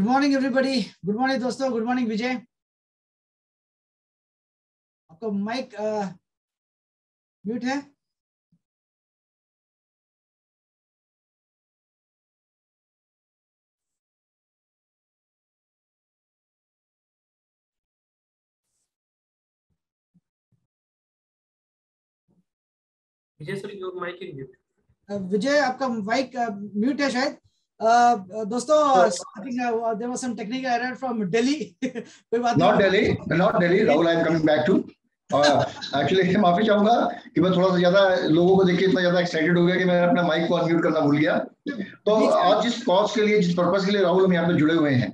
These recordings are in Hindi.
Good morning everybody good morning दोस्तों गुड मॉर्निंग विजय आपको माइक म्यूट है Vijay sir your mic in mute Vijay आपका माइक म्यूट uh, है शायद दोस्तों there was some technical error from Delhi कोई बात not Delhi not Delhi Rahul I am coming back to actually माफी चाहूंगा कि मैं थोड़ा सा ज्यादा लोगों को इतना ज्यादा एक्साइटेड हो गया कि मैं अपना माइक को अनम्यूट करना भूल गया तो आज जिस कॉज के लिए जिस पर्पज के लिए राहुल हम यहाँ पे जुड़े हुए हैं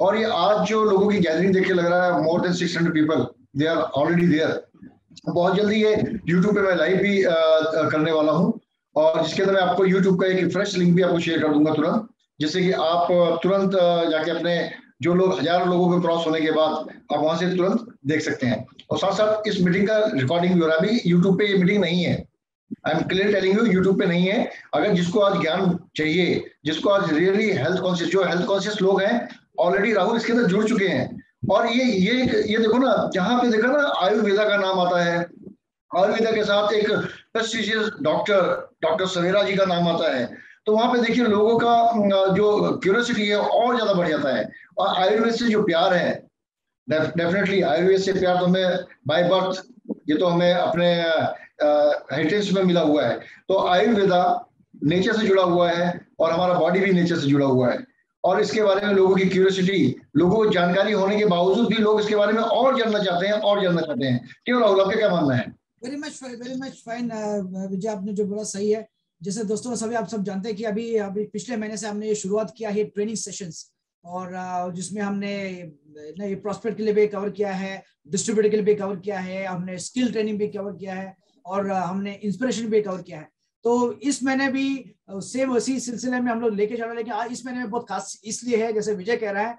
और ये आज जो लोगों की गैदरिंग देख के लग रहा है more than six hundred people they are already there बहुत जल्दी ये यूट्यूब पे मैं लाइव भी करने वाला हूँ और इसके अंदर मैं आपको YouTube का एक फ्रेश लिंक भी आपको शेयर कर दूंगा तुरंत जिससे कि आप तुरंत जाके अपने जो लोग हजारों लोगों के क्रॉस होने के बाद आप वहां से तुरंत देख सकते हैं और साथ साथ इस मीटिंग का रिकॉर्डिंग भी हो रहा है अभी यूट्यूब पे ये मीटिंग नहीं है I am clear telling you YouTube पे नहीं है अगर जिसको आज ज्ञान चाहिए जिसको आज रियली हेल्थ कॉन्शियस जो हेल्थ कॉन्शियस लोग हैं ऑलरेडी राहुल इसके अंदर जुड़ चुके हैं और ये ये ये देखो ना जहां पे देखा ना आयुर्वेदा का नाम आता है आयुर्वेदा के साथ एक first doctor doctor Savera ji का नाम आता है तो वहां पे देखिए लोगों का जो क्यूरोसिटी है और ज़्यादा बढ़ जाता है और आयुर्वेद से जो प्यार है डेफिनेटली आयुर्वेद से प्यार तो हमें बाय बर्थ ये तो हमें अपने हेरिटेज में मिला हुआ है तो आयुर्वेदा नेचर से जुड़ा हुआ है और हमारा बॉडी भी नेचर से जुड़ा हुआ है और इसके बारे में लोगों की क्यूरियोसिटी लोगों को जानकारी होने के बावजूद भी लोग इसके बारे में और जानना चाहते हैं और जानना चाहते हैं क्यों राहुल आपका क्या मानना है very much very much fine Vijay आपने जो बोला सही है जैसे दोस्तों सभी आप सब जानते हैं कि अभी अभी पिछले महीने से हमने ये शुरुआत किया है ट्रेनिंग सेशंस और uh, जिसमें हमने ये प्रोस्पेक्ट के लिए भी कवर किया है डिस्ट्रीब्यूटर के लिए भी कवर किया है हमने स्किल ट्रेनिंग भी कवर किया है और uh, हमने इंस्पिरेशन भी कवर किया है तो इस महीने भी सेम uh, उसी सिलसिले में हम लोग लेके जा रहे हैं लेकिन इस महीने में बहुत खास इसलिए है जैसे विजय कह रहा है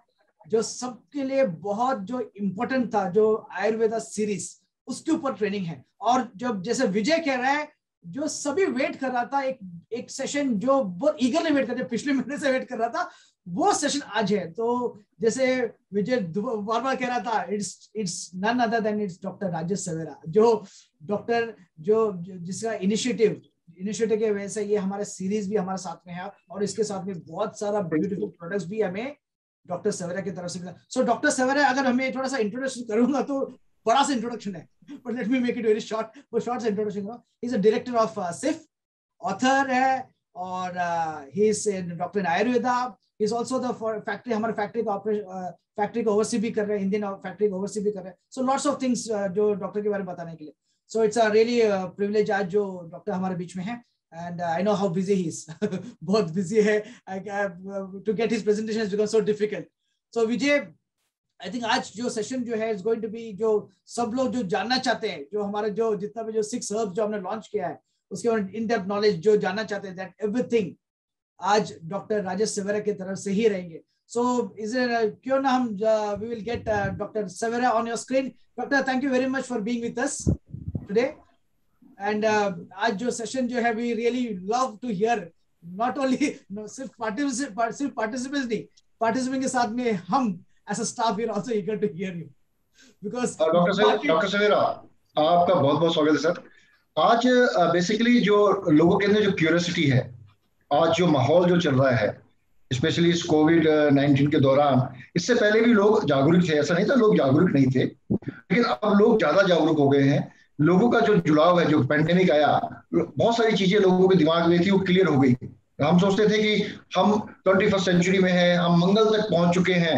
जो सबके लिए बहुत जो इम्पोर्टेंट था जो आयुर्वेदा सीरीज उसके ऊपर ट्रेनिंग है और जब जैसे विजय कह रहा है जो सभी वेट कर रहा था एक एक सेशन जो बहुत ईगरली वेट कर रहे पिछले महीने से वेट कर रहा था वो सेशन आज है तो जैसे विजय बार बार कह रहा था it's it's none other than it's doctor Rajesh Savera जो डॉक्टर जो जिसका इनिशिएटिव इनिशिएटिव के वजह से ये हमारे सीरीज भी हमारे साथ में है और इसके साथ में बहुत सारा ब्यूटीफुल प्रोडक्ट्स भी हमें डॉक्टर सवेरा की तरफ से मिला सो डॉक्टर सवेरा अगर हमें थोड़ा सा इंट्रोडक्शन करूंगा तो बड़ा सा इंट्रोडक्शन है but let me make it very short वो शॉर्ट सा introduction he is a director of सिफ ऑथर है और he is in doctor in Ayurveda is also the factory हमारे फैक्ट्री का ऑपरेशन फैक्ट्री uh, को ओवरसी भी कर रहे हैं इंडियन फैक्ट्री को ओवरसी भी कर रहे हैं सो लॉट्स ऑफ थिंग्स जो डॉक्टर के बारे में बताने के लिए so it's a really privilege आज जो डॉक्टर हमारे बीच में है and uh, I know how busy he is. बहुत busy है. I, I, uh, to get his presentation has become so difficult. So Vijay, I think आज जो सेशन जो है इज गोइंग टू बी जो सब लोग जो जानना चाहते हैं जो हमारे जो जितना भी जो सिक्स हर्ब जो हमने लॉन्च किया है उसके ऊपर इन डेप्थ नॉलेज जो जानना चाहते हैं दैट एवरीथिंग आज डॉक्टर राजेश सेवेरा की तरफ से ही रहेंगे सो इज क्यों ना हम we will get doctor Savera on your screen doctor thank you very much for being with us today and आज जो सेशन जो है we really love to hear not only सिर्फ पार्टिसिपेंट्स सिर्फ पार्टिसिपेंट्स नहीं पार्टिसिपेंट के साथ में हम as a staff, we are also eager to hear you. Because uh, Dr. Savira, Dr. Savira, uh, आपका बहुत बहुत स्वागत है सर आज बेसिकली uh, जो लोगों के अंदर जो क्यूरियोसिटी है आज जो माहौल जो चल रहा है स्पेशली इस कोविड नाइनटीन के दौरान इससे पहले भी लोग जागरूक थे ऐसा नहीं था लोग जागरूक नहीं थे लेकिन अब लोग ज्यादा जागरूक हो गए हैं लोगों का जो जुड़ाव है जो पेंडेमिक आया बहुत सारी चीजें लोगों के दिमाग में थी वो क्लियर हो गई हम सोचते थे कि हम ट्वेंटी फर्स्ट सेंचुरी में हैं हम मंगल तक पहुंच चुके हैं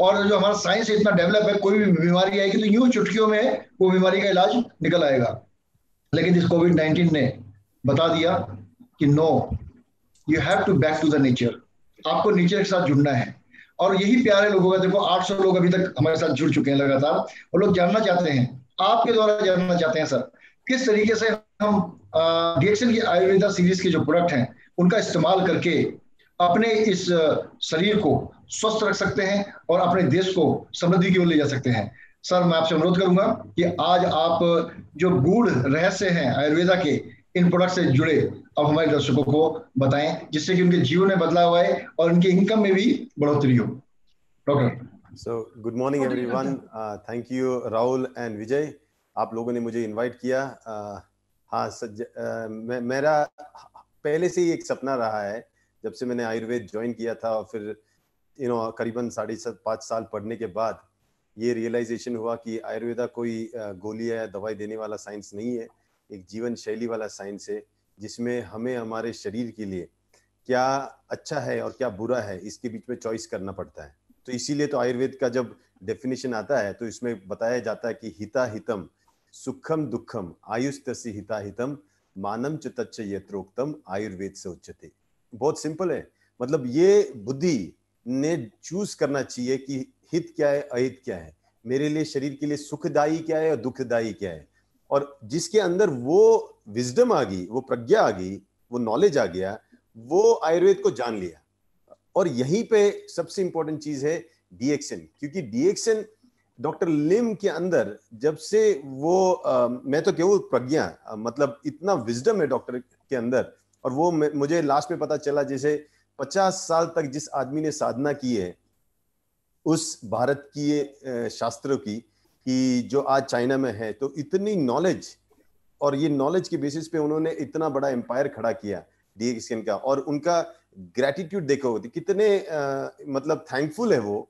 और जो हमारा साइंस इतना डेवलप है कोई भी बीमारी आएगी तो यूं चुटकियों में वो बीमारी का इलाज निकल आएगा लेकिन इस कोविड नाइनटीन ने बता दिया कि no you have to back to the nature आपको नेचर के साथ जुड़ना है और यही प्यारे लोगों का देखो 800 लोग अभी तक हमारे साथ जुड़ चुके हैं लगातार और लोग जानना चाहते हैं आपके द्वारा जानना चाहते हैं सर किस तरीके से हम डीएक्सएल की आयुर्वेदा सीरीज के जो प्रोडक्ट हैं उनका इस्तेमाल करके अपने इस शरीर को स्वस्थ रख सकते हैं और अपने देश को समृद्धि की ओर ले जा सकते हैं सर मैं आपसे अनुरोध करूंगा कि आज आप जो गूढ़ रहस्य हैं आयुर्वेदा के इन प्रोडक्ट से जुड़े अब हमारे दर्शकों को बताएं जिससे कि उनके जीवन में बदलाव आए और उनके इनकम में भी बढ़ोतरी हो doctor so good morning everyone thank you Rahul and Vijay आप लोगों ने मुझे इनवाइट किया uh, हाँ सज, uh, मेरा पहले से ही एक सपना रहा है जब से मैंने आयुर्वेद ज्वाइन किया था और फिर यू नो करीबन साढ़े सात पाँच साल पढ़ने के बाद ये रियलाइजेशन हुआ कि आयुर्वेदा कोई गोली या दवाई देने वाला साइंस नहीं है एक जीवन शैली वाला साइंस है जिसमें हमें हमारे शरीर के लिए क्या अच्छा है और क्या बुरा है इसके बीच में चॉइस करना पड़ता है तो इसीलिए तो आयुर्वेद का जब डेफिनेशन आता है तो इसमें बताया जाता है कि हिता हितम सुखम दुखम आयुष तसी हिता हितम मानम च तच्च यत्रोक्तम आयुर्वेद से उच्चते बहुत सिंपल है मतलब ये बुद्धि ने चूज करना चाहिए कि हित क्या है अहित क्या है मेरे लिए शरीर के लिए सुखदायी क्या है और दुखदायी क्या है और जिसके अंदर वो विजडम आ गई वो प्रज्ञा आ गई वो नॉलेज आ गया वो आयुर्वेद को जान लिया और यहीं पे सबसे इंपॉर्टेंट चीज है डीएक्शन क्योंकि डीएक्शन डॉक्टर लिम के अंदर जब से वो आ, मैं तो कहूँ प्रज्ञा मतलब इतना विजडम है डॉक्टर के अंदर और वो मुझे लास्ट में पता चला जैसे पचास साल तक जिस आदमी ने साधना की है उस भारत की शास्त्रों की कि जो आज चाइना में है तो इतनी नॉलेज और ये नॉलेज के बेसिस पे उन्होंने इतना बड़ा एम्पायर खड़ा किया डीएक्सएन का और उनका ग्रेटिट्यूड देखो कितने आ, मतलब थैंकफुल है वो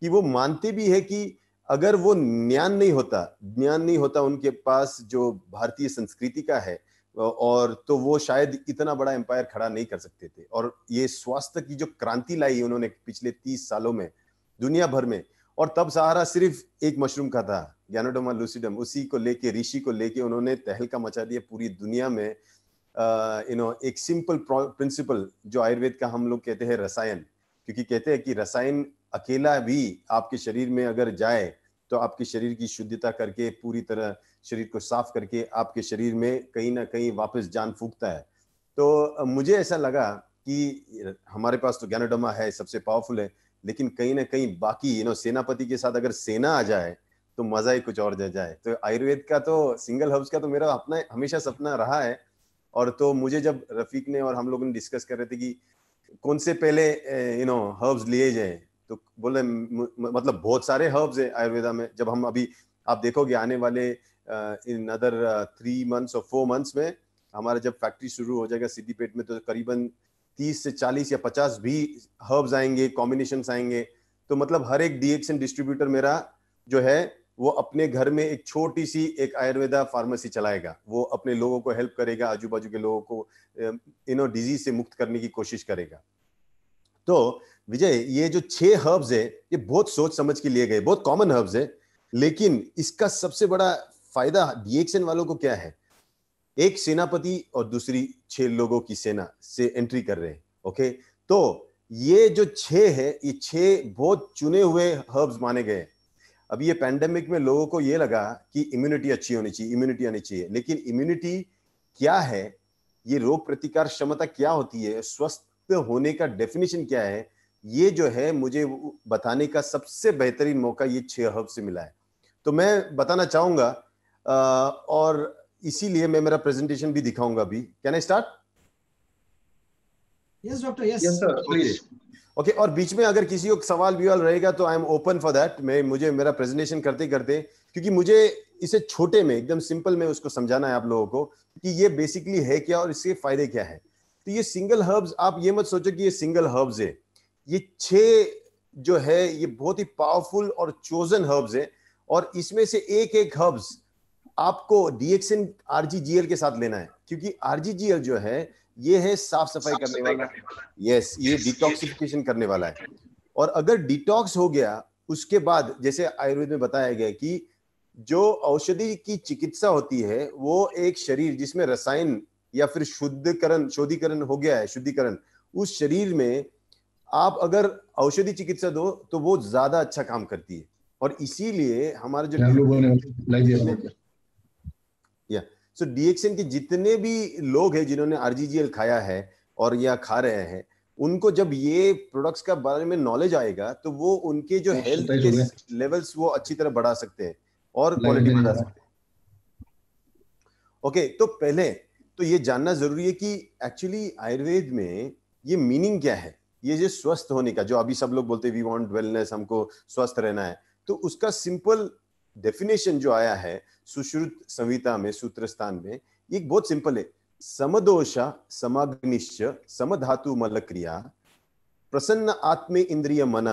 कि वो मानते भी है कि अगर वो ज्ञान नहीं होता ज्ञान नहीं होता उनके पास जो भारतीय संस्कृति का है और तो वो शायद इतना बड़ा एम्पायर खड़ा नहीं कर सकते थे और ये स्वास्थ्य की जो क्रांति लाई उन्होंने पिछले तीस सालों में दुनिया भर में और तब सहारा सिर्फ एक मशरूम का था ज्ञानोडोमा लुसिडम उसी को लेके ऋषि को लेके उन्होंने तहलका मचा दिया पूरी दुनिया में यू नो एक सिंपल प्रिंसिपल जो आयुर्वेद का हम लोग कहते हैं रसायन क्योंकि कहते हैं कि रसायन अकेला भी आपके शरीर में अगर जाए तो आपके शरीर की शुद्धता करके पूरी तरह शरीर को साफ करके आपके शरीर में कहीं ना कहीं वापस जान फूकता है तो मुझे ऐसा लगा कि हमारे पास तो ज्ञानोडमा है सबसे पावरफुल है लेकिन कहीं ना कहीं बाकी यू नो सेनापति के साथ अगर सेना आ जाए तो मजा ही कुछ और जाए तो आयुर्वेद का तो सिंगल हर्ब्स का तो मेरा अपना हमेशा सपना रहा है और तो मुझे जब रफीक ने और हम लोगों ने डिस्कस कर रहे थे कि कौन से पहले यू नो हर्ब्स लिए जाए तो बोले मतलब बहुत सारे हर्ब्स हैं आयुर्वेदा में जब हम अभी आप देखोगे आने वाले इन अदर थ्री मंथ्स और फोर मंथ्स में हमारा जब फैक्ट्री शुरू हो जाएगा सिद्धिपेट में तो करीबन तीस से चालीस या पचास भी हर्ब्स आएंगे कॉम्बिनेशन आएंगे तो मतलब हर एक डी डिस्ट्रीब्यूटर मेरा जो है वो अपने घर में एक छोटी सी एक आयुर्वेदा फार्मेसी चलाएगा वो अपने लोगों को हेल्प करेगा आजू बाजू के लोगों को इनो डिजीज से मुक्त करने की कोशिश करेगा तो विजय ये जो छह हर्ब्स है ये बहुत सोच समझ के लिए गए बहुत कॉमन हर्ब्स है लेकिन इसका सबसे बड़ा फायदा डीएक्शन वालों को क्या है एक सेनापति और दूसरी छह लोगों की सेना से एंट्री कर रहे हैं ओके तो ये जो छह है ये छह बहुत चुने हुए हर्ब्स माने गए अब ये पैंडेमिक में लोगों को ये लगा कि इम्यूनिटी अच्छी होनी चाहिए इम्यूनिटी आनी चाहिए लेकिन इम्यूनिटी क्या है ये रोग प्रतिकार क्षमता क्या होती है स्वस्थ होने का डेफिनेशन क्या है ये जो है मुझे बताने का सबसे बेहतरीन मौका ये छे हब से मिला है तो मैं बताना चाहूंगा और इसीलिए मैं मेरा प्रेजेंटेशन भी दिखाऊंगा अभी can I start yes doctor yes please okay और बीच में अगर किसी को सवाल भी रहेगा तो I am open for that मैं मुझे मेरा प्रेजेंटेशन करते करते क्योंकि मुझे इसे छोटे में एकदम सिंपल में उसको समझाना है आप लोगों को कि ये बेसिकली है क्या और इसके फायदे क्या है तो ये सिंगल हर्ब्स आप ये मत सोचो कि ये सिंगल हर्ब्स है ये छः जो है ये बहुत ही पावरफुल और चोजन हर्ब्स है और इसमें से एक एक हर्ब्स आपको डीएक्सएन आरजीजीएल के साथ लेना है क्योंकि आरजीजीएल जो है ये है साफ सफाई करने वाला यस ये डिटॉक्सिफिकेशन करने वाला है और अगर डिटॉक्स हो गया उसके बाद जैसे आयुर्वेद में बताया गया कि जो औषधि की चिकित्सा होती है वो एक शरीर जिसमें रसायन या फिर शुद्धकरण शोधीकरण हो गया है शुद्धिकरण उस शरीर में आप अगर औषधि चिकित्सा दो तो वो ज्यादा अच्छा काम करती है और इसीलिए हमारे जो लोगों या सो डीएक्सएन के जितने भी लोग हैं जिन्होंने आरजीजीएल खाया है और या खा रहे हैं उनको जब ये प्रोडक्ट्स का बारे में नॉलेज आएगा तो वो उनके जो हेल्थ के लेवल्स वो अच्छी तरह बढ़ा सकते हैं और क्वालिटी बढ़ा सकते हैं ओके okay, तो पहले तो ये जानना जरूरी है कि एक्चुअली आयुर्वेद में ये मीनिंग क्या है ये जो स्वस्थ होने का जो अभी सब लोग बोलते वी वांट वेलनेस हमको स्वस्थ रहना है तो उसका सिंपल डेफिनेशन जो आया है सुश्रुत संहिता में सूत्रस्थान में ये बहुत सिंपल है समदोषा समाग्निश्च समधातु मल क्रिया प्रसन्न आत्मे इंद्रिय मन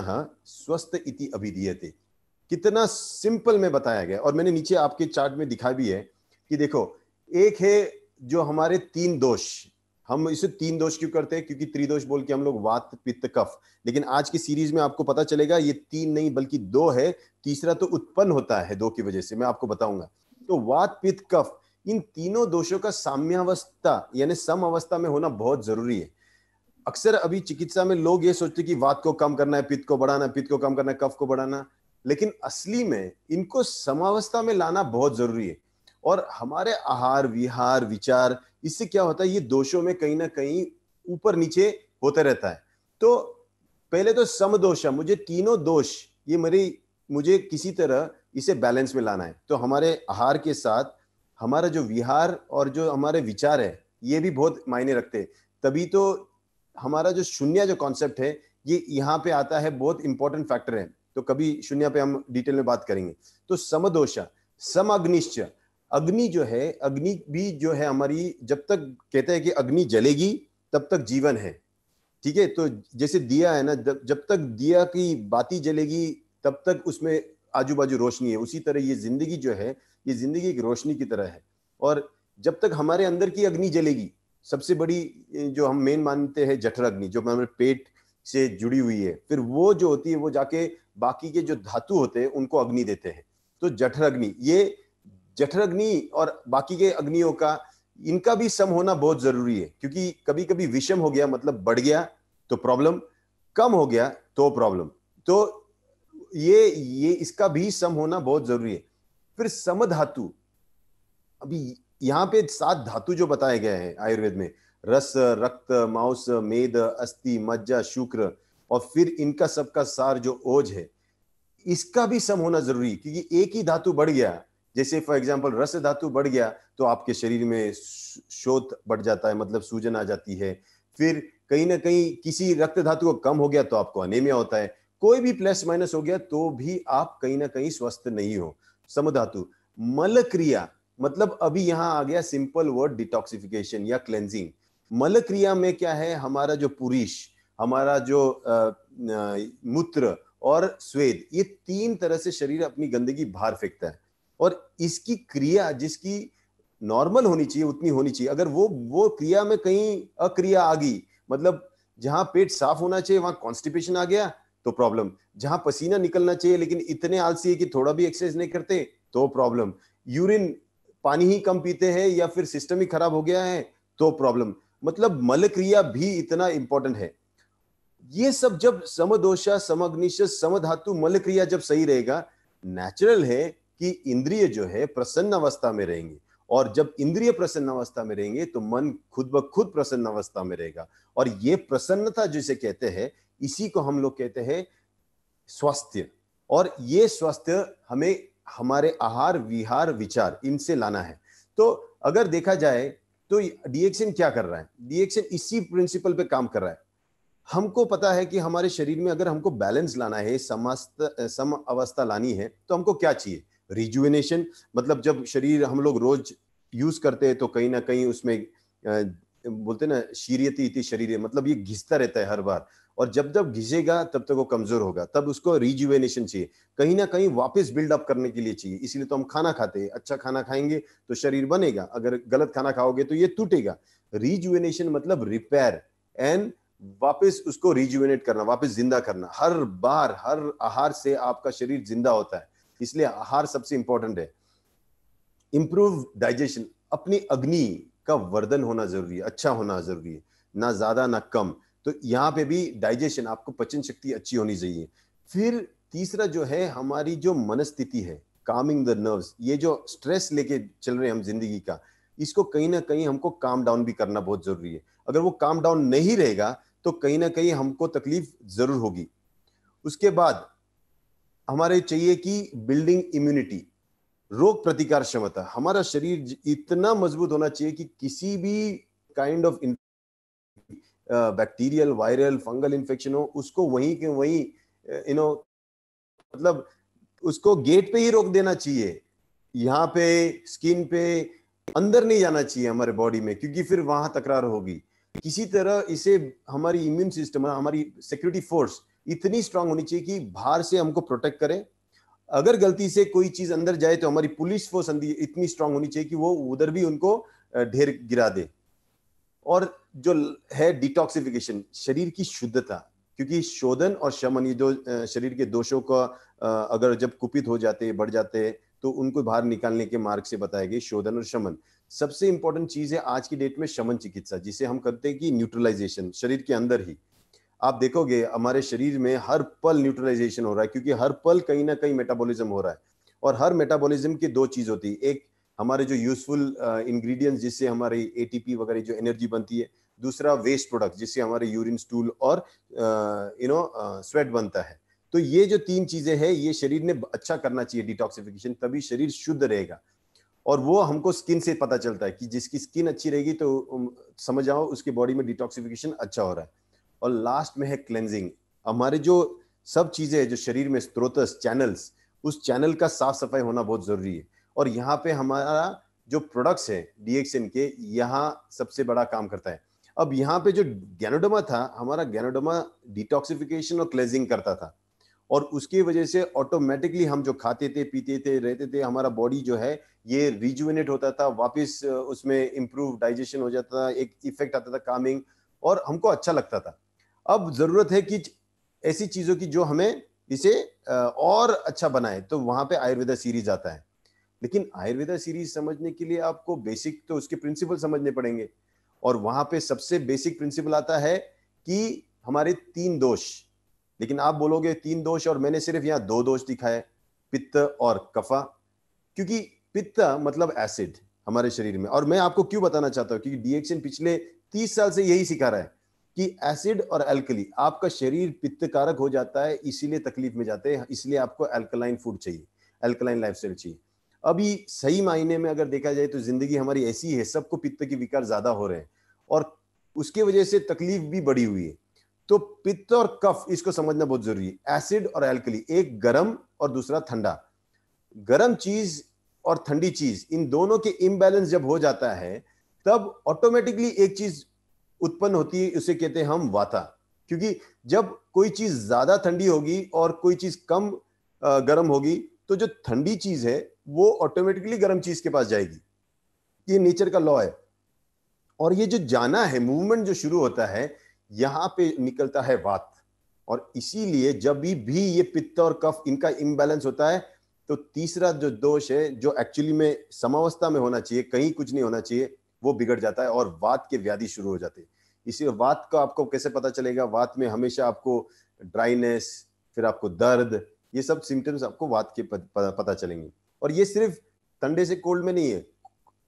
स्वस्थ इति अभिधीयते कितना सिंपल में बताया गया और मैंने नीचे आपके चार्ट में दिखा भी है कि देखो एक है जो हमारे तीन दोष हम इसे तीन दोष क्यों करते हैं क्योंकि त्रिदोष बोल के हम लोग वात पित्त कफ लेकिन आज की सीरीज में आपको पता चलेगा ये तीन नहीं बल्कि दो है तीसरा तो उत्पन्न होता है दो की वजह से मैं आपको बताऊंगा तो वात पित्त कफ इन तीनों दोषों का साम्यावस्था यानी सम अवस्था में होना बहुत जरूरी है अक्सर अभी चिकित्सा में लोग ये सोचते कि वात को कम करना है पित्त को बढ़ाना पित्त को कम करना है कफ को बढ़ाना लेकिन असली में इनको समावस्था में लाना बहुत जरूरी है और हमारे आहार विहार विचार इससे क्या होता है ये दोषों में कहीं ना कहीं ऊपर नीचे होता रहता है तो पहले तो समदोषा मुझे तीनों दोष ये मेरी मुझे किसी तरह इसे बैलेंस में लाना है तो हमारे आहार के साथ हमारा जो विहार और जो हमारे विचार है ये भी बहुत मायने रखते हैं तभी तो हमारा जो शून्य जो कॉन्सेप्ट है ये यहाँ पे आता है बहुत इंपॉर्टेंट फैक्टर है तो कभी शून्य पे हम डिटेल में बात करेंगे तो समदोषा सम अग्निश्चय अग्नि जो है अग्नि भी जो है हमारी जब तक कहते हैं कि अग्नि जलेगी तब तक जीवन है ठीक है तो जैसे दिया है ना जब तक दिया की बाती जलेगी तब तक उसमें आजू बाजू रोशनी है उसी तरह ये जिंदगी जो है ये जिंदगी एक रोशनी की तरह है और जब तक हमारे अंदर की अग्नि जलेगी सबसे बड़ी जो हम मेन मानते हैं जठर अग्नि जो हमारे पेट से जुड़ी हुई है फिर वो जो होती है वो जाके बाकी के जो धातु होते हैं उनको अग्नि देते हैं तो जठर अग्नि ये जठर अग्नि और बाकी के अग्नियों का इनका भी सम होना बहुत जरूरी है क्योंकि कभी कभी विषम हो गया मतलब बढ़ गया तो प्रॉब्लम कम हो गया तो प्रॉब्लम तो ये ये इसका भी सम होना बहुत जरूरी है फिर सम धातु अभी यहाँ पे सात धातु जो बताए गए हैं आयुर्वेद में रस रक्त मांस मेद अस्थि मज्जा शुक्र और फिर इनका सबका सार जो ओज है इसका भी सम होना जरूरी क्योंकि एक ही धातु बढ़ गया जैसे फॉर एग्जाम्पल रस धातु बढ़ गया तो आपके शरीर में शोध बढ़ जाता है मतलब सूजन आ जाती है फिर कहीं ना कहीं किसी रक्त धातु को कम हो गया तो आपको अनेमिया होता है कोई भी प्लस माइनस हो गया तो भी आप कहीं ना कहीं स्वस्थ नहीं हो समधातु मल क्रिया मतलब अभी यहाँ आ गया सिंपल वर्ड डिटॉक्सिफिकेशन या क्लेंजिंग मल क्रिया में क्या है हमारा जो पुरुष हमारा जो मूत्र और स्वेद ये तीन तरह से शरीर अपनी गंदगी बाहर फेंकता है और इसकी क्रिया जिसकी नॉर्मल होनी चाहिए उतनी होनी चाहिए अगर वो वो क्रिया में कहीं अक्रिया आ गई मतलब जहां पेट साफ होना चाहिए वहां कॉन्स्टिपेशन आ गया तो प्रॉब्लम जहां पसीना निकलना चाहिए लेकिन इतने आलसी है कि थोड़ा भी एक्सरसाइज नहीं करते तो प्रॉब्लम यूरिन पानी ही कम पीते हैं या फिर सिस्टम ही खराब हो गया है तो प्रॉब्लम मतलब मल क्रिया भी इतना इंपॉर्टेंट है ये सब जब समदोषा समग्निश समधातु मल क्रिया जब सही रहेगा नेचुरल है कि इंद्रिय जो है प्रसन्न अवस्था में रहेंगे और जब इंद्रिय प्रसन्न अवस्था में रहेंगे तो मन खुद ब खुद प्रसन्न अवस्था में रहेगा और ये प्रसन्नता जिसे कहते हैं इसी को हम लोग कहते हैं स्वास्थ्य और ये स्वास्थ्य हमें हमारे आहार विहार विचार इनसे लाना है तो अगर देखा जाए तो डीएक्शन क्या कर रहा है डीएक्शन इसी प्रिंसिपल पे काम कर रहा है हमको पता है कि हमारे शरीर में अगर हमको बैलेंस लाना है समस्त सम अवस्था लानी है तो हमको क्या चाहिए रिजुविनेशन मतलब जब शरीर हम लोग रोज यूज करते हैं तो कहीं ना कहीं उसमें बोलते ना शीरियती इति शरीर मतलब ये घिसता रहता है हर बार और जब जब घिसेगा तब तक वो कमजोर होगा तब उसको रिजुवेनेशन चाहिए कहीं ना कहीं वापस बिल्डअप करने के लिए चाहिए इसीलिए तो हम खाना खाते हैं अच्छा खाना खाएंगे तो शरीर बनेगा अगर गलत खाना खाओगे तो ये टूटेगा रिजुवेनेशन मतलब रिपेयर एंड वापस उसको रिजुवेनेट करना वापस जिंदा करना हर बार हर आहार से आपका शरीर जिंदा होता है इसलिए आहार सबसे इंपॉर्टेंट है इंप्रूव डाइजेशन अपनी अग्नि का वर्धन होना जरूरी है अच्छा होना जरूरी है ना ज्यादा ना कम तो यहाँ पे भी डाइजेशन आपको पचन शक्ति अच्छी होनी चाहिए फिर तीसरा जो है हमारी जो मनस्थिति है कामिंग द नर्व्स ये जो स्ट्रेस लेके चल रहे हैं हम जिंदगी का इसको कहीं ना कहीं हमको काम डाउन भी करना बहुत जरूरी है अगर वो काम डाउन नहीं रहेगा तो कहीं ना कहीं हमको तकलीफ जरूर होगी उसके बाद हमारे चाहिए कि बिल्डिंग इम्यूनिटी रोग प्रतिकार क्षमता हमारा शरीर इतना मजबूत होना चाहिए कि किसी भी kind of bacterial viral fungal infection हो उसको वहीं के वहीं यू नो मतलब उसको गेट पे ही रोक देना चाहिए यहाँ पे स्किन पे अंदर नहीं जाना चाहिए हमारे बॉडी में क्योंकि फिर वहां तकरार होगी किसी तरह इसे हमारी इम्यून सिस्टम हमारी सिक्योरिटी फोर्स इतनी स्ट्रांग होनी चाहिए कि बाहर से हमको प्रोटेक्ट करें अगर गलती से कोई चीज अंदर जाए तो हमारी पुलिस फोर्स इतनी स्ट्रांग होनी चाहिए कि वो उधर भी उनको ढेर गिरा दे और जो है डिटॉक्सिफिकेशन शरीर की शुद्धता क्योंकि शोधन और शमन ये जो शरीर के दोषों का अगर जब कुपित हो जाते बढ़ जाते तो उनको बाहर निकालने के मार्ग से बताया गया शोधन और शमन सबसे इंपॉर्टेंट चीज है आज की डेट में शमन चिकित्सा जिसे हम करते हैं कि न्यूट्रलाइजेशन शरीर के अंदर ही आप देखोगे हमारे शरीर में हर पल न्यूट्रलाइजेशन हो रहा है क्योंकि हर पल कहीं ना कहीं मेटाबॉलिज्म हो रहा है और हर मेटाबॉलिज्म की दो चीज होती है एक हमारे जो यूजफुल इंग्रेडिएंट्स जिससे हमारी एटीपी वगैरह जो एनर्जी बनती है दूसरा वेस्ट प्रोडक्ट जिससे हमारे यूरिन स्टूल और यू नो स्वेट बनता है तो ये जो तीन चीजें हैं ये शरीर ने अच्छा करना चाहिए डिटॉक्सिफिकेशन तभी शरीर शुद्ध रहेगा और वो हमको स्किन से पता चलता है कि जिसकी स्किन अच्छी रहेगी तो समझ आओ उसके बॉडी में डिटॉक्सिफिकेशन अच्छा हो रहा है और लास्ट में है क्लेंजिंग हमारे जो सब चीजें जो शरीर में स्त्रोत चैनल्स उस चैनल का साफ सफाई होना बहुत जरूरी है और यहाँ पे हमारा जो प्रोडक्ट्स है डीएक्सएन के यहाँ सबसे बड़ा काम करता है अब यहाँ पे जो गैनोडोमा था हमारा गैनोडोमा डिटॉक्सिफिकेशन और क्लेंजिंग करता था और उसकी वजह से ऑटोमेटिकली हम जो खाते थे पीते थे रहते थे हमारा बॉडी जो है ये रिजुविनेट होता था वापस उसमें इम्प्रूव डाइजेशन हो जाता था एक इफेक्ट आता था कामिंग और हमको अच्छा लगता था अब जरूरत है कि ऐसी चीजों की जो हमें इसे और अच्छा बनाए तो वहां पे आयुर्वेदा सीरीज आता है लेकिन आयुर्वेदा सीरीज समझने के लिए आपको बेसिक तो उसके प्रिंसिपल समझने पड़ेंगे और वहां पे सबसे बेसिक प्रिंसिपल आता है कि हमारे तीन दोष लेकिन आप बोलोगे तीन दोष और मैंने सिर्फ यहाँ दो दोष दिखाए पित्त और कफा क्योंकि पित्त मतलब एसिड हमारे शरीर में और मैं आपको क्यों बताना चाहता हूँ क्योंकि डीएक्शन पिछले तीस साल से यही सिखा रहा है कि एसिड और एल्कली आपका शरीर पित्त कारक हो जाता है इसीलिए तकलीफ में जाते हैं इसलिए आपको एल्कलाइन फूड चाहिए एल्कलाइन लाइफ चाहिए अभी सही मायने में अगर देखा जाए तो जिंदगी हमारी ऐसी है सबको पित्त के विकार ज्यादा हो रहे हैं और उसके वजह से तकलीफ भी बढ़ी हुई है तो पित्त और कफ इसको समझना बहुत जरूरी है एसिड और एल्कली एक गर्म और दूसरा ठंडा गर्म चीज और ठंडी चीज इन दोनों के इम्बैलेंस जब हो जाता है तब ऑटोमेटिकली एक चीज उत्पन्न होती है उसे कहते हैं हम वाता क्योंकि जब कोई चीज ज्यादा ठंडी होगी और कोई चीज कम गर्म होगी तो जो ठंडी चीज है वो ऑटोमेटिकली गर्म चीज के पास जाएगी ये नेचर का लॉ है और ये जो जाना है मूवमेंट जो शुरू होता है यहां पे निकलता है वात और इसीलिए जब भी भी ये पित्त और कफ इनका इम्बैलेंस होता है तो तीसरा जो दोष है जो एक्चुअली में समावस्था में होना चाहिए कहीं कुछ नहीं होना चाहिए वो बिगड़ जाता है और वात के व्याधि शुरू हो जाते हैं इसी वात का आपको कैसे पता चलेगा वात में हमेशा आपको ड्राइनेस फिर आपको दर्द ये सब सिम्टम्स आपको वात के पता चलेंगे और ये सिर्फ ठंडे से कोल्ड में नहीं है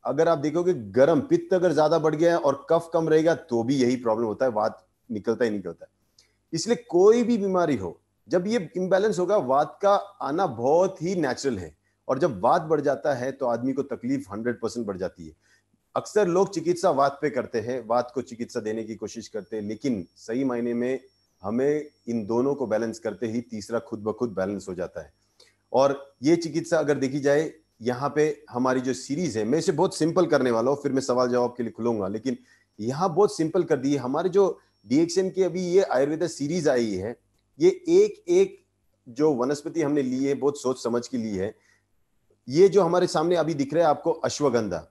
अगर आप देखोगे गर्म पित्त अगर ज्यादा बढ़ गया है और कफ कम रहेगा तो भी यही प्रॉब्लम होता है वात निकलता ही निकलता है इसलिए कोई भी बीमारी हो जब ये इम्बैलेंस होगा वात का आना बहुत ही नेचुरल है और जब वात बढ़ जाता है तो आदमी को तकलीफ हंड्रेड परसेंट बढ़ जाती है अक्सर लोग चिकित्सा वाद पे करते हैं वाद को चिकित्सा देने की कोशिश करते हैं लेकिन सही मायने में हमें इन दोनों को बैलेंस करते ही तीसरा खुद ब खुद बैलेंस हो जाता है और ये चिकित्सा अगर देखी जाए यहाँ पे हमारी जो सीरीज है मैं इसे बहुत सिंपल करने वाला हूँ फिर मैं सवाल जवाब के लिए खुलूंगा लेकिन यहाँ बहुत सिंपल कर दी हमारे जो डीएक्सएम की अभी ये आयुर्वेदा सीरीज आई है ये एक एक जो वनस्पति हमने ली है बहुत सोच समझ के ली है ये जो हमारे सामने अभी दिख रहा है आपको अश्वगंधा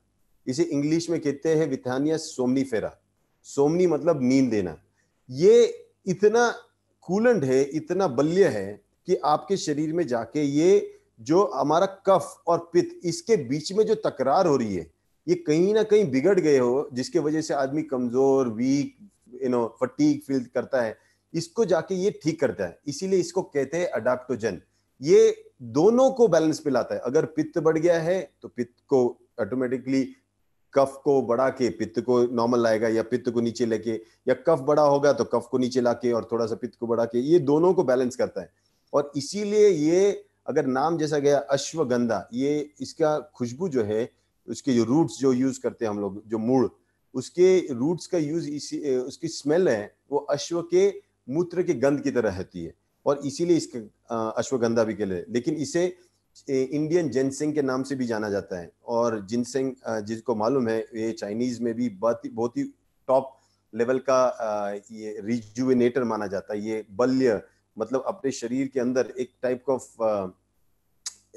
इसे इंग्लिश में कहते हैं विथानिया सोमनी फेरा सोमनी मतलब नींद देना ये इतना कूलंड है इतना बल्य है कि आपके शरीर में जाके ये जो हमारा कफ और पित्त इसके बीच में जो तकरार हो रही है ये कहीं ना कहीं बिगड़ गए हो जिसके वजह से आदमी कमजोर weak you know fatigue feel करता है इसको जाके ये ठीक करता है इसीलिए इसको कहते हैं अडाप्टोजन ये दोनों को बैलेंस पे लाता है अगर पित्त बढ़ गया है तो पित्त को ऑटोमेटिकली कफ को बढ़ा के पित्त को नॉर्मल लाएगा या पित्त को नीचे लेके या कफ बड़ा होगा तो कफ को नीचे लाके और थोड़ा सा पित्त को बढ़ा के ये दोनों को बैलेंस करता है और इसीलिए ये अगर नाम जैसा गया अश्वगंधा ये इसका खुशबू जो है उसके जो रूट्स जो यूज करते हैं हम लोग जो मूड़ उसके रूट्स का यूज इसी उसकी स्मेल है वो अश्व के मूत्र के गंध की तरह रहती है और इसीलिए इसका अश्वगंधा भी के लिए लेकिन इसे इंडियन जिनसिंग के नाम से भी जाना जाता है और जिनसिंग जिसको मालूम है ये चाइनीज में भी बहुत ही बहुत ही टॉप लेवल का ये रिजुविनेटर माना जाता है ये बल्य मतलब अपने शरीर के अंदर एक टाइप ऑफ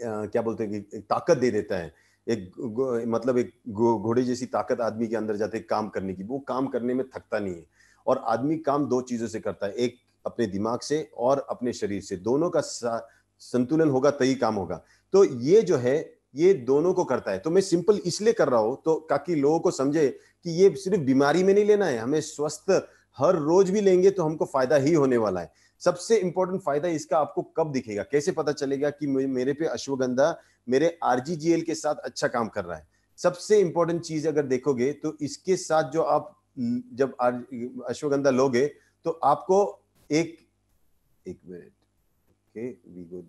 क्या बोलते हैं कि ताकत दे देता है एक मतलब एक घोड़े जैसी ताकत आदमी के अंदर जाते काम करने की वो काम करने में थकता नहीं है और आदमी काम दो चीजों से करता है एक अपने दिमाग से और अपने शरीर से दोनों का संतुलन होगा तई काम होगा तो ये जो है ये दोनों को करता है तो मैं सिंपल इसलिए कर रहा हूं तो ताकि लोगों को समझे कि ये सिर्फ बीमारी में नहीं लेना है हमें स्वस्थ हर रोज भी लेंगे तो हमको फायदा ही होने वाला है सबसे इंपॉर्टेंट फायदा इसका आपको कब दिखेगा कैसे पता चलेगा कि मेरे पे अश्वगंधा मेरे आरजीजीएल के साथ अच्छा काम कर रहा है सबसे इंपॉर्टेंट चीज अगर देखोगे तो इसके साथ जो आप जब अश्वगंधा लोगे तो आपको एक एक minute okay we good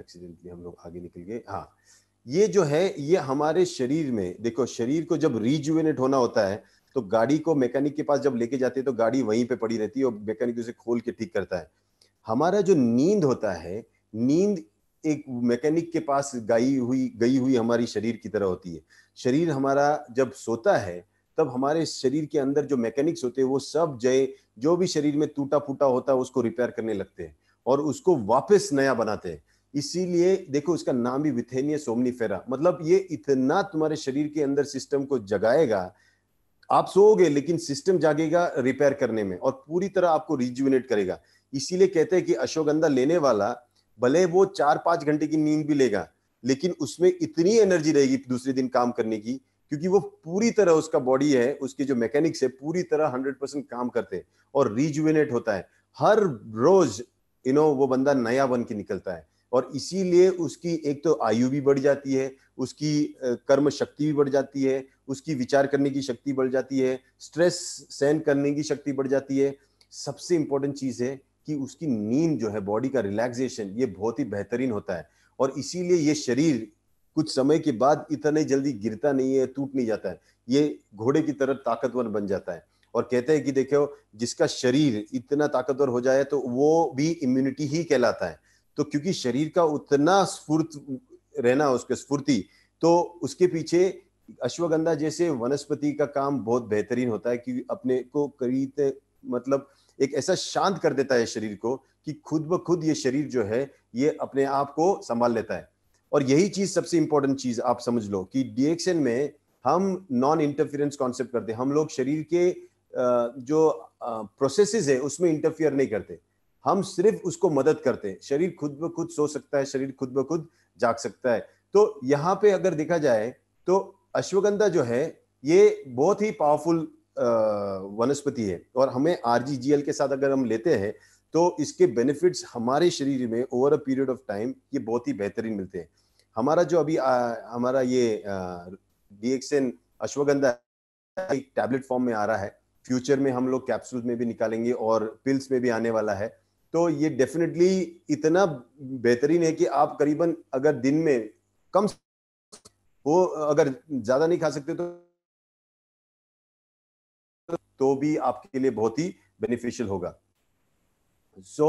accidentally हम लोग आगे निकल गए हाँ ये जो है ये हमारे शरीर में देखो शरीर को जब रिजुवेनेट होना होता है तो गाड़ी को मैकेनिक के पास जब लेके जाते हैं तो गाड़ी वहीं पे पड़ी रहती है और मैकेनिक उसे खोल के ठीक करता है हमारा जो नींद होता है नींद एक मैकेनिक के पास गई हुई गई हुई हमारी शरीर की तरह होती है शरीर हमारा जब सोता है तब हमारे शरीर के अंदर जो मैकेनिक्स होते हैं वो सब जय जो भी शरीर में टूटा फूटा होता है उसको रिपेयर करने लगते हैं और उसको वापस नया बनाते हैं इसीलिए देखो इसका नाम भी विथेनिया फेरा मतलब ये इतना तुम्हारे शरीर के अंदर सिस्टम को जगाएगा आप सोओगे लेकिन सिस्टम जागेगा रिपेयर करने में और पूरी तरह आपको रिज्यूनेट करेगा इसीलिए कहते हैं कि अश्वगंधा लेने वाला भले वो चार पांच घंटे की नींद भी लेगा लेकिन उसमें इतनी एनर्जी रहेगी दूसरे दिन काम करने की क्योंकि वो पूरी तरह उसका बॉडी है उसके जो मैकेनिक्स है पूरी तरह हंड्रेड परसेंट काम करते हैं और रिजुविनेट होता है हर रोज यू नो वो बंदा नया बन के निकलता है और इसीलिए उसकी एक तो आयु भी बढ़ जाती है उसकी कर्म शक्ति भी बढ़ जाती है उसकी विचार करने की शक्ति बढ़ जाती है स्ट्रेस सहन करने की शक्ति बढ़ जाती है सबसे इंपॉर्टेंट चीज़ है कि उसकी नींद जो है बॉडी का रिलैक्सेशन ये बहुत ही बेहतरीन होता है और इसीलिए ये शरीर कुछ समय के बाद इतने जल्दी गिरता नहीं है टूट नहीं जाता है ये घोड़े की तरह ताकतवर बन जाता है और कहते हैं कि देखो जिसका शरीर इतना ताकतवर हो जाए तो वो भी इम्यूनिटी ही कहलाता है तो क्योंकि शरीर का उतना स्फूर्त रहना उसके स्फूर्ति तो उसके पीछे अश्वगंधा जैसे वनस्पति का काम बहुत बेहतरीन होता है कि अपने को करीब मतलब एक ऐसा शांत कर देता है शरीर को कि खुद ब खुद ये शरीर जो है ये अपने आप को संभाल लेता है और यही चीज सबसे इंपॉर्टेंट चीज आप समझ लो कि डिएक्शन में हम नॉन इंटरफियरेंस कॉन्सेप्ट करते हैं हम लोग शरीर के जो प्रोसेसेस है उसमें इंटरफियर नहीं करते हम सिर्फ उसको मदद करते हैं शरीर खुद ब खुद सो सकता है शरीर खुद ब खुद जाग सकता है तो यहाँ पे अगर देखा जाए तो अश्वगंधा जो है ये बहुत ही पावरफुल वनस्पति है और हमें आर के साथ अगर हम लेते हैं तो इसके बेनिफिट्स हमारे शरीर में over a period of time ये बहुत ही बेहतरीन मिलते हैं हमारा जो अभी आ, हमारा ये D X N ashwagandha tablet form में आ रहा है फ्यूचर में हम लोग कैप्सूल में भी निकालेंगे और पिल्स में भी आने वाला है तो ये डेफिनेटली इतना बेहतरीन है कि आप करीबन अगर दिन में कम वो अगर ज्यादा नहीं खा सकते तो तो भी आपके लिए बहुत ही बेनिफिशियल होगा सो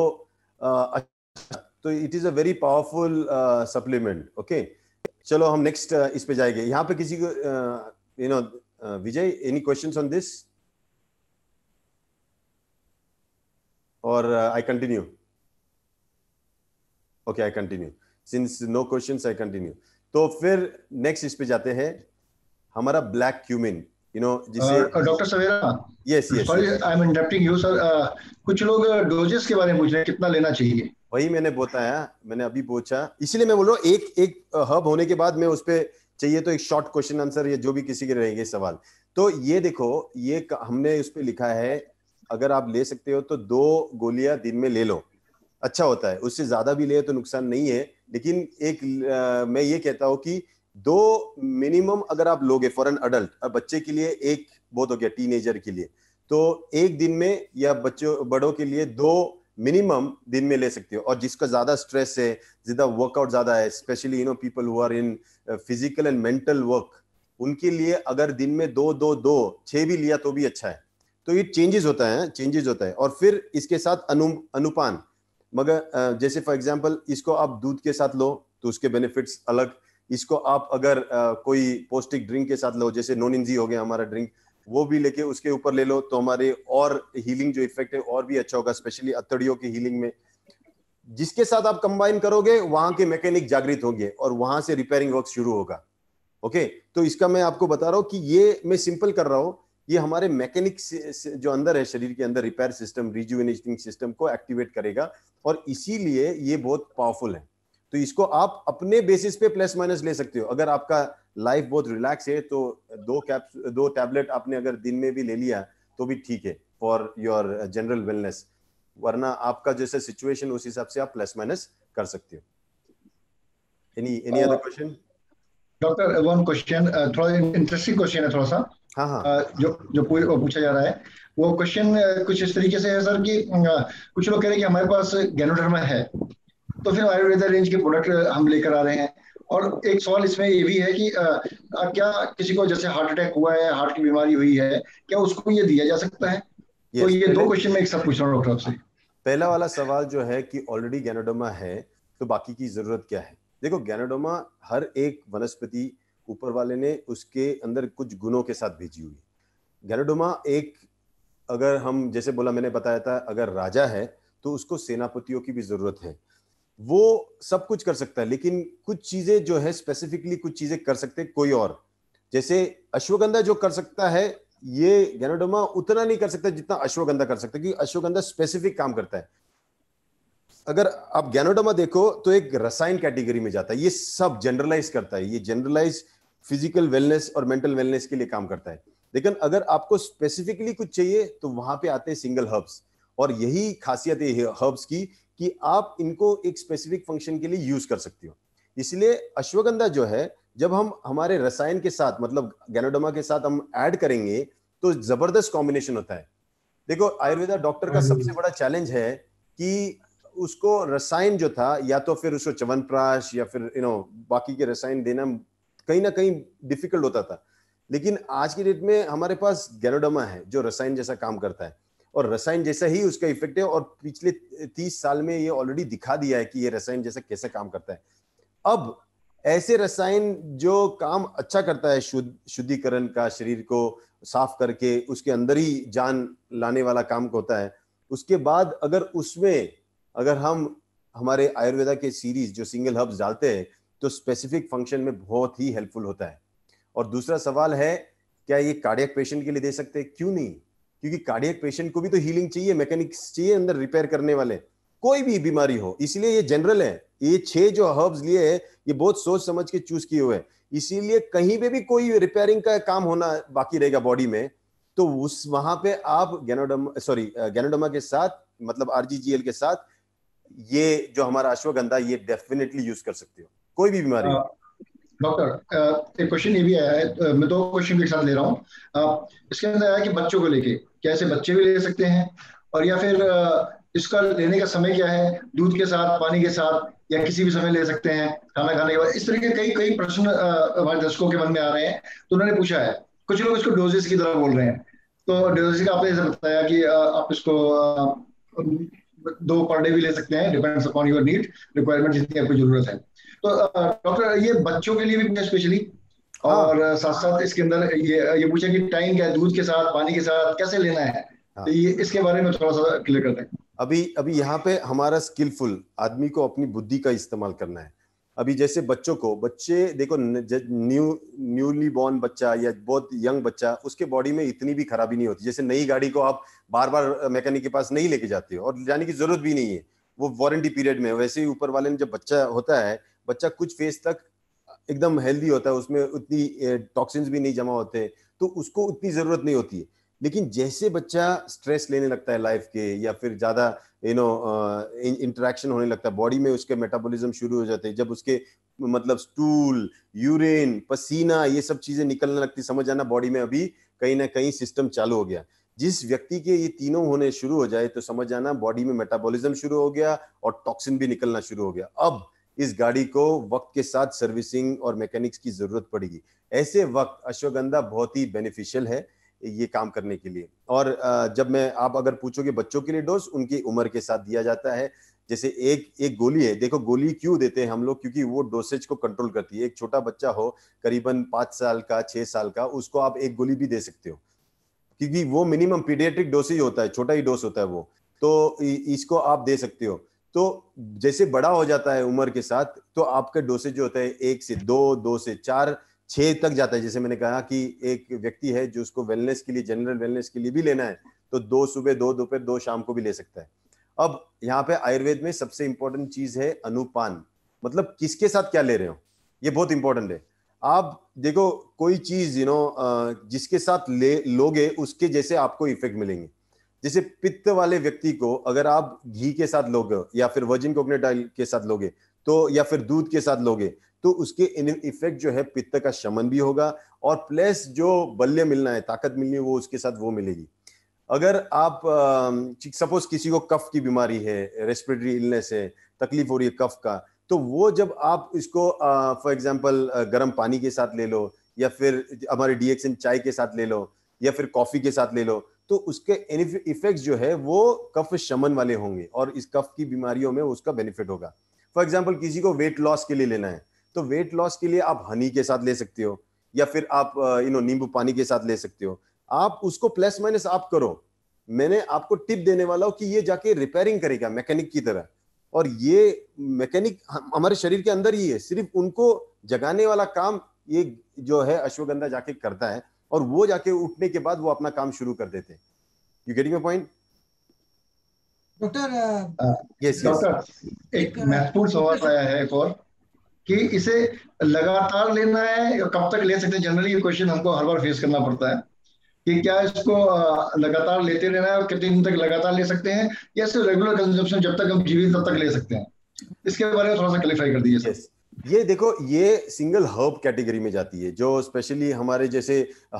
अच्छा, तो it is a very powerful supplement okay चलो हम नेक्स्ट uh, इस पे जाएंगे यहाँ पे किसी को you know Vijay any questions on this or uh, I continue? Okay, I continue. Since no questions, I continue. to fir next तो फिर नेक्स्ट इस पे जाते हैं हमारा black cumin uh, dr savera yes yes sorry yes. i am interrupting you sir uh, कुछ लोग डोजेस uh, के बारे में पूछ रहे हैं kitna lena chahiye वही मैंने बताया मैंने अभी पूछा इसलिए मैं बोल रहा हूँ एक एक हब uh, होने के बाद मैं उस पर चाहिए तो एक शॉर्ट क्वेश्चन आंसर या जो भी किसी के रहेंगे सवाल तो ये देखो ये हमने उस पर लिखा है अगर आप ले सकते हो तो दो गोलियां दिन में ले लो अच्छा होता है उससे ज्यादा भी ले तो नुकसान नहीं है लेकिन एक आ, मैं ये कहता हूँ कि दो मिनिमम अगर आप लोगे फॉर एन अडल्ट बच्चे के लिए एक बहुत हो गया टीनेजर के लिए तो एक दिन में या बच्चों बड़ों के लिए दो मिनिमम दिन में ले सकते हो और जिसका ज्यादा स्ट्रेस है ज्यादा वर्कआउट ज्यादा है specially you know people who are in physical and mental work उनके लिए अगर दिन में दो दो दो छह भी लिया तो भी अच्छा है तो ये चेंजेस होता है चेंजेस होता है और फिर इसके साथ अनु अनुपान मगर जैसे फॉर एग्जाम्पल इसको आप दूध के साथ लो तो उसके बेनिफिट्स अलग इसको आप अगर कोई पौष्टिक ड्रिंक के साथ लो जैसे नॉन इंजी हो गया हमारा ड्रिंक वो भी लेके उसके ऊपर ले लो तो हमारे और हीलिंग जो इफेक्ट है और भी अच्छा होगा स्पेशली अतड़ियों की हीलिंग में जिसके साथ आप कंबाइन करोगे वहां के मैकेनिक जागृत होंगे और वहां से रिपेयरिंग वर्क शुरू होगा ओके तो इसका मैं आपको बता रहा हूँ कि ये मैं सिंपल कर रहा हूँ ये हमारे मैकेनिक जो अंदर है शरीर के अंदर रिपेयर सिस्टम रिज्यूविनेशनिंग सिस्टम को एक्टिवेट करेगा और इसीलिए ये बहुत पावरफुल है तो इसको आप अपने बेसिस पे प्लस माइनस ले सकते हो अगर आपका लाइफ बहुत रिलैक्स है तो दो कैप्स दो टैबलेट आपने अगर दिन में भी ले लिया तो भी ठीक है फॉर योर जनरल वेलनेस वरना आपका जैसे सिचुएशन उस हिसाब से आप प्लस माइनस कर सकते हो any any other question doctor one question थोड़ा इंटरेस्टिंग क्वेश्चन है थोड़ा सा हाँ, हाँ। जो जो पूछा जा रहा है वो क्वेश्चन कुछ इस तरीके से है सर कि कुछ लोग कह रहे हैं कि हमारे पास गैनोडर्मा है तो फिर आयुर्वेदा रेंज के प्रोडक्ट हम लेकर आ रहे हैं और एक सवाल इसमें ये भी है कि आ, क्या किसी को जैसे हार्ट अटैक हुआ है हार्ट की बीमारी हुई है क्या उसको ये दिया जा सकता है तो yes, तो ये दो क्वेश्चन में एक साथ पूछ रहा हूँ डॉक्टर साहब पहला वाला सवाल जो है कि ऑलरेडी गैनोडोमा है तो बाकी की जरूरत क्या है देखो गैनोडोमा हर एक वनस्पति ऊपर वाले ने उसके अंदर कुछ गुणों के साथ भेजी हुई गैलोडोमा एक अगर हम जैसे बोला मैंने बताया था अगर राजा है तो उसको सेनापतियों की भी जरूरत है वो सब कुछ कर सकता है लेकिन कुछ चीजें जो है स्पेसिफिकली कुछ चीजें कर सकते कोई और जैसे अश्वगंधा जो कर सकता है ये गैनोडोमा उतना नहीं कर सकता जितना अश्वगंधा कर सकता क्योंकि अश्वगंधा स्पेसिफिक काम करता है अगर आप गैनोडोमा देखो तो एक रसायन कैटेगरी में जाता है ये सब जनरलाइज करता है ये जनरलाइज फिजिकल वेलनेस और मेंटल वेलनेस के लिए काम करता है लेकिन अगर आपको स्पेसिफिकली कुछ चाहिए तो वहां पे आते हैं सिंगल हर्ब्स और यही खासियत है हर्ब्स की कि आप इनको एक स्पेसिफिक फंक्शन के लिए यूज कर सकती हो इसलिए अश्वगंधा जो है जब हम हमारे रसायन के साथ मतलब गैनोडोमा के साथ हम ऐड करेंगे तो जबरदस्त कॉम्बिनेशन होता है देखो आयुर्वेदा डॉक्टर का हम्म। सबसे बड़ा चैलेंज है कि उसको रसायन जो था या तो फिर उसको च्यवनप्राश या फिर यू नो बाकी के रसायन देना कहीं ना कहीं डिफिकल्ट होता था लेकिन आज की डेट में हमारे पास गैनोडमा है जो रसायन जैसा काम करता है और रसायन जैसा ही उसका इफेक्ट है और पिछले तीस साल में ये ऑलरेडी दिखा दिया है कि ये रसायन जैसा कैसे काम करता है अब ऐसे रसायन जो काम अच्छा करता है शुद्ध शुद्धिकरण का शरीर को साफ करके उसके अंदर ही जान लाने वाला काम होता है उसके बाद अगर उसमें अगर हम हमारे आयुर्वेदा के सीरीज जो सिंगल हर्ब्स डालते हैं तो स्पेसिफिक फंक्शन में बहुत ही हेल्पफुल होता है और दूसरा सवाल है क्या ये कार्डियक पेशेंट के लिए दे सकते हैं क्यों नहीं क्योंकि कार्डियक पेशेंट को भी तो हीलिंग चाहिए मैकेनिक्स चाहिए अंदर रिपेयर करने वाले कोई भी बीमारी हो इसलिए ये जनरल है ये छह जो हर्ब्स लिए है ये बहुत सोच समझ के चूज किए हुए हैं इसीलिए कहीं पे भी कोई रिपेयरिंग का काम होना बाकी रहेगा बॉडी में तो उस वहां पे आप गैनोडमा सॉरी गैनोडमा के साथ मतलब आरजीजीएल के साथ ये जो हमारा अश्वगंधा ये डेफिनेटली यूज कर सकते हो कोई भी बीमारी डॉक्टर एक क्वेश्चन ये भी आया है मैं दो क्वेश्चन के साथ ले रहा हूँ इसके अंदर आया कि बच्चों को लेके क्या ऐसे बच्चे भी ले सकते हैं और या फिर इसका लेने का समय क्या है दूध के साथ पानी के साथ या किसी भी समय ले सकते हैं खाना खाने के बाद इस तरह के कई कई प्रश्न हमारे दर्शकों के मन में आ रहे हैं तो उन्होंने पूछा है कुछ लोग इसको डोजेस की तरह बोल रहे हैं तो डोजेस का आपने ऐसा बताया कि आप इसको दो पर डे भी ले सकते हैं depends upon your need requirement जितनी आपको जरूरत है तो डॉक्टर ये बच्चों के लिए भी पूछा हाँ। स्पेशली और साथ साथ इसके अंदर ये ये पूछा कि टाइम क्या दूध के साथ पानी के साथ कैसे लेना है हाँ। तो ये इसके बारे में थोड़ा सा क्लियर करते हैं अभी अभी यहाँ पे हमारा स्किलफुल आदमी को अपनी बुद्धि का इस्तेमाल करना है अभी जैसे बच्चों को बच्चे देखो न्यू न्यूली बॉर्न बच्चा या बहुत यंग बच्चा उसके बॉडी में इतनी भी खराबी नहीं होती जैसे नई गाड़ी को आप बार बार मैकेनिक के पास नहीं लेके जाते हो और जाने की जरूरत भी नहीं है वो वारंटी पीरियड में वैसे ही ऊपर वाले ने जब बच्चा होता है बच्चा कुछ फेज तक एकदम हेल्दी होता है उसमें उतनी टॉक्सिन्स भी नहीं जमा होते तो उसको उतनी जरूरत नहीं होती है लेकिन जैसे बच्चा स्ट्रेस लेने लगता है लाइफ के या फिर ज्यादा यू नो इंटरेक्शन होने लगता है बॉडी में उसके मेटाबॉलिज्म शुरू हो जाते हैं जब उसके मतलब स्टूल यूरिन पसीना ये सब चीजें निकलने लगती समझ जाना बॉडी में अभी कहीं ना कहीं सिस्टम चालू हो गया जिस व्यक्ति के ये तीनों होने शुरू हो जाए तो समझ जाना बॉडी में मेटाबॉलिज्म शुरू हो गया और टॉक्सिन भी निकलना शुरू हो गया अब इस गाड़ी को वक्त के साथ सर्विसिंग और मैकेनिक्स की जरूरत पड़ेगी ऐसे वक्त अश्वगंधा बहुत ही बेनिफिशियल है ये काम करने के लिए और जब मैं आप अगर पूछोगे बच्चों के लिए डोज उनकी उम्र के साथ दिया जाता है जैसे एक एक गोली है देखो गोली क्यों देते हैं हम लोग क्योंकि वो डोसेज को कंट्रोल करती है एक छोटा बच्चा हो करीबन पांच साल का छह साल का उसको आप एक गोली भी दे सकते हो क्योंकि वो मिनिमम पीडियाट्रिक डोसेज होता है छोटा ही डोस होता है वो तो इसको आप दे सकते हो तो जैसे बड़ा हो जाता है उम्र के साथ तो आपका डोसेज जो होता है एक से दो दो से चार छह तक जाता है जैसे मैंने कहा कि एक व्यक्ति है जो उसको वेलनेस के लिए जनरल वेलनेस के लिए भी लेना है तो दो सुबह दो दोपहर दो शाम को भी ले सकता है अब यहाँ पे आयुर्वेद में सबसे इंपॉर्टेंट चीज है अनुपान मतलब किसके साथ क्या ले रहे हो ये बहुत इंपॉर्टेंट है आप देखो कोई चीज यू नो जिसके साथ ले लोगे उसके जैसे आपको इफेक्ट मिलेंगे जैसे पित्त वाले व्यक्ति को अगर आप घी के साथ लोगे या फिर वर्जिन कोकोनट ऑयल के साथ लोगे तो या फिर दूध के साथ लोगे तो उसके इफेक्ट जो है पित्त का शमन भी होगा और प्लस जो बल्य मिलना है ताकत मिलनी है वो उसके साथ वो मिलेगी अगर आप सपोज किसी को कफ की बीमारी है रेस्पिरेटरी इलनेस है तकलीफ हो रही है कफ का तो वो जब आप इसको फॉर एग्जाम्पल गर्म पानी के साथ ले लो या फिर हमारे डीएक्सन चाय के साथ ले लो या फिर कॉफी के साथ ले लो तो उसके इफेक्ट जो है वो कफ शमन वाले होंगे और इस कफ की बीमारियों में उसका बेनिफिट होगा फॉर एग्जाम्पल किसी को वेट लॉस के लिए लेना है तो वेट लॉस के लिए आप हनी के साथ ले सकते हो या फिर आप यू uh, नो नींबू पानी के साथ ले सकते हो आप उसको प्लस माइनस आप करो मैंने आपको टिप देने वाला हूं कि ये जाके रिपेयरिंग करेगा मैकेनिक की तरह और ये मैकेनिक हमारे शरीर के अंदर ही है सिर्फ उनको जगाने वाला काम ये जो है अश्वगंधा जाके करता है और वो जाके उठने के बाद वो अपना काम शुरू कर देते you getting my point doctor yes एक महत्वपूर्ण सवाल आया है एक और कि इसे लगातार लेना है कब तक ले सकते हैं जनरली क्वेश्चन हमको हर बार फेस करना पड़ता है कि क्या इसको uh, लगातार लेते रहना है और कितने दिन तक लगातार ले सकते हैं या रेगुलर कंजम्पशन जब तक हम जीवित तब तक ले सकते हैं इसके बारे में थोड़ा सा क्लियरिफाई कर दीजिए सर yes. ये देखो ये सिंगल हर्ब कैटेगरी में जाती है जो स्पेशली हमारे जैसे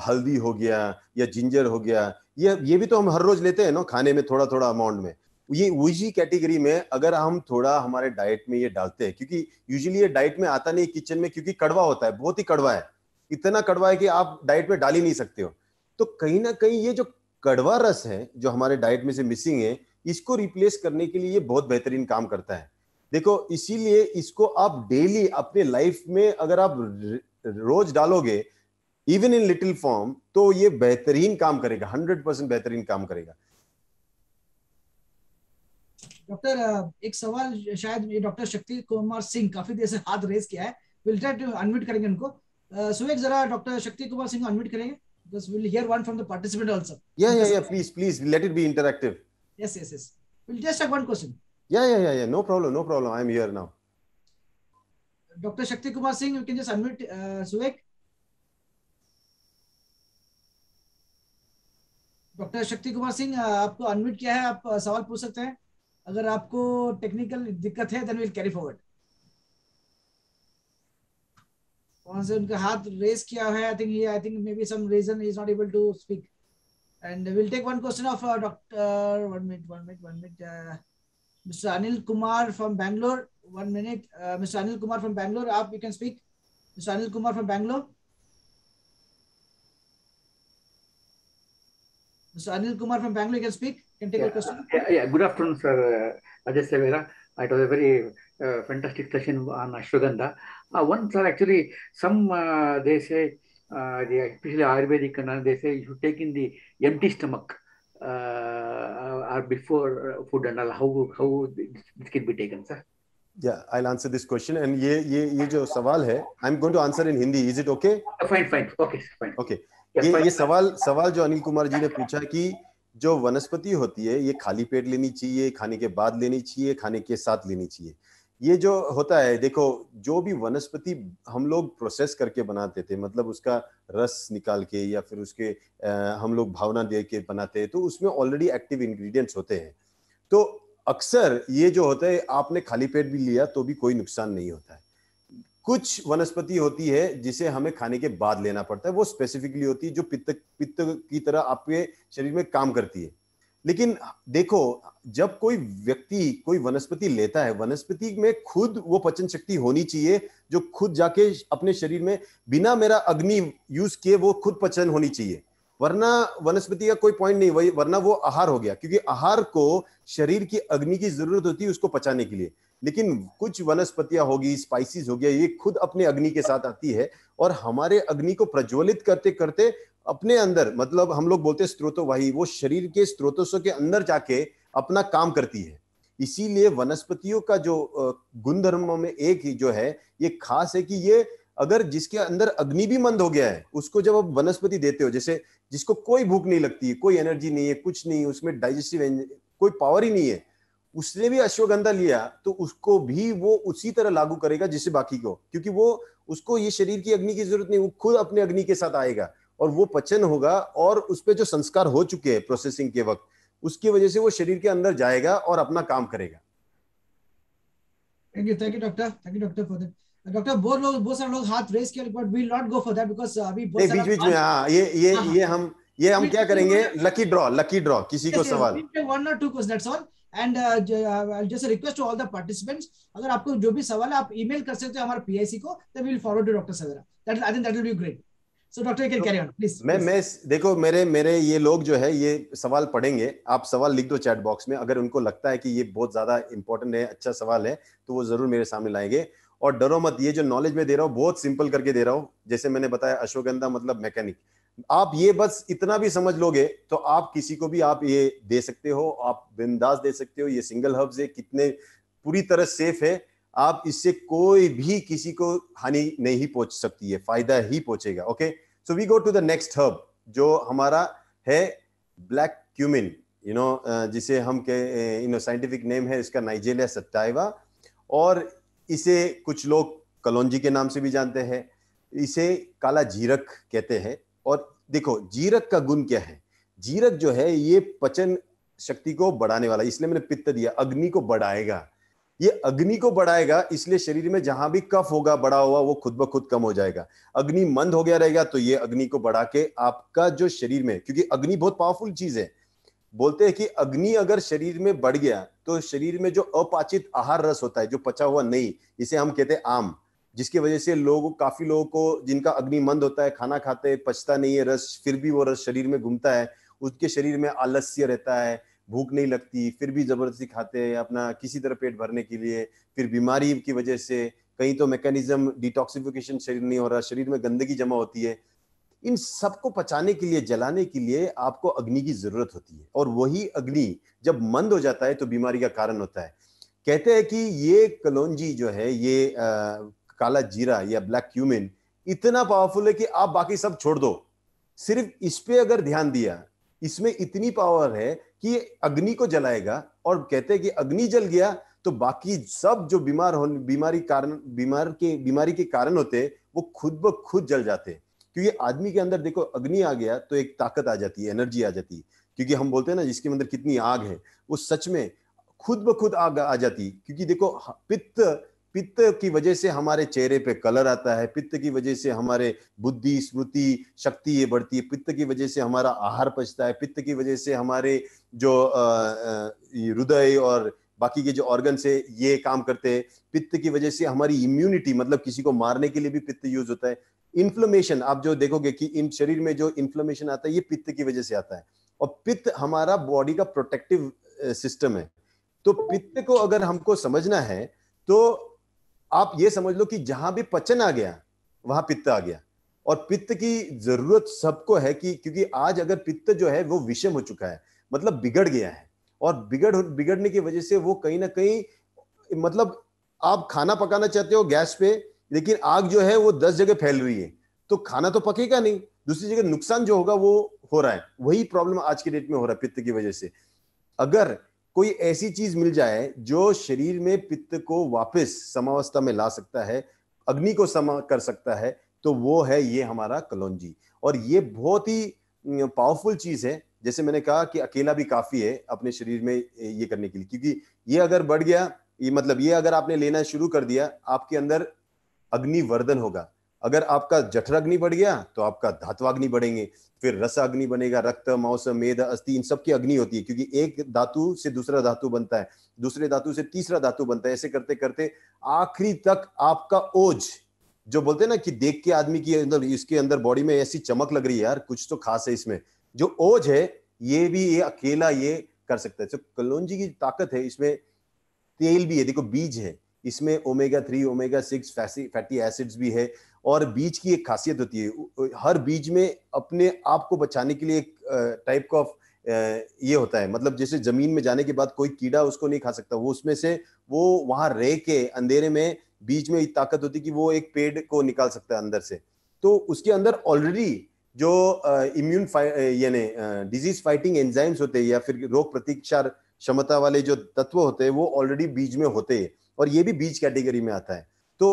हल्दी हो गया या जिंजर हो गया ये ये भी तो हम हर रोज लेते हैं ना खाने में थोड़ा थोड़ा अमाउंट में ये उसी कैटेगरी में अगर हम थोड़ा हमारे डाइट में ये डालते हैं क्योंकि यूजुअली ये डाइट में आता नहीं किचन में क्योंकि कड़वा होता है बहुत ही कड़वा है इतना कड़वा है कि आप डाइट में डाल ही नहीं सकते हो तो कहीं ना कहीं ये जो कड़वा रस है जो हमारे डाइट में से मिसिंग है इसको रिप्लेस करने के लिए ये बहुत बेहतरीन काम करता है देखो इसीलिए इसको आप डेली अपने लाइफ में अगर आप रोज डालोगे इवन इन लिटिल फॉर्म तो ये बेहतरीन काम करेगा हंड्रेड परसेंट बेहतरीन काम करेगा डॉक्टर एक सवाल शायद ये डॉक्टर शक्ति कुमार सिंह काफी देर से हाथ रेस किया है विल ट्राई टू अनम्यूट करेंगे उनको सुवेक जरा डॉक्टर शक्ति कुमार सिंह अनम्यूट करेंगे because will hear one from the participant also yeah yeah yeah please please let it be interactive yes yes yes will just have one question Yeah, yeah, yeah, yeah. No problem, no problem. i am here now. Dr. Shakti Kumar Singh, you can just unmute uh, Suvek. Doctor Shakti Kumar Singh आपको अनम्यूट किया है आप uh, सवाल पूछ सकते हैं अगर आपको टेक्निकल दिक्कत है देन विल कैरी फॉरवर्ड कौन से उनका हाथ रेस किया है आई थिंक ये I think maybe some reason is not able to speak and will take one question of doctor one minute one minute one minute Mr. Anil Kumar from Bangalore. One minute. Uh, Mr. Anil Kumar from Bangalore, up, you can speak. Mr. Anil Kumar from Bangalore. Mr. Anil Kumar from Bangalore, you can speak. You can take yeah. your question. Yeah, yeah, good afternoon, sir. Uh, Ajay Severa. It was a very uh, fantastic session on ashwagandha. Uh, one, sir, actually, some uh, they say, uh, they, especially Ayurvedic, and they say you should take in the empty stomach. uh, are before food and all, how how this can be taken, sir? Yeah, I'll answer this question. And ye ye ye jo sawal hai I'm going to answer in Hindi. Is it okay? Fine, fine. Okay, fine. Okay. ये ये सवाल सवाल जो अनिल कुमार जी ने पूछा कि जो वनस्पति होती है ये खाली पेट लेनी चाहिए खाने के बाद लेनी चाहिए खाने के साथ लेनी चाहिए ये जो होता है देखो जो भी वनस्पति हम लोग प्रोसेस करके बनाते थे मतलब उसका रस निकाल के या फिर उसके आ, हम लोग भावना दे के बनाते हैं तो उसमें ऑलरेडी एक्टिव इंग्रेडिएंट्स होते हैं तो अक्सर ये जो होता है आपने खाली पेट भी लिया तो भी कोई नुकसान नहीं होता है कुछ वनस्पति होती है जिसे हमें खाने के बाद लेना पड़ता है वो स्पेसिफिकली होती है जो पित्त पित्त की तरह आपके शरीर में काम करती है लेकिन देखो जब कोई व्यक्ति कोई वनस्पति लेता है वनस्पति में खुद वो पचन शक्ति होनी चाहिए जो खुद जाके अपने शरीर में बिना मेरा अग्नि यूज किए वो खुद पचन होनी चाहिए वरना वनस्पति का कोई पॉइंट नहीं वही वरना वो आहार हो गया क्योंकि आहार को शरीर की अग्नि की जरूरत होती है उसको पचाने के लिए लेकिन कुछ वनस्पतियां होगी स्पाइसीज हो गया ये खुद अपने अग्नि के साथ आती है और हमारे अग्नि को प्रज्वलित करते करते अपने अंदर मतलब हम लोग बोलते हैं स्त्रोतो वाही वो शरीर के स्त्रोतों के अंदर जाके अपना काम करती है इसीलिए वनस्पतियों का जो गुणधर्म में एक ही जो है ये खास है कि ये अगर जिसके अंदर अग्नि भी मंद हो गया है उसको जब आप वनस्पति देते हो जैसे जिसको कोई भूख नहीं लगती है कोई एनर्जी नहीं है कुछ नहीं उसमें डाइजेस्टिव कोई पावर ही नहीं है उसने भी अश्वगंधा लिया तो उसको भी वो उसी तरह लागू करेगा जिससे बाकी को क्योंकि वो उसको ये शरीर की अग्नि की जरूरत नहीं वो खुद अपने अग्नि के साथ आएगा और वो पचन होगा और उस पर जो संस्कार हो चुके हैं प्रोसेसिंग के वक्त उसकी वजह से वो शरीर के अंदर जाएगा और अपना काम करेगा thank you thank you doctor thank you doctor for that doctor बहुत लोग बहुत सारे लोग हाथ रेस किया but we not go for that because अभी बहुत बीच बीच में हाँ, ये ये हाँ, हाँ। ये हम ये हम क्या करेंगे लकी ड्रॉ लकी ड्रॉ किसी को सवाल वन और two question that's all and just request to all the participants अगर आपको जो भी सवाल है आप ईमेल कर सकते हो हमारे पीआईसी को विल फॉरवर्ड टू डॉक्टर सदरा that I think that will be great so doctor can carry on please मैं मैं देखो मेरे मेरे ये लोग जो है ये सवाल पढ़ेंगे आप सवाल लिख दो चैट बॉक्स में अगर उनको लगता है कि ये बहुत ज्यादा इंपॉर्टेंट है अच्छा सवाल है तो वो जरूर मेरे सामने लाएंगे और डरो मत ये जो नॉलेज मैं दे रहा हूँ बहुत सिंपल करके दे रहा हूँ जैसे मैंने बताया अश्वगंधा मतलब मैकेनिक आप ये बस इतना भी समझ लोगे तो आप किसी को भी आप ये दे सकते हो आप बिंदास दे सकते हो ये सिंगल हर्ब्स है कितने पूरी तरह सेफ है आप इससे कोई भी किसी को हानि नहीं पहुंच सकती है फायदा ही पहुंचेगा okay so we go to the next herb जो हमारा है ब्लैक क्यूमिन यू नो जिसे हम के यू नो साइंटिफिक नेम है इसका नाइजेरिया सत्ताइवा और इसे कुछ लोग कलौजी के नाम से भी जानते हैं इसे काला जीरक कहते हैं और देखो जीरक का गुण क्या है जीरक जो है ये पचन शक्ति को बढ़ाने वाला इसलिए मैंने पित्त दिया अग्नि को बढ़ाएगा ये अग्नि को बढ़ाएगा इसलिए शरीर में जहां भी कफ होगा बड़ा हुआ वो खुद ब खुद कम हो जाएगा अग्नि मंद हो गया रहेगा तो ये अग्नि को बढ़ा के आपका जो शरीर में क्योंकि अग्नि बहुत पावरफुल चीज है बोलते हैं कि अग्नि अगर शरीर में बढ़ गया तो शरीर में जो अपाचित आहार रस होता है जो पचा हुआ नहीं इसे हम कहते हैं आम जिसकी वजह से लोग काफी लोगों को जिनका अग्नि मंद होता है खाना खाते पचता नहीं है रस फिर भी वो रस शरीर में घूमता है उसके शरीर में आलस्य रहता है भूख नहीं लगती फिर भी जबरदस्ती खाते हैं अपना किसी तरह पेट भरने के लिए फिर बीमारी की वजह से कहीं तो मैकेनिज्म डिटॉक्सिफिकेशन शरीर नहीं हो रहा शरीर में गंदगी जमा होती है इन सबको पचाने के लिए जलाने के लिए आपको अग्नि की जरूरत होती है और वही अग्नि जब मंद हो जाता है तो बीमारी का कारण होता है कहते हैं कि ये कलौजी जो है ये आ, काला जीरा या ब्लैक क्यूमिन इतना पावरफुल है कि आप बाकी सब छोड़ दो सिर्फ इस पे अगर ध्यान दिया इसमें इतनी पावर है कि अग्नि को जलाएगा और कहते हैं कि अग्नि जल गया तो बाकी सब जो बीमार होने बीमारी कारण बीमार के बीमारी के कारण होते वो खुद ब खुद जल जाते क्योंकि आदमी के अंदर देखो अग्नि आ गया तो एक ताकत आ जाती है एनर्जी आ जाती है क्योंकि हम बोलते हैं ना जिसके अंदर कितनी आग है वो सच में खुद ब खुद आग आ जाती क्योंकि देखो पित्त पित्त की वजह से हमारे चेहरे पे कलर आता है पित्त की वजह से हमारे बुद्धि स्मृति शक्ति ये बढ़ती है पित्त की वजह से हमारा आहार पचता है पित्त की वजह से हमारे जो हृदय और बाकी के जो ऑर्गन से ये काम करते हैं पित्त की वजह से हमारी इम्यूनिटी मतलब किसी को मारने के लिए भी पित्त यूज होता है इन्फ्लोमेशन आप जो देखोगे कि इन शरीर में जो इन्फ्लोमेशन आता है ये पित्त की वजह से आता है और पित्त हमारा बॉडी का प्रोटेक्टिव सिस्टम है तो पित्त को अगर हमको समझना है तो आप ये समझ लो कि जहां भी पचन आ गया वहां पित्त आ गया और पित्त की जरूरत सबको है कि क्योंकि आज अगर पित्त जो है वो विषम हो चुका है मतलब बिगड़ गया है और बिगड़ बिगड़ने की वजह से वो कहीं ना कहीं मतलब आप खाना पकाना चाहते हो गैस पे लेकिन आग जो है वो दस जगह फैल रही है तो खाना तो पकेगा नहीं दूसरी जगह नुकसान जो होगा वो हो रहा है वही प्रॉब्लम आज के डेट में हो रहा है पित्त की वजह से अगर कोई ऐसी चीज मिल जाए जो शरीर में पित्त को वापस समावस्था में ला सकता है अग्नि को समा कर सकता है तो वो है ये हमारा कलौजी और ये बहुत ही पावरफुल चीज है जैसे मैंने कहा कि अकेला भी काफी है अपने शरीर में ये करने के लिए क्योंकि ये अगर बढ़ गया ये मतलब ये अगर आपने लेना शुरू कर दिया आपके अंदर अग्निवर्धन होगा अगर आपका जठराग्नि बढ़ गया तो आपका धातवाग्नि बढ़ेंगे फिर रस अग्नि बनेगा रक्त मांस मेध अस्थि इन सबकी अग्नि होती है क्योंकि एक धातु से दूसरा धातु बनता है दूसरे धातु से तीसरा धातु बनता है ऐसे करते करते आखिरी तक आपका ओज जो बोलते हैं ना कि देख के आदमी की अंदर इसके अंदर बॉडी में ऐसी चमक लग रही है यार कुछ तो खास है इसमें जो ओज है ये भी ये अकेला ये कर सकता है तो कलोंजी की ताकत है इसमें तेल भी है देखो बीज है इसमें omega three omega six fatty acids भी है और बीज की एक खासियत होती है हर बीज में अपने आप को बचाने के लिए एक टाइप का ये होता है मतलब जैसे जमीन में जाने के बाद कोई कीड़ा उसको नहीं खा सकता वो उसमें से वो वहां रह के अंधेरे में बीज में ताकत होती कि वो एक पेड़ को निकाल सकता है अंदर से तो उसके अंदर ऑलरेडी जो इम्यून यानी डिजीज फाइटिंग एंजाइम्स होते हैं या फिर रोग प्रतीक्षार क्षमता वाले जो तत्व होते हैं वो ऑलरेडी बीज में होते हैं और ये भी बीज कैटेगरी में आता है तो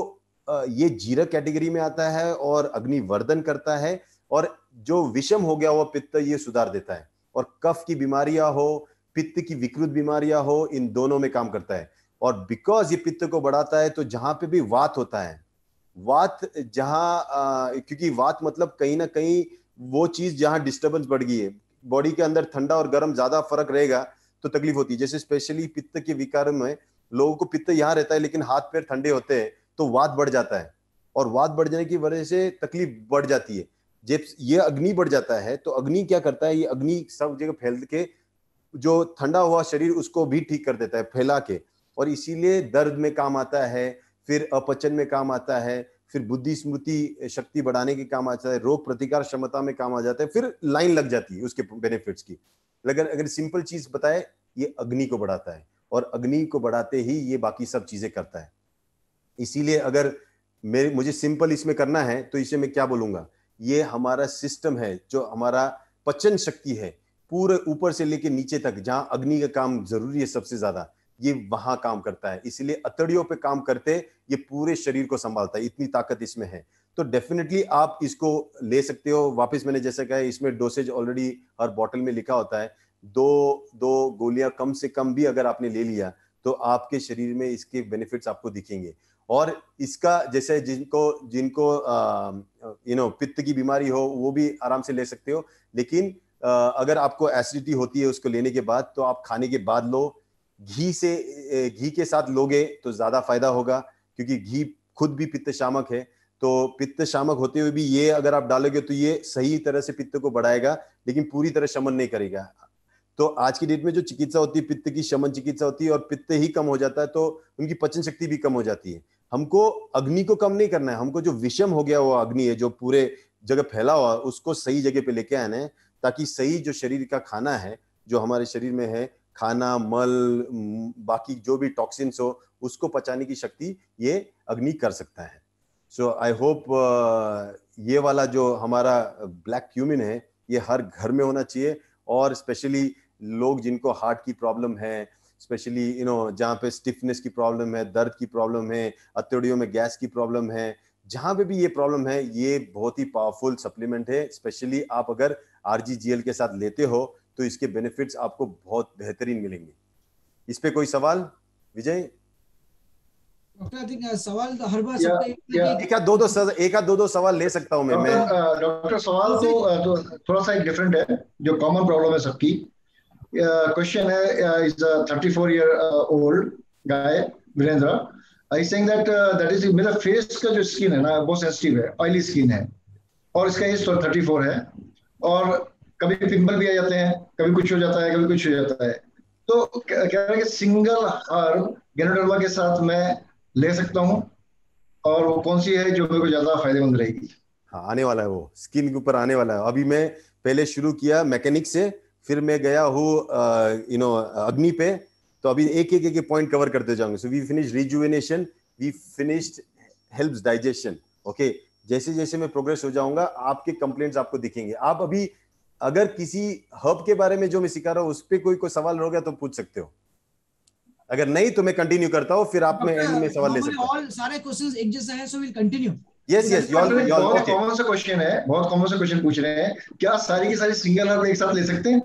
ये जीरा कैटेगरी में आता है और अग्निवर्धन करता है और जो विषम हो गया वह पित्त ये सुधार देता है और कफ की बीमारियां हो पित्त की विकृत बीमारियां हो इन दोनों में काम करता है और बिकॉज ये पित्त को बढ़ाता है तो जहां पे भी वात होता है वात जहां क्योंकि वात मतलब कहीं ना कहीं वो चीज जहां डिस्टर्बेंस बढ़ गई है बॉडी के अंदर ठंडा और गर्म ज्यादा फर्क रहेगा तो तकलीफ होती है जैसे स्पेशली पित्त के विकार में लोगों को पित्त यहाँ रहता है लेकिन हाथ पैर ठंडे होते हैं तो वाद बढ़ जाता है और वाद बढ़ जाने की वजह से तकलीफ बढ़ जाती है जब ये अग्नि बढ़ जाता है तो अग्नि क्या करता है ये अग्नि सब जगह फैल के जो ठंडा हुआ शरीर उसको भी ठीक कर देता है फैला के और इसीलिए दर्द में काम आता है फिर अपचन में काम आता है फिर बुद्धि स्मृति शक्ति बढ़ाने के काम आ जाता है रोग प्रतिकार क्षमता में काम आ जाता है फिर लाइन लग जाती है उसके बेनिफिट्स की लेकिन अगर सिंपल चीज बताए ये अग्नि को बढ़ाता है और अग्नि को बढ़ाते ही ये बाकी सब चीजें करता है इसीलिए अगर मेरे मुझे सिंपल इसमें करना है तो इसे मैं क्या बोलूंगा ये हमारा सिस्टम है जो हमारा पचन शक्ति है पूरे ऊपर से लेके नीचे तक जहाँ अग्नि का काम जरूरी है सबसे ज्यादा ये वहां काम करता है इसीलिए अतड़ियों पे काम करते ये पूरे शरीर को संभालता है इतनी ताकत इसमें है तो डेफिनेटली आप इसको ले सकते हो वापस मैंने जैसा कहा इसमें डोसेज ऑलरेडी हर बॉटल में लिखा होता है दो दो गोलियां कम से कम भी अगर आपने ले लिया तो आपके शरीर में इसके बेनिफिट्स आपको दिखेंगे और इसका जैसे जिनको जिनको यू नो पित्त की बीमारी हो वो भी आराम से ले सकते हो लेकिन आ, अगर आपको एसिडिटी होती है उसको लेने के बाद तो आप खाने के बाद लो घी से घी के साथ लोगे तो ज्यादा फायदा होगा क्योंकि घी खुद भी पित्त शामक है तो पित्त शामक होते हुए भी ये अगर आप डालोगे तो ये सही तरह से पित्त को बढ़ाएगा लेकिन पूरी तरह शमन नहीं करेगा तो आज की डेट में जो चिकित्सा होती है पित्त की शमन चिकित्सा होती है और पित्त ही कम हो जाता है तो उनकी पचन शक्ति भी कम हो जाती है हमको अग्नि को कम नहीं करना है हमको जो विषम हो गया हुआ अग्नि है जो पूरे जगह फैला हुआ उसको सही जगह पे लेके आना है ताकि सही जो शरीर का खाना है जो हमारे शरीर में है खाना मल बाकी जो भी टॉक्सिन्स हो उसको पचाने की शक्ति ये अग्नि कर सकता है सो आई होप ये वाला जो हमारा ब्लैक क्यूमिन है ये हर घर में होना चाहिए और स्पेशली लोग जिनको हार्ट की प्रॉब्लम है स्पेशली यू नो जहाँ पे स्टिफनेस की प्रॉब्लम है दर्द की प्रॉब्लम है अत्योड़ियों में गैस की प्रॉब्लम है जहाँ पे भी ये प्रॉब्लम है ये बहुत ही पावरफुल सप्लीमेंट है स्पेशली आप अगर आर के साथ लेते हो तो इसके बेनिफिट्स आपको बहुत बेहतरीन मिलेंगे इस पे कोई सवाल विजय डॉक्टर uh, सवाल तो हर बार एक एक दो दो दो ले सकता हूँ मैं डॉक्टर uh, सवाल तो, uh, तो थोड़ा सा एक डिफरेंट है जो कॉमन प्रॉब्लम है सबकी question is a 34 year uh, old guy Virendra. I saying that that is मेरा फेस का जो स्किन है ना बहुत सेंसिटिव है ऑयली स्किन है और इसका एज थर्टी है और कभी पिंपल भी आ जाते हैं कभी कुछ हो जाता है कभी कुछ हो जाता है तो कह रहे हैं कि सिंगल हर्ब गेनोडर्मा के साथ मैं ले सकता हूँ और वो कौन सी है जो मेरे को ज्यादा फायदेमंद रहेगी हाँ आने वाला है वो स्किन के ऊपर आने वाला है अभी मैं पहले शुरू किया मैकेनिक से फिर मैं गया हूँ यू नो अग्नि पे तो अभी एक एक एक पॉइंट कवर करते जाऊंगे so we finish rejuvenation we finished help digestion okay जैसे जैसे मैं प्रोग्रेस हो जाऊंगा आपके कंप्लेंट्स आपको दिखेंगे आप अभी अगर किसी हब के बारे में जो मैं सिखा रहा हूँ उस पर कोई कोई सवाल हो गया तो पूछ सकते हो अगर नहीं तो मैं कंटिन्यू करता हूँ फिर आप में एंड में सवाल ले सकते हो सारे क्वेश्चंस एक जैसे हैं so will continue yes yes y'all y'all okay common सा क्वेश्चन है बहुत कॉमन सा क्वेश्चन पूछ रहे हैं क्या सारी की सारी सिंगल हर्ब एक साथ ले सकते हैं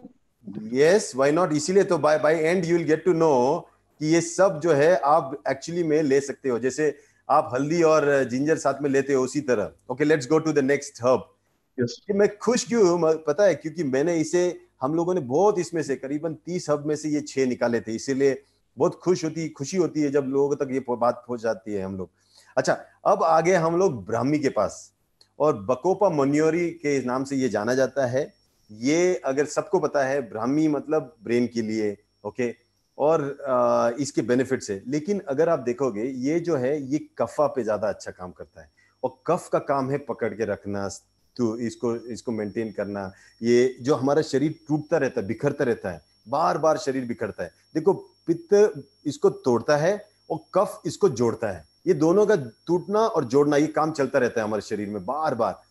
यस व्हाई नॉट इसीलिए तो bye bye and you will get to know कि ये सब जो है आप एक्चुअली में ले सकते हो जैसे आप हल्दी और जिंजर साथ में लेते हो उसी तरह okay let's go to the next herb मैं खुश क्यों हूं पता है क्योंकि मैंने इसे हम लोगों ने बहुत इसमें से करीबन तीस हब में से ये छह निकाले थे इसीलिए बहुत खुश होती खुशी होती है जब लोगों तक ये बात पहुंच जाती है हम लोग अच्छा अब आगे हम लोग ब्राह्मी के पास और बकोपा मन्योरी के नाम से ये जाना जाता है ये अगर सबको पता है ब्राह्मी मतलब ब्रेन के लिए ओके और इसके बेनिफिट्स है लेकिन अगर आप देखोगे ये जो है ये कफा पे ज्यादा अच्छा काम करता है और कफ का काम है पकड़ के रखना तो इसको इसको मेंटेन करना ये जो हमारा शरीर टूटता रहता है बिखरता रहता है बार बार शरीर बिखरता है देखो पित्त इसको तोड़ता है और कफ इसको जोड़ता है ये दोनों का टूटना और जोड़ना ये काम चलता रहता है हमारे शरीर में बार बार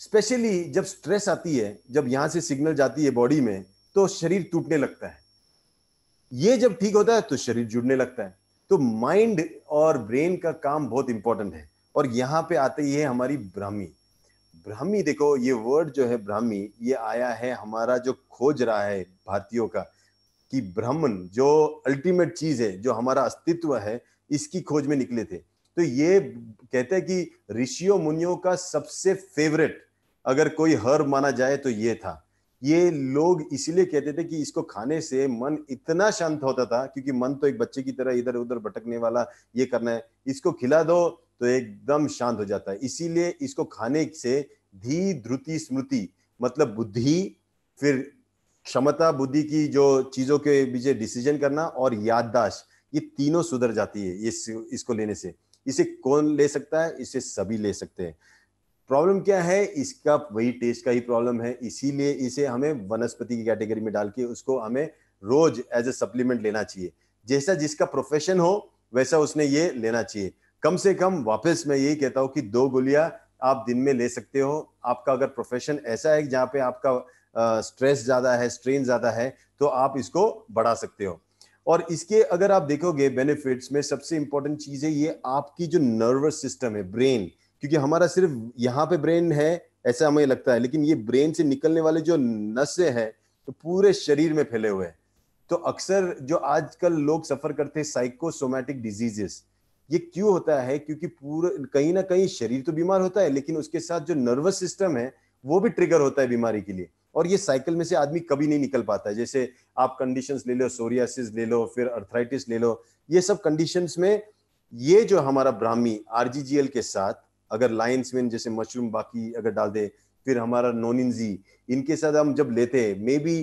स्पेशली जब स्ट्रेस आती है जब यहाँ से सिग्नल जाती है बॉडी में तो शरीर टूटने लगता है ये जब ठीक होता है तो शरीर जुड़ने लगता है तो माइंड और ब्रेन का काम बहुत इंपॉर्टेंट है और यहाँ पे आते ही है हमारी ब्राह्मी ब्राह्मी देखो ये वर्ड जो है ब्राह्मी ये आया है हमारा जो खोज रहा है भारतीयों का कि ब्राह्मण जो अल्टीमेट चीज है जो हमारा अस्तित्व है इसकी खोज में निकले थे तो ये कहते हैं कि ऋषियों मुनियों का सबसे फेवरेट अगर कोई हर माना जाए तो ये था ये लोग इसीलिए कहते थे कि इसको खाने से मन इतना शांत होता था क्योंकि मन तो एक बच्चे की तरह इधर उधर भटकने वाला ये करना है इसको खिला दो तो एकदम शांत हो जाता है इसीलिए इसको खाने से धी ध्रुति स्मृति मतलब बुद्धि फिर क्षमता बुद्धि की जो चीजों के बीच डिसीजन करना और याददाश्त ये तीनों सुधर जाती है इस इसको लेने से इसे कौन ले सकता है इसे सभी ले सकते हैं प्रॉब्लम क्या है इसका वही टेस्ट का ही प्रॉब्लम है इसीलिए इसे हमें वनस्पति की कैटेगरी में डाल के उसको हमें रोज एज ए सप्लीमेंट लेना चाहिए जैसा जिसका प्रोफेशन हो वैसा उसने ये लेना चाहिए कम से कम वापस मैं यही कहता हूँ कि दो गोलियां आप दिन में ले सकते हो आपका अगर प्रोफेशन ऐसा है जहाँ पे आपका स्ट्रेस ज्यादा है स्ट्रेन ज्यादा है तो आप इसको बढ़ा सकते हो और इसके अगर आप देखोगे बेनिफिट्स में सबसे इंपॉर्टेंट चीज है ये आपकी जो नर्वस सिस्टम है ब्रेन क्योंकि हमारा सिर्फ यहाँ पे ब्रेन है ऐसा हमें लगता है लेकिन ये ब्रेन से निकलने वाले जो नशे हैं तो पूरे शरीर में फैले हुए हैं तो अक्सर जो आजकल लोग सफर करते हैं साइकोसोमैटिक डिजीजेस ये क्यों होता है क्योंकि पूरा कहीं ना कहीं शरीर तो बीमार होता है लेकिन उसके साथ जो नर्वस सिस्टम है वो भी ट्रिगर होता है बीमारी के लिए और ये साइकिल में से आदमी कभी नहीं निकल पाता है जैसे आप कंडीशंस ले लो सोरियासिस ले लो फिर अर्थराइटिस ले लो ये सब कंडीशंस में ये जो हमारा ब्राह्मी आरजीजीएल के साथ अगर लाइन्स में जैसे मशरूम बाकी अगर डाल दे फिर हमारा नोनिनजी इनके साथ हम जब लेते हैं maybe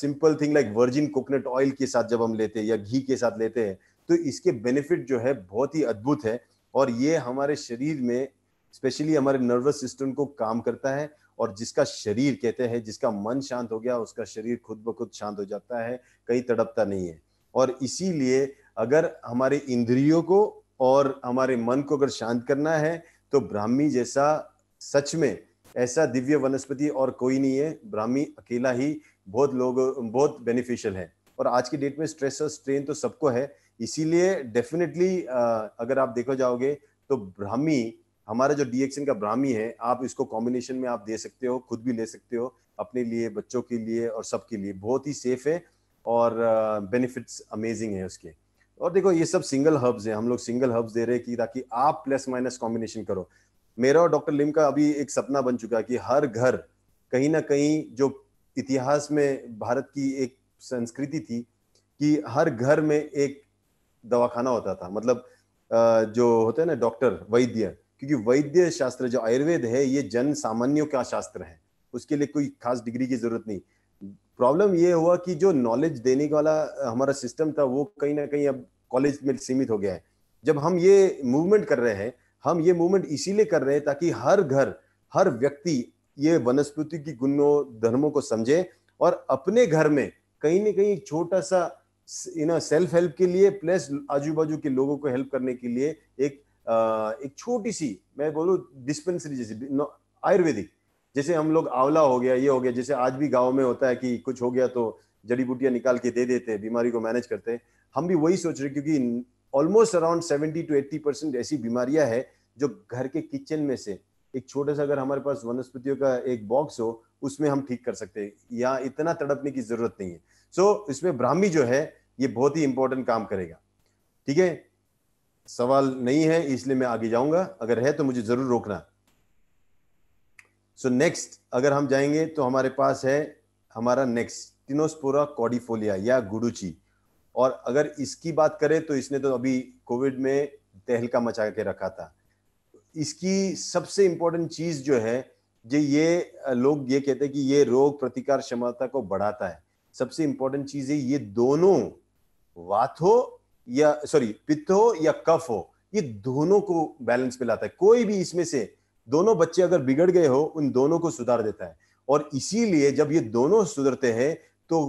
simple thing like virgin coconut oil के साथ जब हम लेते हैं या घी के साथ लेते हैं तो इसके बेनिफिट जो है बहुत ही अद्भुत है और ये हमारे शरीर में स्पेशली हमारे नर्वस सिस्टम को काम करता है और जिसका शरीर कहते हैं जिसका मन शांत हो गया उसका शरीर खुद ब खुद शांत हो जाता है कहीं तड़पता नहीं है और इसीलिए अगर हमारे इंद्रियों को और हमारे मन को अगर शांत करना है तो ब्राह्मी जैसा सच में ऐसा दिव्य वनस्पति और कोई नहीं है ब्राह्मी अकेला ही बहुत लोग बहुत बेनिफिशियल है और आज की डेट में स्ट्रेस और स्ट्रेन तो सबको है इसीलिए डेफिनेटली अगर आप देखो जाओगे तो ब्राह्मी हमारा जो डीएक्शन का ब्राह्मी है आप इसको कॉम्बिनेशन में आप दे सकते हो खुद भी ले सकते हो अपने लिए बच्चों के लिए और सबके लिए बहुत ही सेफ है और बेनिफिट्स uh, अमेजिंग है उसके और देखो ये सब सिंगल हर्ब्स हैं हम लोग सिंगल हर्ब्स दे रहे हैं कि ताकि आप प्लस माइनस कॉम्बिनेशन करो मेरा और डॉक्टर लिम का अभी एक सपना बन चुका है कि हर घर कहीं ना कहीं जो इतिहास में भारत की एक संस्कृति थी कि हर घर में एक दवाखाना होता था मतलब जो होते हैं ना डॉक्टर वैद्य क्योंकि वैद्य शास्त्र जो आयुर्वेद है ये जन सामान्यों का शास्त्र है उसके लिए कोई खास डिग्री की जरूरत नहीं प्रॉब्लम ये हुआ कि जो नॉलेज देने वाला हमारा सिस्टम था वो कहीं ना कहीं अब कॉलेज में सीमित हो गया है जब हम ये मूवमेंट कर रहे हैं हम ये मूवमेंट इसीलिए कर रहे हैं ताकि हर घर हर व्यक्ति ये वनस्पति की गुणों धर्मों को समझे और अपने घर में कहीं ना कहीं छोटा सा यू नो सेल्फ हेल्प के लिए प्लस आजू बाजू के लोगों को हेल्प करने के लिए एक एक छोटी सी मैं बोलूँ डिस्पेंसरी जैसी आयुर्वेदिक जैसे हम लोग आंवला हो गया ये हो गया जैसे आज भी गाँव में होता है कि कुछ हो गया तो जड़ी बूटियां निकाल के दे देते हैं बीमारी को मैनेज करते हैं हम भी वही सोच रहे क्योंकि almost around seventy to eighty percent ऐसी बीमारियां हैं जो घर के किचन में से एक छोटा सा अगर हमारे पास वनस्पतियों का एक बॉक्स हो उसमें हम ठीक कर सकते हैं यहाँ इतना तड़पने की जरूरत नहीं है सो so, इसमें ब्राह्मी जो है ये बहुत ही इंपॉर्टेंट काम करेगा ठीक है सवाल नहीं है इसलिए मैं आगे जाऊंगा अगर है तो मुझे जरूर रोकना सो so नेक्स्ट अगर हम जाएंगे तो हमारे पास है हमारा नेक्स्ट टिनोस्पोरा कॉडिफोलिया या गुडुची और अगर इसकी बात करें तो इसने तो अभी कोविड में तहलका मचा के रखा था इसकी सबसे इम्पोर्टेंट चीज़ जो है जो ये लोग ये कहते हैं कि ये रोग प्रतिकार क्षमता को बढ़ाता है सबसे इंपॉर्टेंट चीज़ है ये दोनों वाथो या सॉरी पित्त हो या कफ हो ये दोनों को बैलेंस में लाता है कोई भी इसमें से दोनों बच्चे अगर बिगड़ गए हो उन दोनों को सुधार देता है और इसीलिए जब ये दोनों सुधरते हैं तो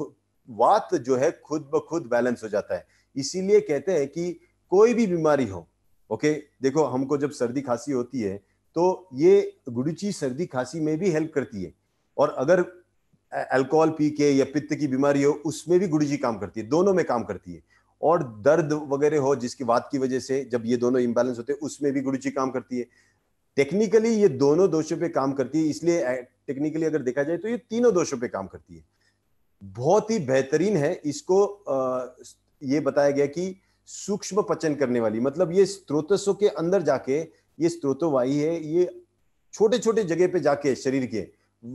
वात जो है खुद ब खुद बैलेंस हो जाता है इसीलिए कहते हैं कि कोई भी बीमारी हो ओके देखो हमको जब सर्दी खांसी होती है तो ये गुडुची सर्दी खांसी में भी हेल्प करती है और अगर अल्कोहल पी के या पित्त की बीमारी हो उसमें भी गुड़ुची काम करती है दोनों में काम करती है और दर्द वगैरह हो जिसकी बात की वजह से जब ये दोनों इम्बेलेंस होते हैं उसमें भी गुरुजी काम करती है टेक्निकली ये दोनों दोषों पे काम करती है इसलिए टेक्निकली अगर देखा जाए तो ये तीनों दोषों पे काम करती है बहुत ही बेहतरीन है इसको आ, ये बताया गया कि सूक्ष्म पचन करने वाली मतलब ये स्त्रोतसों के अंदर जाके ये स्त्रोतोवाही है ये छोटे छोटे जगह पे जाके शरीर के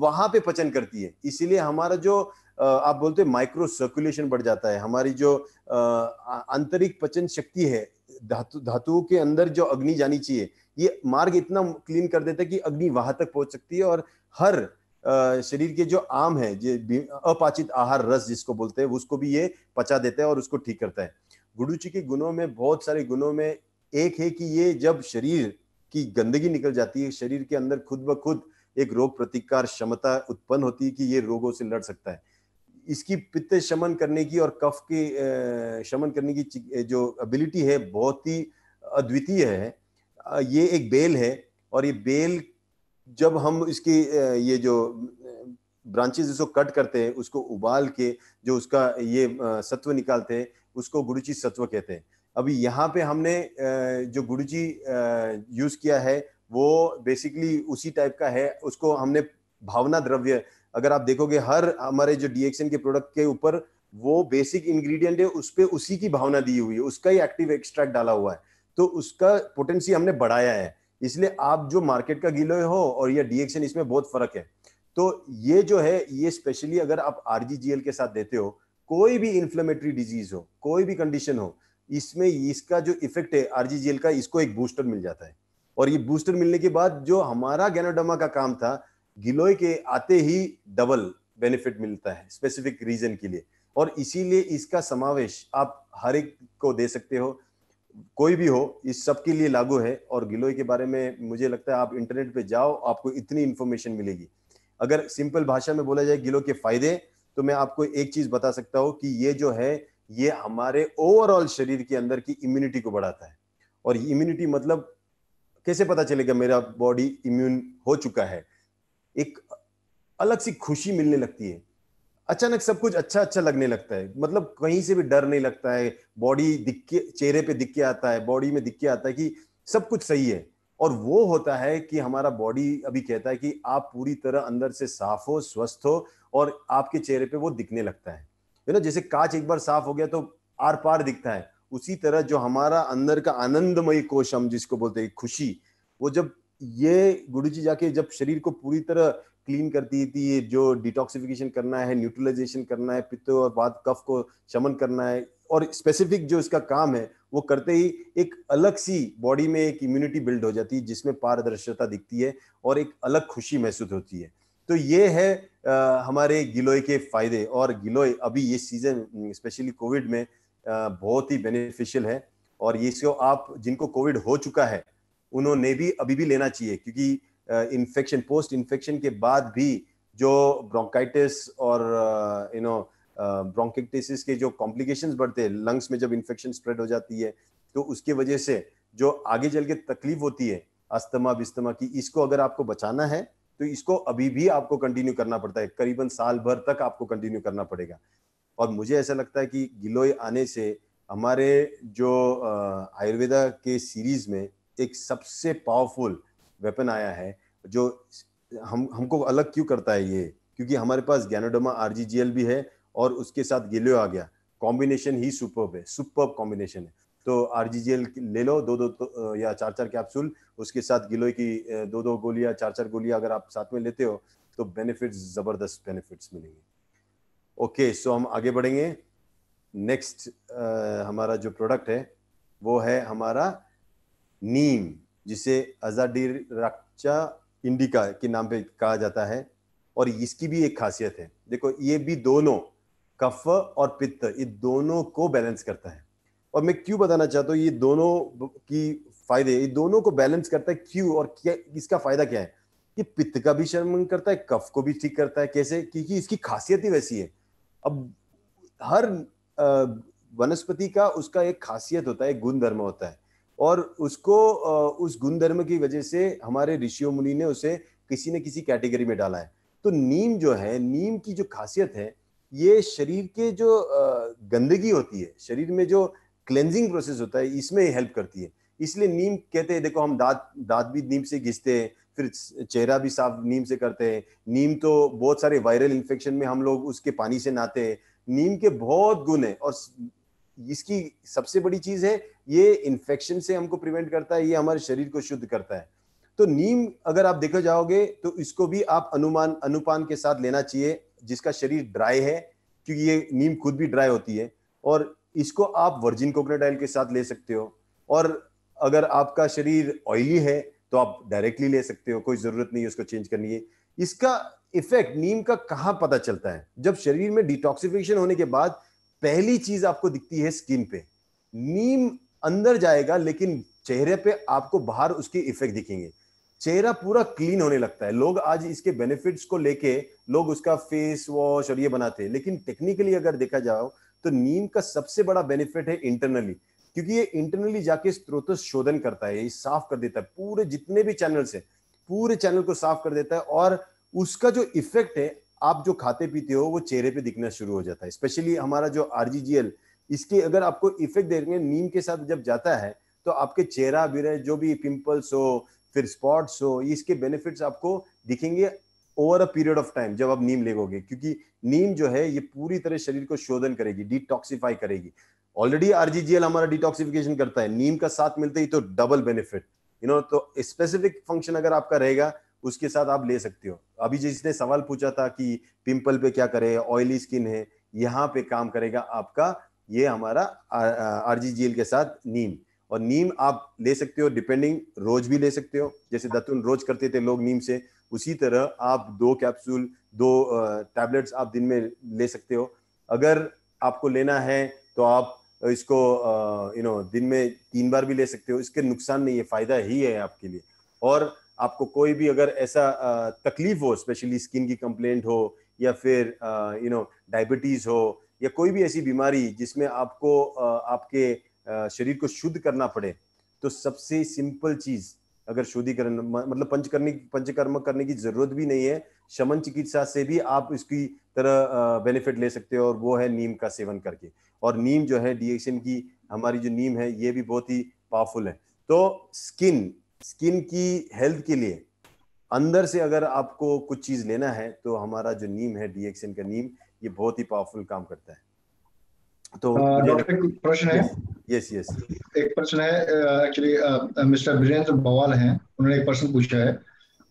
वहां पे पचन करती है इसीलिए हमारा जो आप बोलते हैं माइक्रो सर्कुलेशन बढ़ जाता है हमारी जो आंतरिक पचन शक्ति है धातु धातुओं के अंदर जो अग्नि जानी चाहिए ये मार्ग इतना क्लीन कर देता है कि अग्नि वहां तक पहुंच सकती है और हर शरीर के जो आम है जो अपाचित आहार रस जिसको बोलते हैं उसको भी ये पचा देता है और उसको ठीक करता है गुडुची के गुणों में बहुत सारे गुणों में एक है कि ये जब शरीर की गंदगी निकल जाती है शरीर के अंदर खुद ब खुद एक रोग प्रतिकार क्षमता उत्पन्न होती है कि ये रोगों से लड़ सकता है इसकी पित्त शमन करने की और कफ की शमन करने की जो एबिलिटी है बहुत ही अद्वितीय है ये एक बेल है और ये बेल जब हम इसकी ये जो ब्रांचेस इसको कट करते हैं उसको उबाल के जो उसका ये सत्व निकालते हैं उसको गुरुची सत्व कहते हैं अभी यहाँ पे हमने जो गुड़ुची यूज किया है वो बेसिकली उसी टाइप का है उसको हमने भावना द्रव्य अगर आप देखोगे हर हमारे जो डीएक्सएन के प्रोडक्ट के ऊपर वो बेसिक इंग्रेडिएंट है उस पर उसी की भावना दी हुई है उसका ही एक्टिव एक्सट्रैक्ट डाला हुआ है तो उसका पोटेंसी हमने बढ़ाया है इसलिए आप जो मार्केट का गिलोय हो और ये डीएक्सएन इसमें बहुत फर्क है तो ये जो है ये स्पेशली अगर आप आरजीजीएल के साथ देते हो कोई भी इन्फ्लेमेटरी डिजीज हो कोई भी कंडीशन हो इसमें इसका जो इफेक्ट है आरजीजीएल का इसको एक बूस्टर मिल जाता है और ये बूस्टर मिलने के बाद जो हमारा गैनोडमा का काम था गिलोय के आते ही डबल बेनिफिट मिलता है स्पेसिफिक रीजन के लिए और इसीलिए इसका समावेश आप हर एक को दे सकते हो कोई भी हो इस सब के लिए लागू है और गिलोय के बारे में मुझे लगता है आप इंटरनेट पे जाओ आपको इतनी इन्फॉर्मेशन मिलेगी अगर सिंपल भाषा में बोला जाए गिलोय के फायदे तो मैं आपको एक चीज बता सकता हूँ कि ये जो है ये हमारे ओवरऑल शरीर के अंदर की इम्यूनिटी को बढ़ाता है और इम्यूनिटी मतलब कैसे पता चलेगा मेरा बॉडी इम्यून हो चुका है एक अलग सी खुशी मिलने लगती है अचानक सब कुछ अच्छा अच्छा लगने लगता है मतलब कहीं से भी डर नहीं लगता है बॉडी दिक्के चेहरे पे दिक्के आता है बॉडी में दिक्के आता है कि सब कुछ सही है और वो होता है कि हमारा बॉडी अभी कहता है कि आप पूरी तरह अंदर से साफ हो स्वस्थ हो और आपके चेहरे पे वो दिखने लगता है यू नो जैसे कांच एक बार साफ हो गया तो आर पार दिखता है उसी तरह जो हमारा अंदर का आनंदमय कोश हम जिसको बोलते हैं खुशी वो जब ये गुरु जी जाके जब शरीर को पूरी तरह क्लीन करती थी जो डिटॉक्सिफिकेशन करना है न्यूट्रलाइजेशन करना है पित्त और बाद कफ को शमन करना है और स्पेसिफिक जो इसका काम है वो करते ही एक अलग सी बॉडी में एक इम्यूनिटी बिल्ड हो जाती है जिसमें पारदर्शिता दिखती है और एक अलग खुशी महसूस होती है तो ये है आ, हमारे गिलोय के फायदे और गिलोय अभी ये सीजन स्पेशली कोविड में आ, बहुत ही बेनिफिशियल है और ये इसको आप जिनको कोविड हो चुका है उन्होंने भी अभी भी लेना चाहिए क्योंकि इन्फेक्शन पोस्ट इन्फेक्शन के बाद भी जो ब्रोंकाइटिस और यू नो ब्रोंकिटिस के जो कॉम्प्लिकेशंस बढ़ते हैं लंग्स में जब इन्फेक्शन स्प्रेड हो जाती है तो उसकी वजह से जो आगे चल के तकलीफ होती है अस्थमा बिस्तमा की इसको अगर आपको बचाना है तो इसको अभी भी आपको कंटिन्यू करना पड़ता है करीबन साल भर तक आपको कंटिन्यू करना पड़ेगा और मुझे ऐसा लगता है कि गिलोय आने से हमारे जो आयुर्वेदा के सीरीज में एक सबसे पावरफुल वेपन आया है जो हम हमको अलग क्यों करता है ये क्योंकि हमारे पास गैनोडोमा आरजीजीएल भी है और उसके साथ गिलो आ गया कॉम्बिनेशन ही सुपर्ब है सुपर्ब कॉम्बिनेशन है तो आरजीजीएल ले लो दो दो तो, या चार चार कैप्सूल उसके साथ गिलोय की दो दो गोलियां चार चार गोलियां अगर आप साथ में लेते हो तो बेनिफिट्स जबरदस्त बेनिफिट्स मिलेंगे ओके okay, सो so हम आगे बढ़ेंगे नेक्स्ट हमारा जो प्रोडक्ट है वो है हमारा नीम जिसे अजाडीर रक्चा इंडिका के नाम पे कहा जाता है और इसकी भी एक खासियत है देखो ये भी दोनों कफ और पित्त ये दोनों को बैलेंस करता है और मैं क्यों बताना चाहता हूँ ये दोनों की फायदे ये दोनों को बैलेंस करता है क्यों और क्या इसका फायदा क्या है कि पित्त का भी शर्मन करता है कफ को भी ठीक करता है कैसे क्योंकि इसकी खासियत ही वैसी है अब हर वनस्पति का उसका एक खासियत होता है गुण धर्म होता है और उसको उस गुणधर्म की वजह से हमारे ऋषियों मुनि ने उसे किसी न किसी कैटेगरी में डाला है तो नीम जो है नीम की जो खासियत है ये शरीर के जो गंदगी होती है शरीर में जो क्लेंजिंग प्रोसेस होता है इसमें हेल्प करती है इसलिए नीम कहते हैं देखो हम दांत दांत भी नीम से घिसते हैं फिर चेहरा भी साफ नीम से करते हैं नीम तो बहुत सारे वायरल इन्फेक्शन में हम लोग उसके पानी से नहाते हैं नीम के बहुत गुण हैं और इसकी सबसे बड़ी चीज है ये इन्फेक्शन से हमको प्रिवेंट करता है ये हमारे शरीर को शुद्ध करता है तो नीम अगर आप देखा जाओगे तो इसको भी आप अनुमान अनुपान के साथ लेना चाहिए जिसका शरीर ड्राई है क्योंकि ये नीम खुद भी ड्राई होती है और इसको आप वर्जिन कोकोनट ऑयल के साथ ले सकते हो और अगर आपका शरीर ऑयली है तो आप डायरेक्टली ले सकते हो कोई जरूरत नहीं है उसको चेंज करनी है इसका इफेक्ट नीम का कहाँ पता चलता है जब शरीर में डिटॉक्सिफिकेशन होने के बाद पहली चीज आपको दिखती है स्किन पे नीम अंदर जाएगा लेकिन चेहरे पे आपको बाहर उसकी इफेक्ट दिखेंगे चेहरा पूरा क्लीन होने लगता है लोग आज इसके बेनिफिट्स को लेके लोग उसका फेस वॉश और ये बनाते हैं लेकिन टेक्निकली अगर देखा जाओ तो नीम का सबसे बड़ा बेनिफिट है इंटरनली क्योंकि ये इंटरनली जाके स्त्रोत शोधन करता है ये साफ कर देता है पूरे जितने भी चैनल्स है पूरे चैनल को साफ कर देता है और उसका जो इफेक्ट है आप जो खाते पीते हो वो चेहरे पे दिखना शुरू हो जाता है स्पेशली हमारा जो आर इसके अगर आपको इफेक्ट देखेंगे नीम के साथ जब जाता है तो आपके चेहरा विरह जो भी पिंपल्स हो फिर स्पॉट्स हो इसके बेनिफिट्स आपको दिखेंगे over a period of time जब आप नीम लेगोगे क्योंकि नीम जो है ये पूरी तरह शरीर को शोधन करेगी डिटॉक्सिफाई करेगी ऑलरेडी आरजीजीएल हमारा डिटॉक्सिफिकेशन करता है नीम का साथ मिलते ही तो डबल बेनिफिट यू नो तो स्पेसिफिक फंक्शन अगर आपका रहेगा उसके साथ आप ले सकते हो अभी जिसने सवाल पूछा था कि पिंपल पे क्या करे ऑयली स्किन है यहाँ पे काम करेगा आपका ये हमारा आरजी जील के साथ नीम और नीम आप ले सकते हो डिपेंडिंग रोज भी ले सकते हो जैसे दतुन रोज करते थे लोग नीम से उसी तरह आप दो कैप्सूल दो टैबलेट्स आप दिन में ले सकते हो अगर आपको लेना है तो आप इसको यू नो दिन में तीन बार भी ले सकते हो इसके नुकसान नहीं है फायदा ही है आपके लिए और आपको कोई भी अगर ऐसा तकलीफ हो स्पेशली स्किन की कंप्लेंट हो या फिर यू नो डायबिटीज हो या कोई भी ऐसी बीमारी जिसमें आपको आपके शरीर को शुद्ध करना पड़े तो सबसे सिंपल चीज अगर शुद्धिकरण मतलब पंचकर्मी पंचकर्म करने की जरूरत भी नहीं है शमन चिकित्सा से भी आप इसकी तरह बेनिफिट ले सकते हो और वो है नीम का सेवन करके और नीम जो है डीएक्शन की हमारी जो नीम है ये भी बहुत ही पावरफुल है तो स्किन स्किन की हेल्थ के लिए अंदर से अगर आपको कुछ चीज लेना है तो हमारा जो नीम है डीएक्सएन का नीम ये बहुत ही पावरफुल काम करता है तो प्रश्न है यस यस एक प्रश्न है एक्चुअली मिस्टर वीरेंद्र बवाल हैं उन्होंने एक प्रश्न पूछा है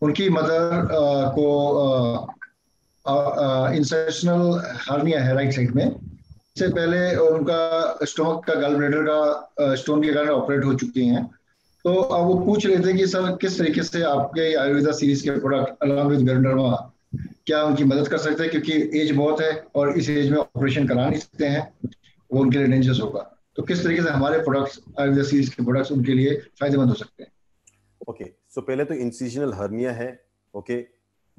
उनकी मदर uh, को इंसेशनल uh, हार्निया है राइट साइड में इससे पहले उनका स्टोमक का गल का स्टोन के कारण ऑपरेट हो चुकी हैं तो अब वो पूछ रहे थे कि सर किस तरीके से आपके आयुर्वेदा सीरीज के प्रोडक्ट अलॉन्ग विद गरुडरमा क्या उनकी मदद कर सकते हैं क्योंकि एज बहुत है और इस एज में ऑपरेशन करा नहीं सकते हैं वो उनके लिए डेंजरस होगा तो किस तरीके से हमारे प्रोडक्ट्स आयुर्वेदा सीरीज के प्रोडक्ट्स उनके लिए फायदेमंद हो सकते हैं ओके okay, सो so पहले तो इंसिजनल हर्निया है ओके okay?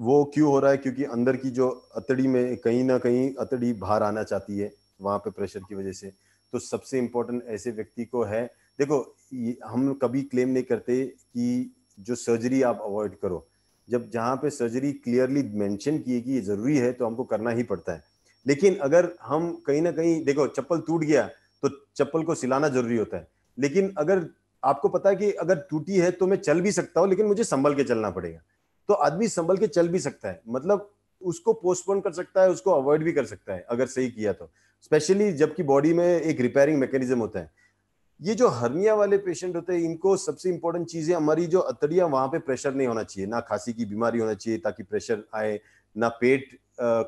वो क्यों हो रहा है क्योंकि अंदर की जो अतड़ी में कहीं ना कहीं अतड़ी बाहर आना चाहती है वहां पे प्रेशर की वजह से तो सबसे इम्पोर्टेंट ऐसे व्यक्ति को है देखो हम कभी क्लेम नहीं करते कि जो सर्जरी आप अवॉइड करो जब जहाँ पे सर्जरी क्लियरली मेंशन की है कि ये जरूरी है तो हमको करना ही पड़ता है लेकिन अगर हम कहीं ना कहीं देखो चप्पल टूट गया तो चप्पल को सिलाना जरूरी होता है लेकिन अगर आपको पता है कि अगर टूटी है तो मैं चल भी सकता हूँ लेकिन मुझे संभल के चलना पड़ेगा तो आदमी संभल के चल भी सकता है मतलब उसको पोस्टपोन कर सकता है उसको अवॉइड भी कर सकता है अगर सही किया तो स्पेशली जबकि बॉडी में एक रिपेयरिंग मैकेनिज्म होता है ये जो हर्निया वाले पेशेंट होते हैं इनको सबसे इंपॉर्टेंट चीज है हमारी जो अतड़िया वहां पे प्रेशर नहीं होना चाहिए ना खांसी की बीमारी होना चाहिए ताकि प्रेशर आए ना पेट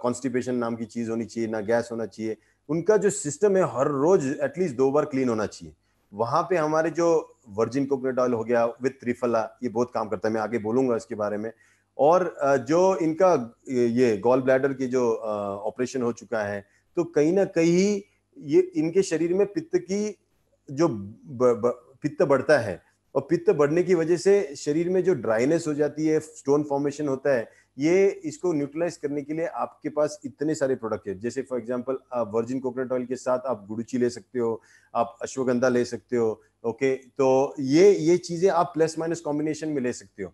कॉन्स्टिपेशन नाम की चीज होनी चाहिए ना गैस होना चाहिए उनका जो सिस्टम है हर रोज एटलीस्ट दो बार क्लीन होना चाहिए वहां पे हमारे जो वर्जिन कोकोनट ऑयल हो गया विथ त्रिफला ये बहुत काम करता है मैं आगे बोलूंगा इसके बारे में और जो इनका ये गॉल ब्लैडर की जो ऑपरेशन हो चुका है तो कहीं ना कहीं ये इनके शरीर में पित्त की जो ब, ब, पित्त बढ़ता है और पित्त बढ़ने की वजह से शरीर में जो ड्राइनेस हो जाती है स्टोन फॉर्मेशन होता है ये इसको न्यूट्रलाइज करने के लिए आपके पास इतने सारे प्रोडक्ट है जैसे फॉर एग्जांपल आप वर्जिन कोकोनट ऑयल के साथ आप गुड़ुची ले सकते हो आप अश्वगंधा ले सकते हो ओके तो ये ये चीजें आप प्लस माइनस कॉम्बिनेशन में ले सकते हो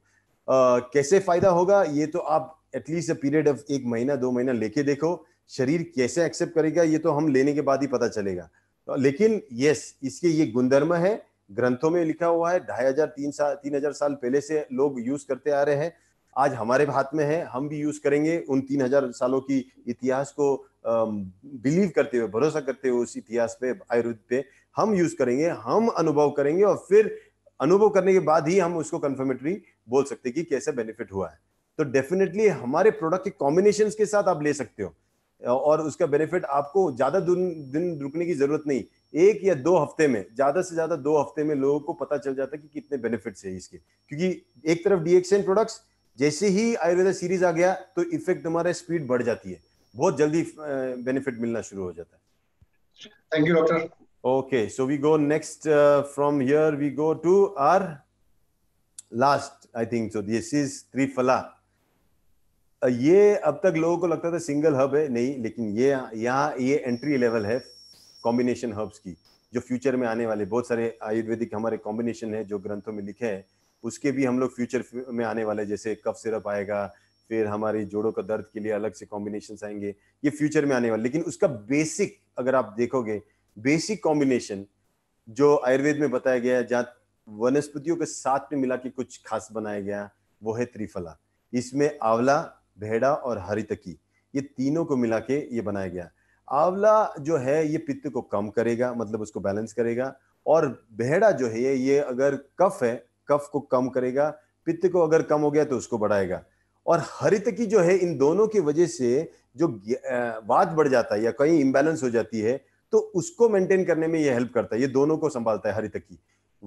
आ, कैसे फायदा होगा ये तो आप एटलीस्ट पीरियड ऑफ एक महीना दो महीना लेके देखो शरीर कैसे एक्सेप्ट करेगा ये तो हम लेने के बाद ही पता चलेगा लेकिन यस इसके ये गुणधर्म है ग्रंथों में लिखा हुआ है ढाई हजार तीन साल तीन हजार साल पहले से लोग यूज करते आ रहे हैं आज हमारे हाथ में है हम भी यूज करेंगे उन तीन हजार सालों की इतिहास को बिलीव करते हुए भरोसा करते हुए उस इतिहास पे आयुर्वेद पे हम यूज करेंगे हम अनुभव करेंगे और फिर अनुभव करने के बाद ही हम उसको कन्फर्मेटरी बोल सकते कि कैसे बेनिफिट हुआ है तो डेफिनेटली हमारे प्रोडक्ट के कॉम्बिनेशन के साथ आप ले सकते हो और उसका बेनिफिट आपको ज़्यादा दिन दिन रुकने की ज़रूरत नहीं एक या दो हफ्ते में ज़्यादा से ज़्यादा दो हफ्ते में लोगों को पता चल जाता है कि कितने बेनिफिट्स है इसके क्योंकि एक तरफ डीएक्सएन प्रोडक्ट्स जैसे ही आयुर्वेदा सीरीज आ गया तो इफेक्ट तुम्हारा स्पीड बढ़ जाती है बहुत जल्दी बेनिफिट मिलना शुरू हो जाता है thank you doctor okay so we go next from here we go to our last I think so this is triphala ये अब तक लोगों को लगता था सिंगल हब है नहीं लेकिन ये यहाँ ये एंट्री लेवल है कॉम्बिनेशन हर्ब्स की जो फ्यूचर में आने वाले बहुत सारे आयुर्वेदिक हमारे कॉम्बिनेशन है जो ग्रंथों में लिखे हैं उसके भी हम लोग फ्यूचर में आने वाले जैसे कफ सिरप आएगा फिर हमारे जोड़ों का दर्द के लिए अलग से कॉम्बिनेशन आएंगे ये फ्यूचर में आने वाले लेकिन उसका बेसिक अगर आप देखोगे बेसिक कॉम्बिनेशन जो आयुर्वेद में बताया गया है जहाँ वनस्पतियों के साथ में मिला के कुछ खास बनाया गया वो है त्रिफला इसमें आंवला भेड़ा और हरितकी ये तीनों को मिला के ये बनाया गया आंवला जो है ये पित्त को कम करेगा मतलब उसको बैलेंस करेगा और भेड़ा जो है ये अगर कफ है कफ को कम करेगा पित्त को अगर कम हो गया तो उसको बढ़ाएगा और हरित की जो है इन दोनों की वजह से जो वाद बढ़ जाता है या कहीं इम्बेलेंस हो जाती है तो उसको मेंटेन करने में ये हेल्प करता है ये दोनों को संभालता है हरित की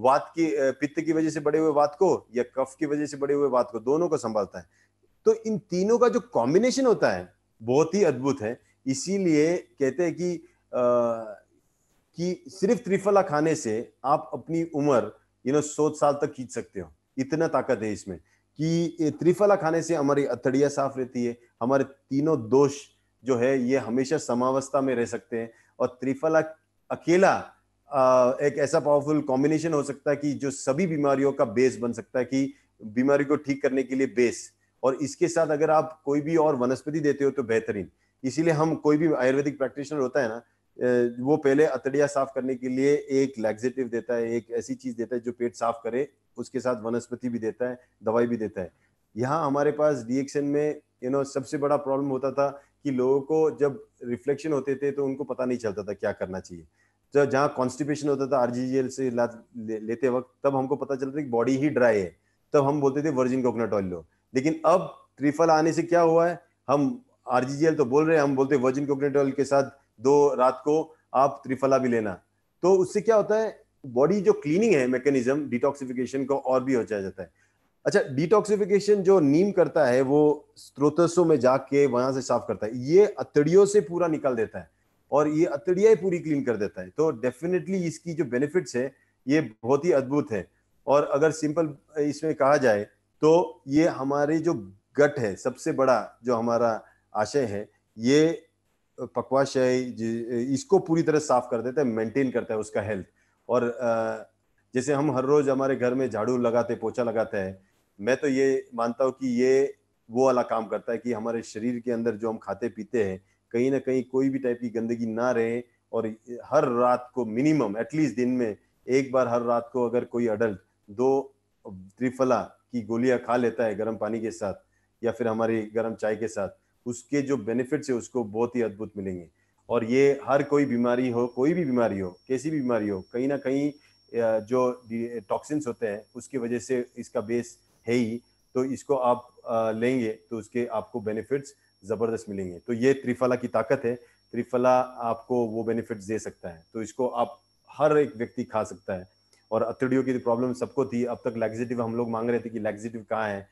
वात की पित्त की वजह से बड़े हुए वात को या कफ की वजह से बड़े हुए वात को दोनों को संभालता है तो इन तीनों का जो कॉम्बिनेशन होता है बहुत ही अद्भुत है इसीलिए कहते हैं कि आ, कि सिर्फ त्रिफला खाने से आप अपनी उम्र यू नो सौ साल तक खींच सकते हो इतना ताकत है इसमें कि त्रिफला खाने से हमारी अथड़िया साफ रहती है हमारे तीनों दोष जो है ये हमेशा समावस्था में रह सकते हैं और त्रिफला अकेला आ, एक ऐसा पावरफुल कॉम्बिनेशन हो सकता है कि जो सभी बीमारियों का बेस बन सकता है कि बीमारी को ठीक करने के लिए बेस और इसके साथ अगर आप कोई भी और वनस्पति देते हो तो बेहतरीन इसीलिए हम कोई भी आयुर्वेदिक प्रैक्टिशनर होता है ना वो पहले अतड़िया साफ करने के लिए एक लैक्सेटिव देता है एक ऐसी चीज देता है जो पेट साफ करे उसके साथ वनस्पति भी देता है दवाई भी देता है यहाँ हमारे पास डीएक्शन में यू नो सबसे बड़ा प्रॉब्लम होता था कि लोगों को जब रिफ्लेक्शन होते थे तो उनको पता नहीं चलता था क्या करना चाहिए जब तो जहाँ कॉन्स्टिपेशन होता था आरजीजीएल से लेते वक्त तब हमको पता चलता था कि बॉडी ही ड्राई है तब हम बोलते थे वर्जिन कोकोनट ऑयल लो लेकिन अब त्रिफल आने से क्या हुआ है हम आरजीजीएल तो बोल रहे हैं हम बोलते हैं वर्जिन कोकोनट ऑयल के साथ दो रात को आप त्रिफला भी लेना तो उससे क्या होता है बॉडी जो क्लीनिंग है मैकेनिज्म डिटॉक्सिफिकेशन को और भी हो जाता है अच्छा डिटॉक्सिफिकेशन जो नीम करता है वो स्त्रोतसों में जाके वहां से साफ करता है ये अतड़ियों से पूरा निकाल देता है और ये अतड़िया ही पूरी क्लीन कर देता है तो डेफिनेटली इसकी जो बेनिफिट्स है ये बहुत ही अद्भुत है और अगर सिंपल इसमें कहा जाए तो ये हमारे जो गट है सबसे बड़ा जो हमारा आशय है ये है इसको पूरी तरह साफ कर देता है मेंटेन करता है उसका हेल्थ और जैसे हम हर रोज हमारे घर में झाड़ू लगाते पोछा लगाते हैं मैं तो ये मानता हूँ कि ये वो वाला काम करता है कि हमारे शरीर के अंदर जो हम खाते पीते हैं कहीं ना कहीं कोई भी टाइप की गंदगी ना रहे और हर रात को मिनिमम एटलीस्ट दिन में एक बार हर रात को अगर कोई अडल्ट दो त्रिफला की गोलियां खा लेता है गर्म पानी के साथ या फिर हमारी गर्म चाय के साथ उसके जो बेनिफिट्स है उसको बहुत ही अद्भुत मिलेंगे और ये हर कोई बीमारी हो कोई भी बीमारी हो कैसी भी बीमारी हो कहीं ना कहीं जो टॉक्सिन्स होते हैं उसकी वजह से इसका बेस है ही तो इसको आप लेंगे तो उसके आपको बेनिफिट्स ज़बरदस्त मिलेंगे तो ये त्रिफला की ताकत है त्रिफला आपको वो बेनिफिट्स दे सकता है तो इसको आप हर एक व्यक्ति खा सकता है और अतड़ियों की प्रॉब्लम सबको थी अब तक लैग्जेटिव हम लोग मांग रहे थे कि लैग्जेटिव कहाँ है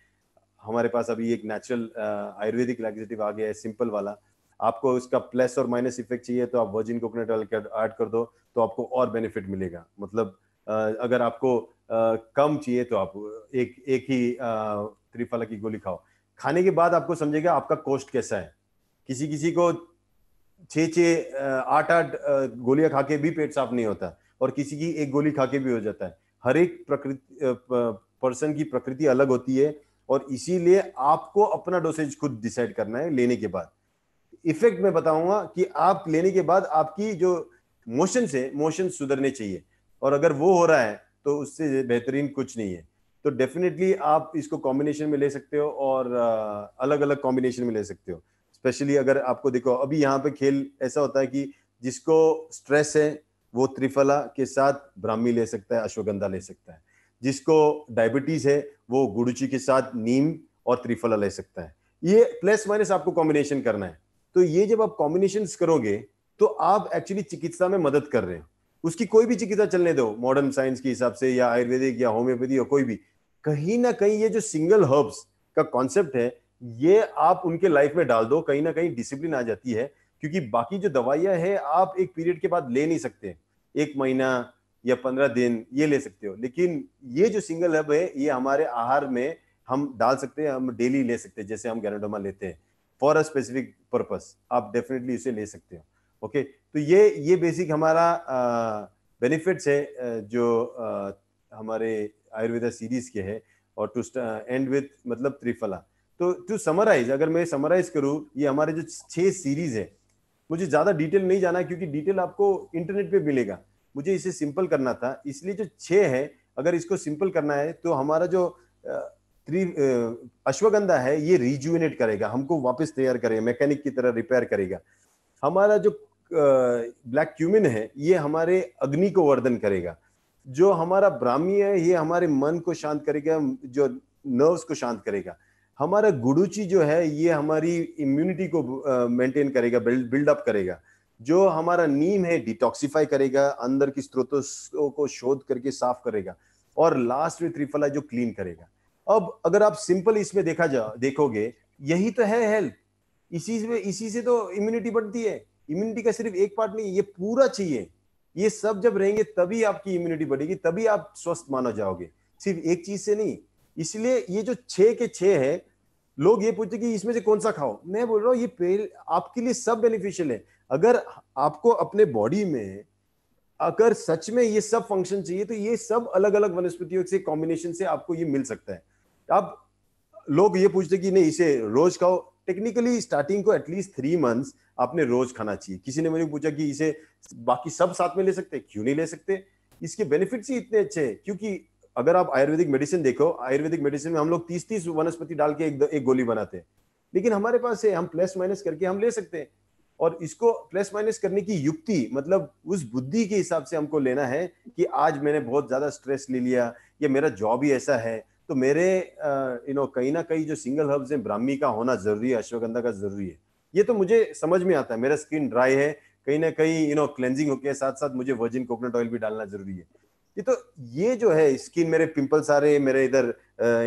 हमारे पास अभी एक नेचुरल uh, आयुर्वेदिक लैग्जेटिव आ गया है सिंपल वाला आपको उसका प्लस और माइनस इफेक्ट चाहिए तो आप वर्जिन कोकोनट ऑयल ऐड कर दो तो आपको और बेनिफिट मिलेगा मतलब uh, अगर आपको uh, कम चाहिए तो आप एक एक ही त्रिफला की गोली खाओ खाने के बाद आपको समझेगा आपका कोस्ट कैसा है किसी किसी को छ छे आठ आठ गोलियां खा के भी पेट साफ नहीं होता और किसी की एक गोली खा के भी हो जाता है हर एक प्रकृति पर्सन की प्रकृति अलग होती है और इसीलिए आपको अपना डोसेज खुद डिसाइड करना है लेने के बाद इफेक्ट में बताऊंगा कि आप लेने के बाद आपकी जो मोशन से मोशन सुधरने चाहिए और अगर वो हो रहा है तो उससे बेहतरीन कुछ नहीं है तो डेफिनेटली आप इसको कॉम्बिनेशन में ले सकते हो और अलग अलग कॉम्बिनेशन में ले सकते हो स्पेशली अगर आपको देखो अभी यहाँ पे खेल ऐसा होता है कि जिसको स्ट्रेस है वो त्रिफला के साथ ब्राह्मी ले सकता है अश्वगंधा ले सकता है जिसको डायबिटीज है वो गुड़ुची के साथ नीम और त्रिफला ले सकता है ये प्लस माइनस आपको कॉम्बिनेशन करना है तो ये जब आप कॉम्बिनेशन करोगे तो आप एक्चुअली चिकित्सा में मदद कर रहे हो उसकी कोई भी चिकित्सा चलने दो मॉडर्न साइंस के हिसाब से या आयुर्वेदिक या होम्योपैथी या कोई भी कहीं ना कहीं ये जो सिंगल हर्ब्स का कॉन्सेप्ट है ये आप उनके लाइफ में डाल दो कहीं ना कहीं डिसिप्लिन आ जाती है क्योंकि बाकी जो दवाइयां है आप एक पीरियड के बाद ले नहीं सकते एक महीना या पंद्रह दिन ये ले सकते हो लेकिन ये जो सिंगल हब है ये हमारे आहार में हम डाल सकते हैं हम डेली ले सकते हैं जैसे हम गैनोडोमा लेते हैं फॉर अ स्पेसिफिक पर्पस आप डेफिनेटली इसे ले सकते हो ओके तो ये ये बेसिक हमारा बेनिफिट्स है जो आ, हमारे आयुर्वेदा सीरीज के है और टू एंड विथ मतलब त्रिफला तो टू समराइज अगर मैं समराइज करूँ ये हमारे जो छह सीरीज है मुझे ज़्यादा डिटेल नहीं जाना है क्योंकि डिटेल आपको इंटरनेट पे मिलेगा मुझे इसे सिंपल करना था इसलिए जो छः है अगर इसको सिंपल करना है तो हमारा जो त्रि अश्वगंधा है ये रिज्यूनेट करेगा हमको वापस तैयार करेगा मैकेनिक की तरह रिपेयर करेगा हमारा जो ब्लैक क्यूमिन है ये हमारे अग्नि को वर्धन करेगा जो हमारा ब्राह्मी है ये हमारे मन को शांत करेगा जो नर्व्स को शांत करेगा हमारा गुडूची जो है ये हमारी इम्यूनिटी को मेंटेन करेगा बिल्ड बिल्डअप करेगा जो हमारा नीम है डिटॉक्सिफाई करेगा अंदर की स्रोतों को शोध करके साफ करेगा और लास्ट में त्रिफला जो क्लीन करेगा अब अगर आप सिंपल इसमें देखा जा देखोगे यही तो है हेल्थ इसी में इसी से तो इम्यूनिटी बढ़ती है इम्यूनिटी का सिर्फ एक पार्ट नहीं ये पूरा चाहिए ये सब जब रहेंगे तभी आपकी इम्यूनिटी बढ़ेगी तभी आप स्वस्थ माना जाओगे सिर्फ एक चीज से नहीं इसलिए ये जो छः के छे है लोग ये पूछते कि इसमें से कौन सा खाओ मैं बोल रहा हूँ ये पेल आपके लिए सब बेनिफिशियल है अगर आपको अपने बॉडी में अगर सच में ये सब फंक्शन चाहिए तो ये सब अलग अलग वनस्पतियों से कॉम्बिनेशन से आपको ये मिल सकता है आप लोग ये पूछते कि नहीं इसे रोज खाओ टेक्निकली स्टार्टिंग को एटलीस्ट थ्री मंथ्स आपने रोज खाना चाहिए किसी ने मुझे पूछा कि इसे बाकी सब साथ में ले सकते क्यों नहीं ले सकते इसके बेनिफिट्स ही इतने अच्छे हैं क्योंकि अगर आप आयुर्वेदिक मेडिसिन देखो आयुर्वेदिक मेडिसिन में हम लोग तीस तीस वनस्पति डाल के एक, एक गोली बनाते हैं लेकिन हमारे पास है हम प्लस माइनस करके हम ले सकते हैं और इसको प्लस माइनस करने की युक्ति मतलब उस बुद्धि के हिसाब से हमको लेना है कि आज मैंने बहुत ज्यादा स्ट्रेस ले लिया या मेरा जॉब ही ऐसा है तो मेरे यू नो कहीं ना कहीं जो सिंगल हर्ब्स हैं ब्राह्मी का होना जरूरी है अश्वगंधा का जरूरी है ये तो मुझे समझ में आता है मेरा स्किन ड्राई है कहीं ना कहीं यू नो क्लेंजिंग होकर साथ साथ मुझे वर्जिन कोकोनट ऑयल भी डालना जरूरी है ये तो ये जो है स्किन मेरे पिंपल्स आ रहे हैं मेरे इधर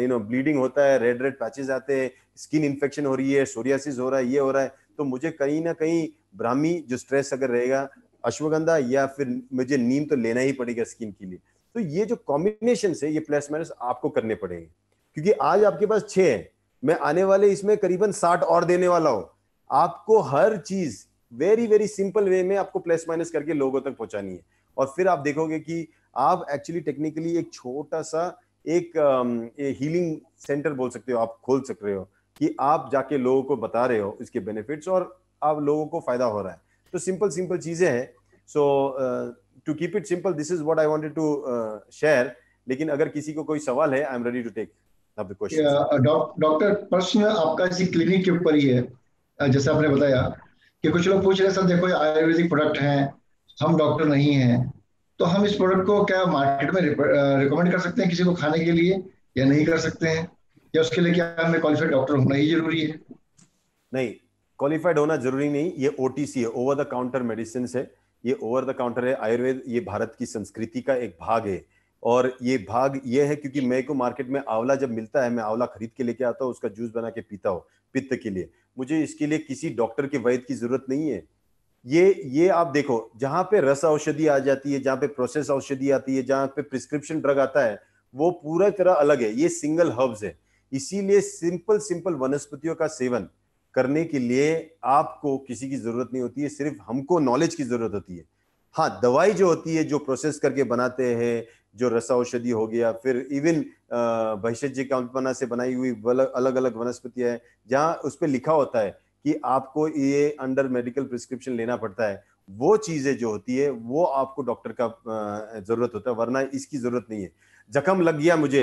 यू नो ब्लीडिंग होता है रेड रेड पैचेज आते हैं स्किन इन्फेक्शन हो रही है सोरियासिस हो रहा है ये हो रहा है तो मुझे कहीं ना कहीं ब्राह्मी जो स्ट्रेस अगर रहेगा अश्वगंधा या फिर मुझे नीम तो लेना ही पड़ेगा स्किन के लिए तो ये जो कॉम्बिनेशन है ये प्लस माइनस आपको करने पड़ेंगे क्योंकि आज आपके पास छह है मैं आने वाले इसमें करीबन साठ और देने वाला हूं आपको हर चीज वेरी वेरी सिंपल वे में आपको प्लस माइनस करके लोगों तक पहुंचानी है और फिर आप देखोगे कि आप एक्चुअली टेक्निकली एक छोटा सा एक हीलिंग सेंटर बोल सकते हो आप खोल सक रहे हो कि आप जाके लोगों को बता रहे हो इसके बेनिफिट्स और आप लोगों को फायदा हो रहा है तो सिंपल सिंपल चीजें हैं so to keep it simple this is what I wanted to share लेकिन अगर किसी को कोई सवाल है I am ready to take the question doctor प्रश्न आपका इसी क्लिनिक के ऊपर ही है जैसे आपने बताया कि कुछ लोग पूछ रहे सर देखो आयुर्वेदिक प्रोडक्ट हैं हम डॉक्टर नहीं हैं तो हम इस प्रोडक्ट को क्या मार्केट में रिकमेंड कर सकते हैं किसी को खाने के लिए या नहीं कर सकते हैं या उसके लिए क्या हमें क्वालिफाइड डॉक्टर होना ही जरूरी है नहीं क्वालिफाइड होना जरूरी नहीं ये ओ है ओवर द काउंटर मेडिसिन है ये ओवर द काउंटर है आयुर्वेद ये भारत की संस्कृति का एक भाग है और ये भाग ये है क्योंकि मेरे को मार्केट में आंवला जब मिलता है मैं आंवला खरीद के लेके आता हूँ उसका जूस बना के पीता हूँ पित्त के लिए मुझे इसके लिए किसी डॉक्टर के वैद्य की जरूरत नहीं है ये ये आप देखो जहां पे रस औषधि आ जाती है जहां पे प्रोसेस औषधि आती है जहां पे प्रिस्क्रिप्शन ड्रग आता है वो पूरा तरह अलग है ये सिंगल हर्ब्स है इसीलिए सिंपल सिंपल वनस्पतियों का सेवन करने के लिए आपको किसी की जरूरत नहीं होती है सिर्फ हमको नॉलेज की जरूरत होती है हाँ दवाई जो होती है जो प्रोसेस करके बनाते हैं जो रसा औषधि हो गया फिर इवन भैषज्य कल्पना से बनाई हुई अलग अलग वनस्पतियां है जहाँ उस पर लिखा होता है कि आपको ये अंडर मेडिकल प्रिस्क्रिप्शन लेना पड़ता है वो चीज़ें जो होती है वो आपको डॉक्टर का ज़रूरत होता है वरना इसकी ज़रूरत नहीं है जख्म लग गया मुझे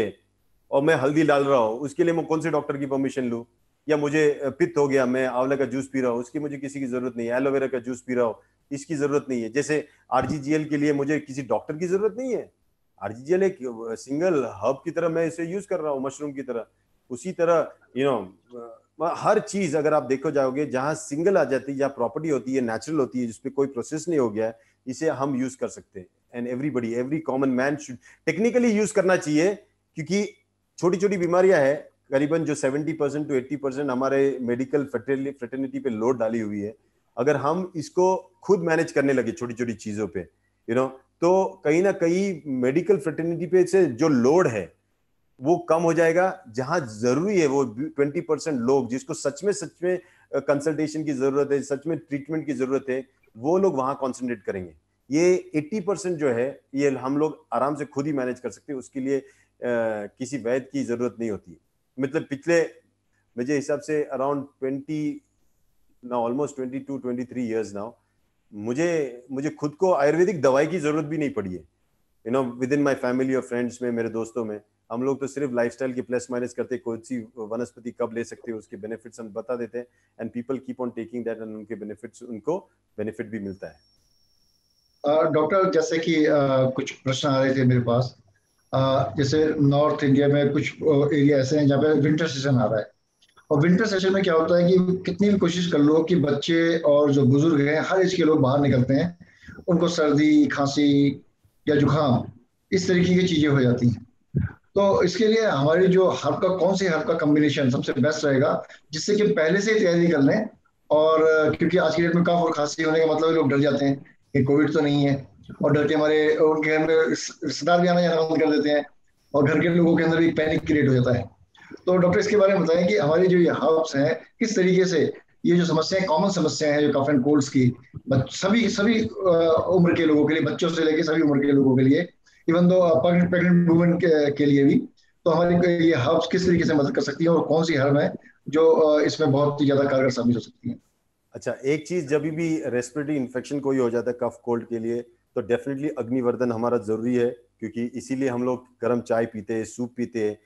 और मैं हल्दी डाल रहा हूँ उसके लिए मैं कौन से डॉक्टर की परमिशन लू या मुझे पित्त हो गया मैं आंवला का जूस पी रहा हूँ उसकी मुझे किसी की ज़रूरत नहीं है एलोवेरा का जूस पी रहा हूँ इसकी ज़रूरत नहीं है जैसे आर के लिए मुझे किसी डॉक्टर की ज़रूरत नहीं है आर एक सिंगल हर्ब की तरह मैं इसे यूज़ कर रहा हूँ मशरूम की तरह उसी तरह यू you नो know, हर चीज अगर आप देखो जाओगे जहां सिंगल आ जाती है जहाँ प्रॉपर्टी होती है नेचुरल होती है जिसपे कोई प्रोसेस नहीं हो गया है इसे हम यूज कर सकते हैं and everybody every common man should technically use करना चाहिए क्योंकि छोटी छोटी बीमारियां हैं करीबन जो seventy percent to eighty percent हमारे मेडिकल फ्रेटर्निटी पे लोड डाली हुई है अगर हम इसको खुद मैनेज करने लगे छोटी छोटी चीजों पे यू you नो know, तो कहीं ना कहीं मेडिकल फ्रेटर्निटी पे से जो लोड है वो कम हो जाएगा जहां जरूरी है वो ट्वेंटी परसेंट लोग जिसको सच में सच में कंसल्टेशन की जरूरत है सच में ट्रीटमेंट की जरूरत है वो लोग वहां कॉन्सेंट्रेट करेंगे ये एट्टी परसेंट जो है ये हम लोग आराम से खुद ही मैनेज कर सकते हैं उसके लिए आ, किसी वैद की जरूरत नहीं होती मतलब पिछले मुझे हिसाब से अराउंड ट्वेंटी ना almost twenty two twenty three years now मुझे मुझे खुद को आयुर्वेदिक दवाई की जरूरत भी नहीं पड़ी है you know within my family और फ्रेंड्स में मेरे दोस्तों में हम लोग तो सिर्फ लाइफस्टाइल की प्लस माइनस करते कौन सी वनस्पति कब ले सकते हैं उसके बेनिफिट्स हम बता देते हैं and people keep on taking that and उनके बेनिफिट्स उनको बेनिफिट भी मिलता है डॉक्टर uh, जैसे कि uh, कुछ प्रश्न आ रहे थे मेरे पास uh, जैसे नॉर्थ इंडिया में कुछ एरिया ऐसे हैं जहाँ पे विंटर सीजन आ रहा है और विंटर सेशन में क्या होता है कि कितनी भी कोशिश कर लो कि बच्चे और जो बुजुर्ग हैं हर एज के लोग बाहर निकलते हैं उनको सर्दी खांसी या जुकाम इस तरीके की चीज़ें हो जाती हैं तो इसके लिए हमारी जो हब का कौन से हब का कम्बिनेशन सबसे बेस्ट रहेगा जिससे कि पहले से तैयारी कर लें और क्योंकि आज की डेट में कफ और खांसी होने का मतलब लोग डर जाते हैं कि कोविड तो नहीं है और डर के हमारे उनके घर में रिश्तेदार भी आना जाना बंद कर देते हैं और घर के लोगों के अंदर भी पैनिक क्रिएट हो जाता है तो डॉक्टर इसके बारे में बताएं कि हमारे जो ये हर्ब्स हैं किस तरीके से ये जो समस्याएं कॉमन समस्याएं हैं जो कफ एंड कोल्ड्स की सभी सभी उम्र के लोगों के लिए बच्चों से लेकर सभी उम्र के लोगों के लिए इवन दो प्रेगनेंट वुमेन के, के लिए भी तो हमारी ये हर्ब्स किस तरीके से मदद कर सकती है और कौन सी हर्ब है जो uh, इसमें बहुत ही ज्यादा कारगर साबित हो सकती है अच्छा एक चीज जब भी रेस्पिरेटरी इन्फेक्शन कोई हो जाता है कफ कोल्ड के लिए तो डेफिनेटली अग्निवर्धन हमारा जरूरी है क्योंकि इसीलिए हम लोग गर्म चाय पीते हैं सूप पीते हैं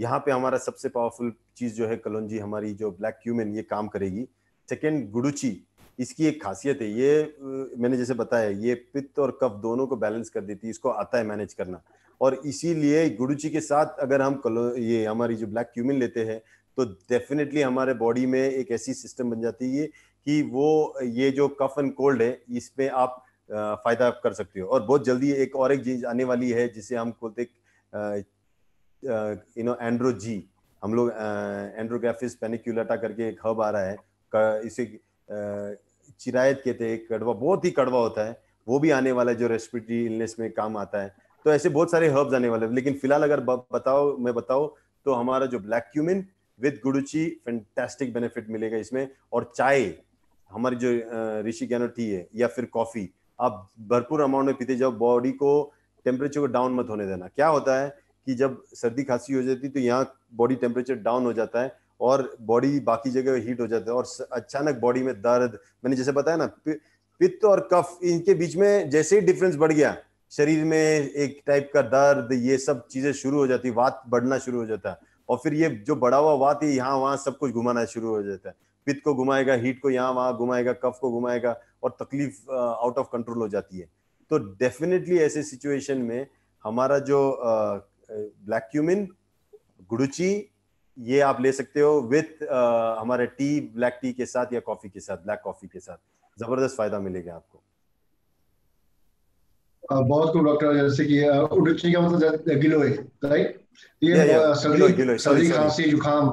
यहाँ पे हमारा सबसे पावरफुल चीज जो है कलोंजी हमारी जो ब्लैक क्यूमेन ये काम करेगी सेकेंड गुडुची इसकी एक खासियत है ये मैंने जैसे बताया ये पित्त और कफ दोनों को बैलेंस कर देती है इसको आता है मैनेज करना और इसीलिए गुड़ूची के साथ अगर हम कलो ये हमारी जो ब्लैक क्यूमिन लेते हैं तो डेफिनेटली हमारे बॉडी में एक ऐसी सिस्टम बन जाती है कि वो ये जो कफ एंड कोल्ड है इस पे आप फायदा कर सकते हो और बहुत जल्दी एक और एक चीज आने वाली है जिसे हम बोलते यू नो एंड्रोजी हम लोग एंड्रोग्राफिस पेनिक्यूलाटा करके एक हब आ रहा है इसे चिरायत कहते हैं कड़वा बहुत ही कड़वा होता है वो भी आने वाला है जो रेस्पिरेटरी इलनेस में काम आता है तो ऐसे बहुत सारे हर्ब्स आने वाले हैं लेकिन फिलहाल अगर बताओ मैं बताओ तो हमारा जो black cumin with guduchi fantastic benefit मिलेगा इसमें और चाय हमारी जो ऋषि कैनो टी है या फिर कॉफी आप भरपूर अमाउंट में पीते जाओ बॉडी को टेम्परेचर को डाउन मत होने देना क्या होता है कि जब सर्दी खांसी हो जाती है तो यहाँ बॉडी टेम्परेचर डाउन हो जाता है और बॉडी बाकी जगह हीट हो जाता है और अचानक बॉडी में दर्द मैंने जैसे बताया ना पित्त और कफ इनके बीच में जैसे ही डिफरेंस बढ़ गया शरीर में एक टाइप का दर्द ये सब चीजें शुरू हो जाती वात बढ़ना शुरू हो जाता है और फिर ये जो बढ़ा हुआ वात है यहाँ वहाँ सब कुछ घुमाना शुरू हो जाता है पित्त को घुमाएगा हीट को यहाँ वहाँ घुमाएगा कफ को घुमाएगा और तकलीफ आउट ऑफ कंट्रोल हो जाती है तो डेफिनेटली ऐसे सिचुएशन में हमारा जो ब्लैक क्यूमिन गुड़ची ये आप ले सकते हो विथ uh, हमारे टी ब्लैक टी के साथ या कॉफी के साथ ब्लैक कॉफी के साथ जबरदस्त फायदा मिलेगा आपको uh, बहुत कुछ डॉक्टर जैसे कि uh, उडुची का मतलब गिलोय राइट ये सर्दी सर्दी खांसी जुकाम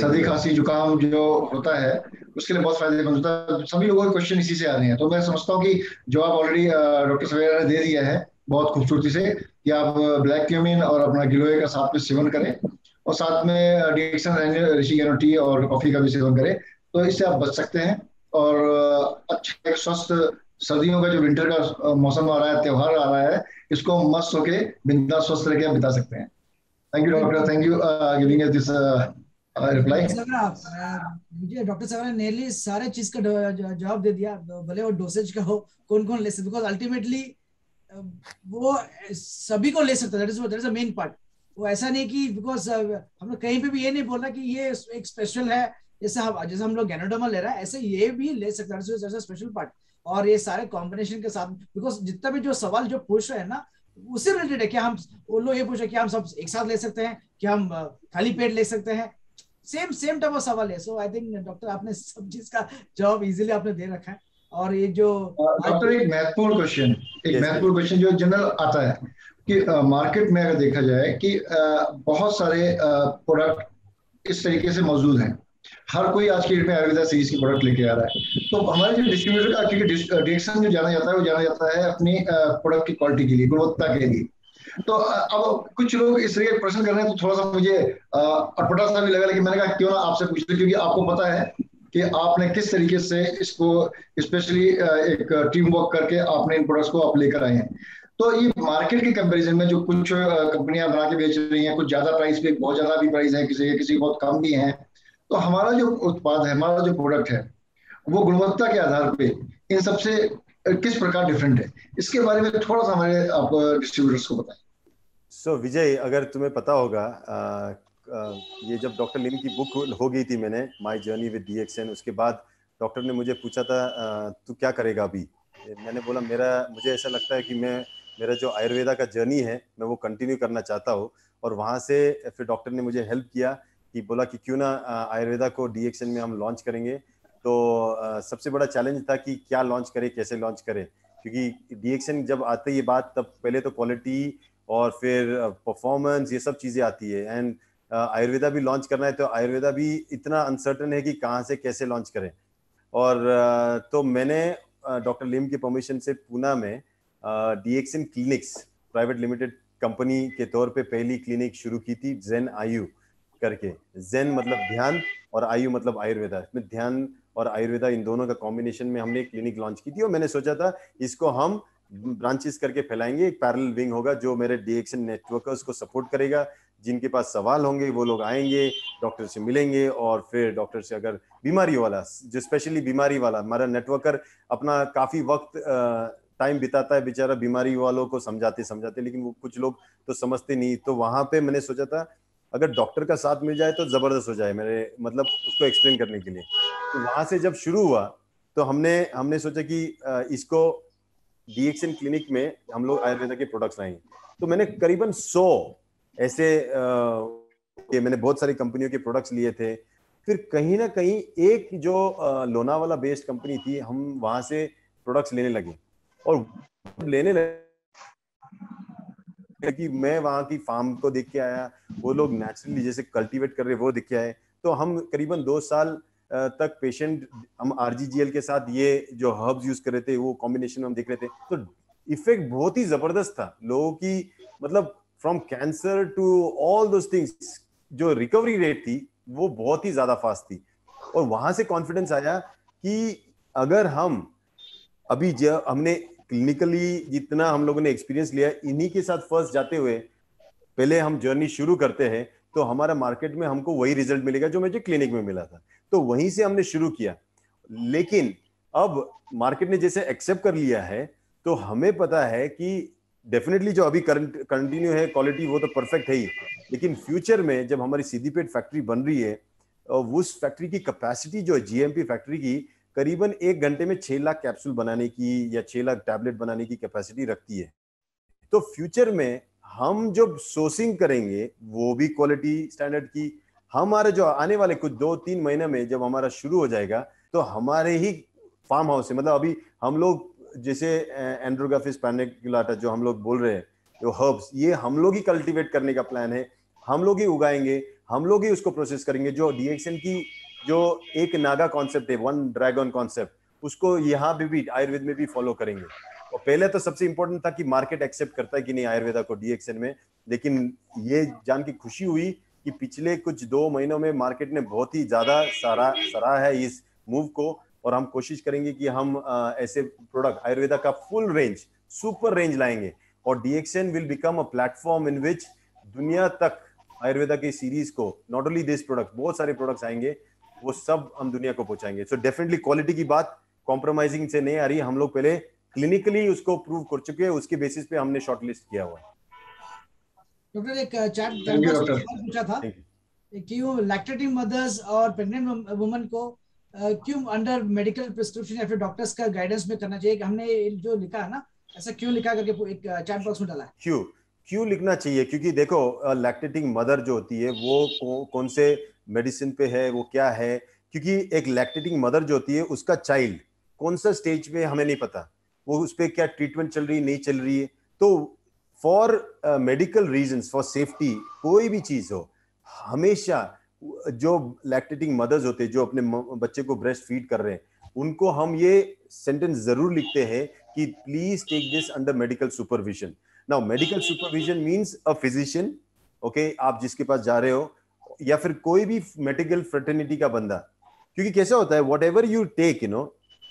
सर्दी खांसी जुकाम जो होता है उसके लिए बहुत फायदेमंद होता है सभी लोगों के क्वेश्चन इसी से आ रहे हैं तो मैं समझता हूँ कि जो आप ऑलरेडी डॉक्टर सवेरा ने दे दिया है बहुत खूबसूरती से कि आप ब्लैक क्यूमिन और अपना गिलोय का साथ में सेवन करें और साथ में डिएक्शन ऋषि एनोटी और कॉफी का भी सेवन करें तो इससे आप बच सकते हैं और अच्छे स्वस्थ सर्दियों का जो विंटर का मौसम आ रहा है त्यौहार आ रहा है इसको मस्त होके बिंदा स्वस्थ रहकर के बिता सकते हैं thank you doctor thank you giving this मुझे डॉक्टर साहब ने नियरली सारे चीज का जवाब दे दिया भले वो डोसेज का हो कौन कौन ले सकते बिकॉज अल्टीमेटली वो सभी को ले सकता है that is that is the main part वो ऐसा नहीं कि बिकॉज uh, हमने कहीं पे भी ये नहीं बोला कि ये एक स्पेशल है जैसे हम जैसे हम लोग गैनोडोमा ले रहा है ऐसे ये भी ले सकते हैं स्पेशल पार्ट और ये सारे कॉम्बिनेशन के साथ बिकॉज जितना भी जो सवाल जो पूछ रहे हैं ना उससे रिलेटेड है कि हम वो लोग ये पूछ रहे कि हम सब एक साथ ले सकते हैं कि हम uh, खाली पेट ले सकते हैं सेम सेम टाइप ऑफ सवाल है सो आई थिंक डॉक्टर आपने सब चीज का जवाब इजिली आपने दे रखा है और ये जो डॉक्टर uh, एक महत्वपूर्ण क्वेश्चन एक महत्वपूर्ण क्वेश्चन जो जनरल आता है कि मार्केट में अगर देखा जाए कि बहुत सारे प्रोडक्ट इस तरीके से मौजूद हैं हर कोई आज की डेट में आयुर्वेदा सीरीज के प्रोडक्ट लेके आ रहा है तो हमारे जो डिस्ट्रीब्यूटर का क्योंकि डिरेक्शन जो जाना जाता है वो जाना जाता है अपनी प्रोडक्ट की क्वालिटी के लिए गुणवत्ता के लिए तो अब कुछ लोग इस तरीके प्रश्न कर रहे हैं तो थोड़ा सा मुझे अटपटा सा भी लगा लेकिन मैंने कहा क्यों ना आपसे पूछ लो क्योंकि आपको पता है कि आपने किस तरीके से इसको स्पेशली एक टीम वर्क करके आपने इन प्रोडक्ट्स को आप लेकर आए हैं तो ये मार्केट के कंपैरिजन में जो कुछ कंपनियां बना के बेच रही हैं कुछ ज्यादा प्राइस पे बहुत ज्यादा भी प्राइस है किसी किसी बहुत कम भी है तो हमारा जो उत्पाद है हमारा जो प्रोडक्ट है वो गुणवत्ता के आधार पे इन सबसे किस प्रकार डिफरेंट है इसके बारे में थोड़ा सा हमारे आप डिस्ट्रीब्यूटर्स को बताएं सो so, विजय अगर तुम्हें पता होगा आ, आ, ये जब डॉक्टर लिम की बुक हो गई थी मैंने माय जर्नी विद डीएक्सएन उसके बाद डॉक्टर ने मुझे पूछा था तू क्या करेगा अभी मैंने बोला मेरा मुझे ऐसा लगता है कि मैं मेरा जो आयुर्वेदा का जर्नी है मैं वो कंटिन्यू करना चाहता हूँ और वहाँ से फिर डॉक्टर ने मुझे हेल्प किया कि बोला कि क्यों ना आयुर्वेदा को डी में हम लॉन्च करेंगे तो सबसे बड़ा चैलेंज था कि क्या लॉन्च करें कैसे लॉन्च करें क्योंकि डी जब आते ये बात तब पहले तो क्वालिटी और फिर परफॉर्मेंस ये सब चीज़ें आती है एंड आयुर्वेदा भी लॉन्च करना है तो आयुर्वेदा भी इतना अनसर्टन है कि कहाँ से कैसे लॉन्च करें और तो मैंने डॉक्टर लिम की परमिशन से पूना में DXN clinics private limited company के तौर पे पहली क्लिनिक शुरू की थी जैन आयु करके जेन मतलब ध्यान और आयु मतलब आयुर्वेदा इसमें ध्यान और आयुर्वेदा इन दोनों का कॉम्बिनेशन में हमने क्लिनिक लॉन्च की थी और मैंने सोचा था इसको हम ब्रांचेस करके फैलाएंगे एक पैरल विंग होगा जो मेरे डीएक्शन नेटवर्कर्स को सपोर्ट करेगा जिनके पास सवाल होंगे वो लोग आएंगे डॉक्टर से मिलेंगे और फिर डॉक्टर से अगर बीमारी वाला जो स्पेशली बीमारी वाला हमारा नेटवर्कर अपना काफी वक्त टाइम बिताता है बेचारा बीमारी वालों को समझाते समझाते लेकिन वो कुछ लोग तो समझते नहीं तो वहां पे मैंने सोचा था अगर डॉक्टर का साथ मिल जाए तो जबरदस्त हो जाए मेरे मतलब उसको एक्सप्लेन करने के लिए तो वहां से जब शुरू हुआ तो हमने हमने सोचा कि इसको डीएक्सएन क्लिनिक में हम लोग आयुर्वेदा के प्रोडक्ट्स लाए तो मैंने करीबन सौ ऐसे आ, मैंने बहुत सारी कंपनियों के प्रोडक्ट्स लिए थे फिर कहीं ना कहीं एक जो लोनावाला बेस्ड कंपनी थी हम वहां से प्रोडक्ट्स लेने लगे और लेने लगे कि मैं वहां की फार्म को देख के आया वो लोग नेचुरली जैसे कल्टीवेट कर रहे वो देख के आए तो हम करीबन दो साल तक पेशेंट हम आर के साथ ये जो हर्ब्स यूज कर रहे थे वो कॉम्बिनेशन हम देख रहे थे तो इफेक्ट बहुत ही जबरदस्त था लोगों की मतलब from cancer to all those things जो रिकवरी रेट थी वो बहुत ही ज्यादा फास्ट थी और वहां से कॉन्फिडेंस आया कि अगर हम अभी जो हमने क्लिनिकली जितना हम लोगों ने एक्सपीरियंस लिया इन्हीं के साथ फर्स्ट जाते हुए पहले हम जर्नी शुरू करते हैं तो हमारा मार्केट में हमको वही रिजल्ट मिलेगा जो मुझे क्लिनिक में मिला था तो वहीं से हमने शुरू किया लेकिन अब मार्केट ने जैसे एक्सेप्ट कर लिया है तो हमें पता है कि डेफिनेटली जो अभी करंट कंटिन्यू है क्वालिटी वो तो परफेक्ट है ही लेकिन फ्यूचर में जब हमारी सीधी पेट फैक्ट्री बन रही है उस फैक्ट्री की कैपेसिटी जो है जीएमपी फैक्ट्री की करीबन एक घंटे में छह लाख कैप्सूल बनाने की या छह लाख टैबलेट बनाने की कैपेसिटी रखती है तो फ्यूचर में हम जो सोर्सिंग करेंगे वो भी क्वालिटी स्टैंडर्ड की हमारे जो आने वाले कुछ दो तीन महीने में जब हमारा शुरू हो जाएगा तो हमारे ही फार्म हाउस से मतलब अभी हम लोग जैसे एंड्रोग्राफिस पैनिकुलाटा जो हम लोग बोल रहे हैं जो हर्ब्स ये हम लोग ही कल्टीवेट करने का प्लान है हम लोग ही उगाएंगे हम लोग ही उसको प्रोसेस करेंगे जो डीएक्सएन की जो एक नागा कॉन्सेप्ट है वन ड्रैगन कॉन्सेप्ट उसको यहाँ भी भी आयुर्वेद में भी फॉलो करेंगे और पहले तो सबसे इंपॉर्टेंट था कि मार्केट एक्सेप्ट करता है कि नहीं आयुर्वेदा को डीएक्सएन में लेकिन ये जान के खुशी हुई कि पिछले कुछ दो महीनों में मार्केट ने बहुत ही ज्यादा सारा सराहा है इस मूव को और हम कोशिश करेंगे कि हम आ, ऐसे प्रोडक्ट आयुर्वेदा का फुल रेंज सुपर रेंज लाएंगे और DXN will become a platform in which दुनिया तक आयुर्वेदा की सीरीज को नॉट ओनली दिस प्रोडक्ट बहुत सारे प्रोडक्ट्स आएंगे वो सब हम दुनिया को पहुंचाएंगे सो डेफिनेटली क्वालिटी की बात कॉम्प्रोमाइजिंग से नहीं आ रही हम लोग पहले क्लिनिकली उसको प्रूव कर चुके हैं उसके बेसिस पे हमने शॉर्टलिस्ट किया हुआ डॉक्टर एक uh, पूछा था क्यों लैक्टेटिंग मदर्स और प्रेग्नेंट वुमन को uh, क्यों अंडर मेडिकल प्रिस्क्रिप्शन या फिर डॉक्टर्स का गाइडेंस में करना चाहिए हमने जो लिखा है ना ऐसा क्यों लिखा करके एक चैट uh, बॉक्स में डाला क्यों क्यों लिखना चाहिए क्योंकि देखो लैक्टेटिंग मदर जो होती है वो कौन से मेडिसिन पे है वो क्या है क्योंकि एक लैक्टेटिंग मदर जो होती है उसका चाइल्ड कौन सा स्टेज पे हमें नहीं पता वो उस पर क्या ट्रीटमेंट चल रही है नहीं चल रही है तो for medical reason for safety कोई भी चीज़ हो हमेशा जो लैक्टेटिंग मदर्स होते हैं जो अपने बच्चे को ब्रेस्ट फीड कर रहे हैं उनको हम ये सेंटेंस जरूर लिखते हैं कि please take this under medical supervision now medical supervision means a physician okay आप जिसके पास जा रहे हो या फिर कोई भी मेडिकल फ्रेटर्निटी का बंदा क्योंकि कैसा होता है whatever you take you know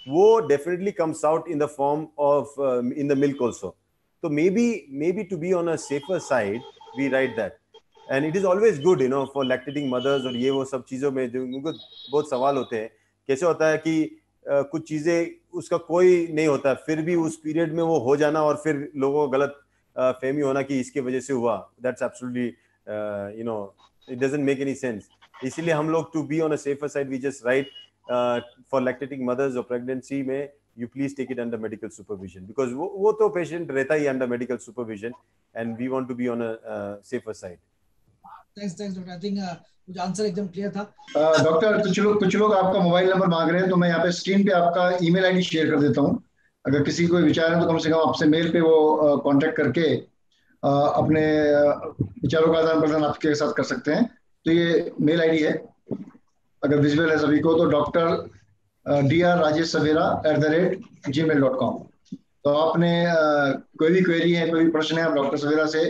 वो definitely comes out in the form of in the milk also तो maybe maybe to be on a safer side we write that and it is always good you know for lactating mothers और ये वो सब चीज़ों में जो उनको बहुत सवाल होते हैं कैसे होता है कि uh, कुछ चीज़ें उसका कोई नहीं होता फिर भी उस पीरियड में वो हो जाना और फिर लोगों को गलत uh, फेमी होना कि इसके वजह से हुआ that's absolutely you know it doesn't make any sense इसीलिए हम लोग to be on a safer side we just write for lactating mothers और प्रेगनेंसी में you please take it under medical supervision because वो तो पेशेंट रहता ही under medical supervision and we want to be on a safer side thanks thanks doctor I think answer एकदम क्लियर था डॉक्टर uh, कुछ लोग कुछ लोग आपका मोबाइल नंबर मांग रहे हैं तो मैं यहाँ पे स्क्रीन पे आपका ईमेल आईडी शेयर कर देता हूँ अगर किसी को विचार है तो कम से कम आपसे मेल पे वो कांटेक्ट uh, करके अपने विचारों का आदान प्रदान आपके साथ कर सकते हैं तो ये मेल आईडी है अगर विजिबल है सभी को तो doctor D R Rajesh Savera at the rate Gmail dot com तो आपने कोई भी क्वेरी है कोई भी प्रश्न है आप डॉक्टर सवेरा से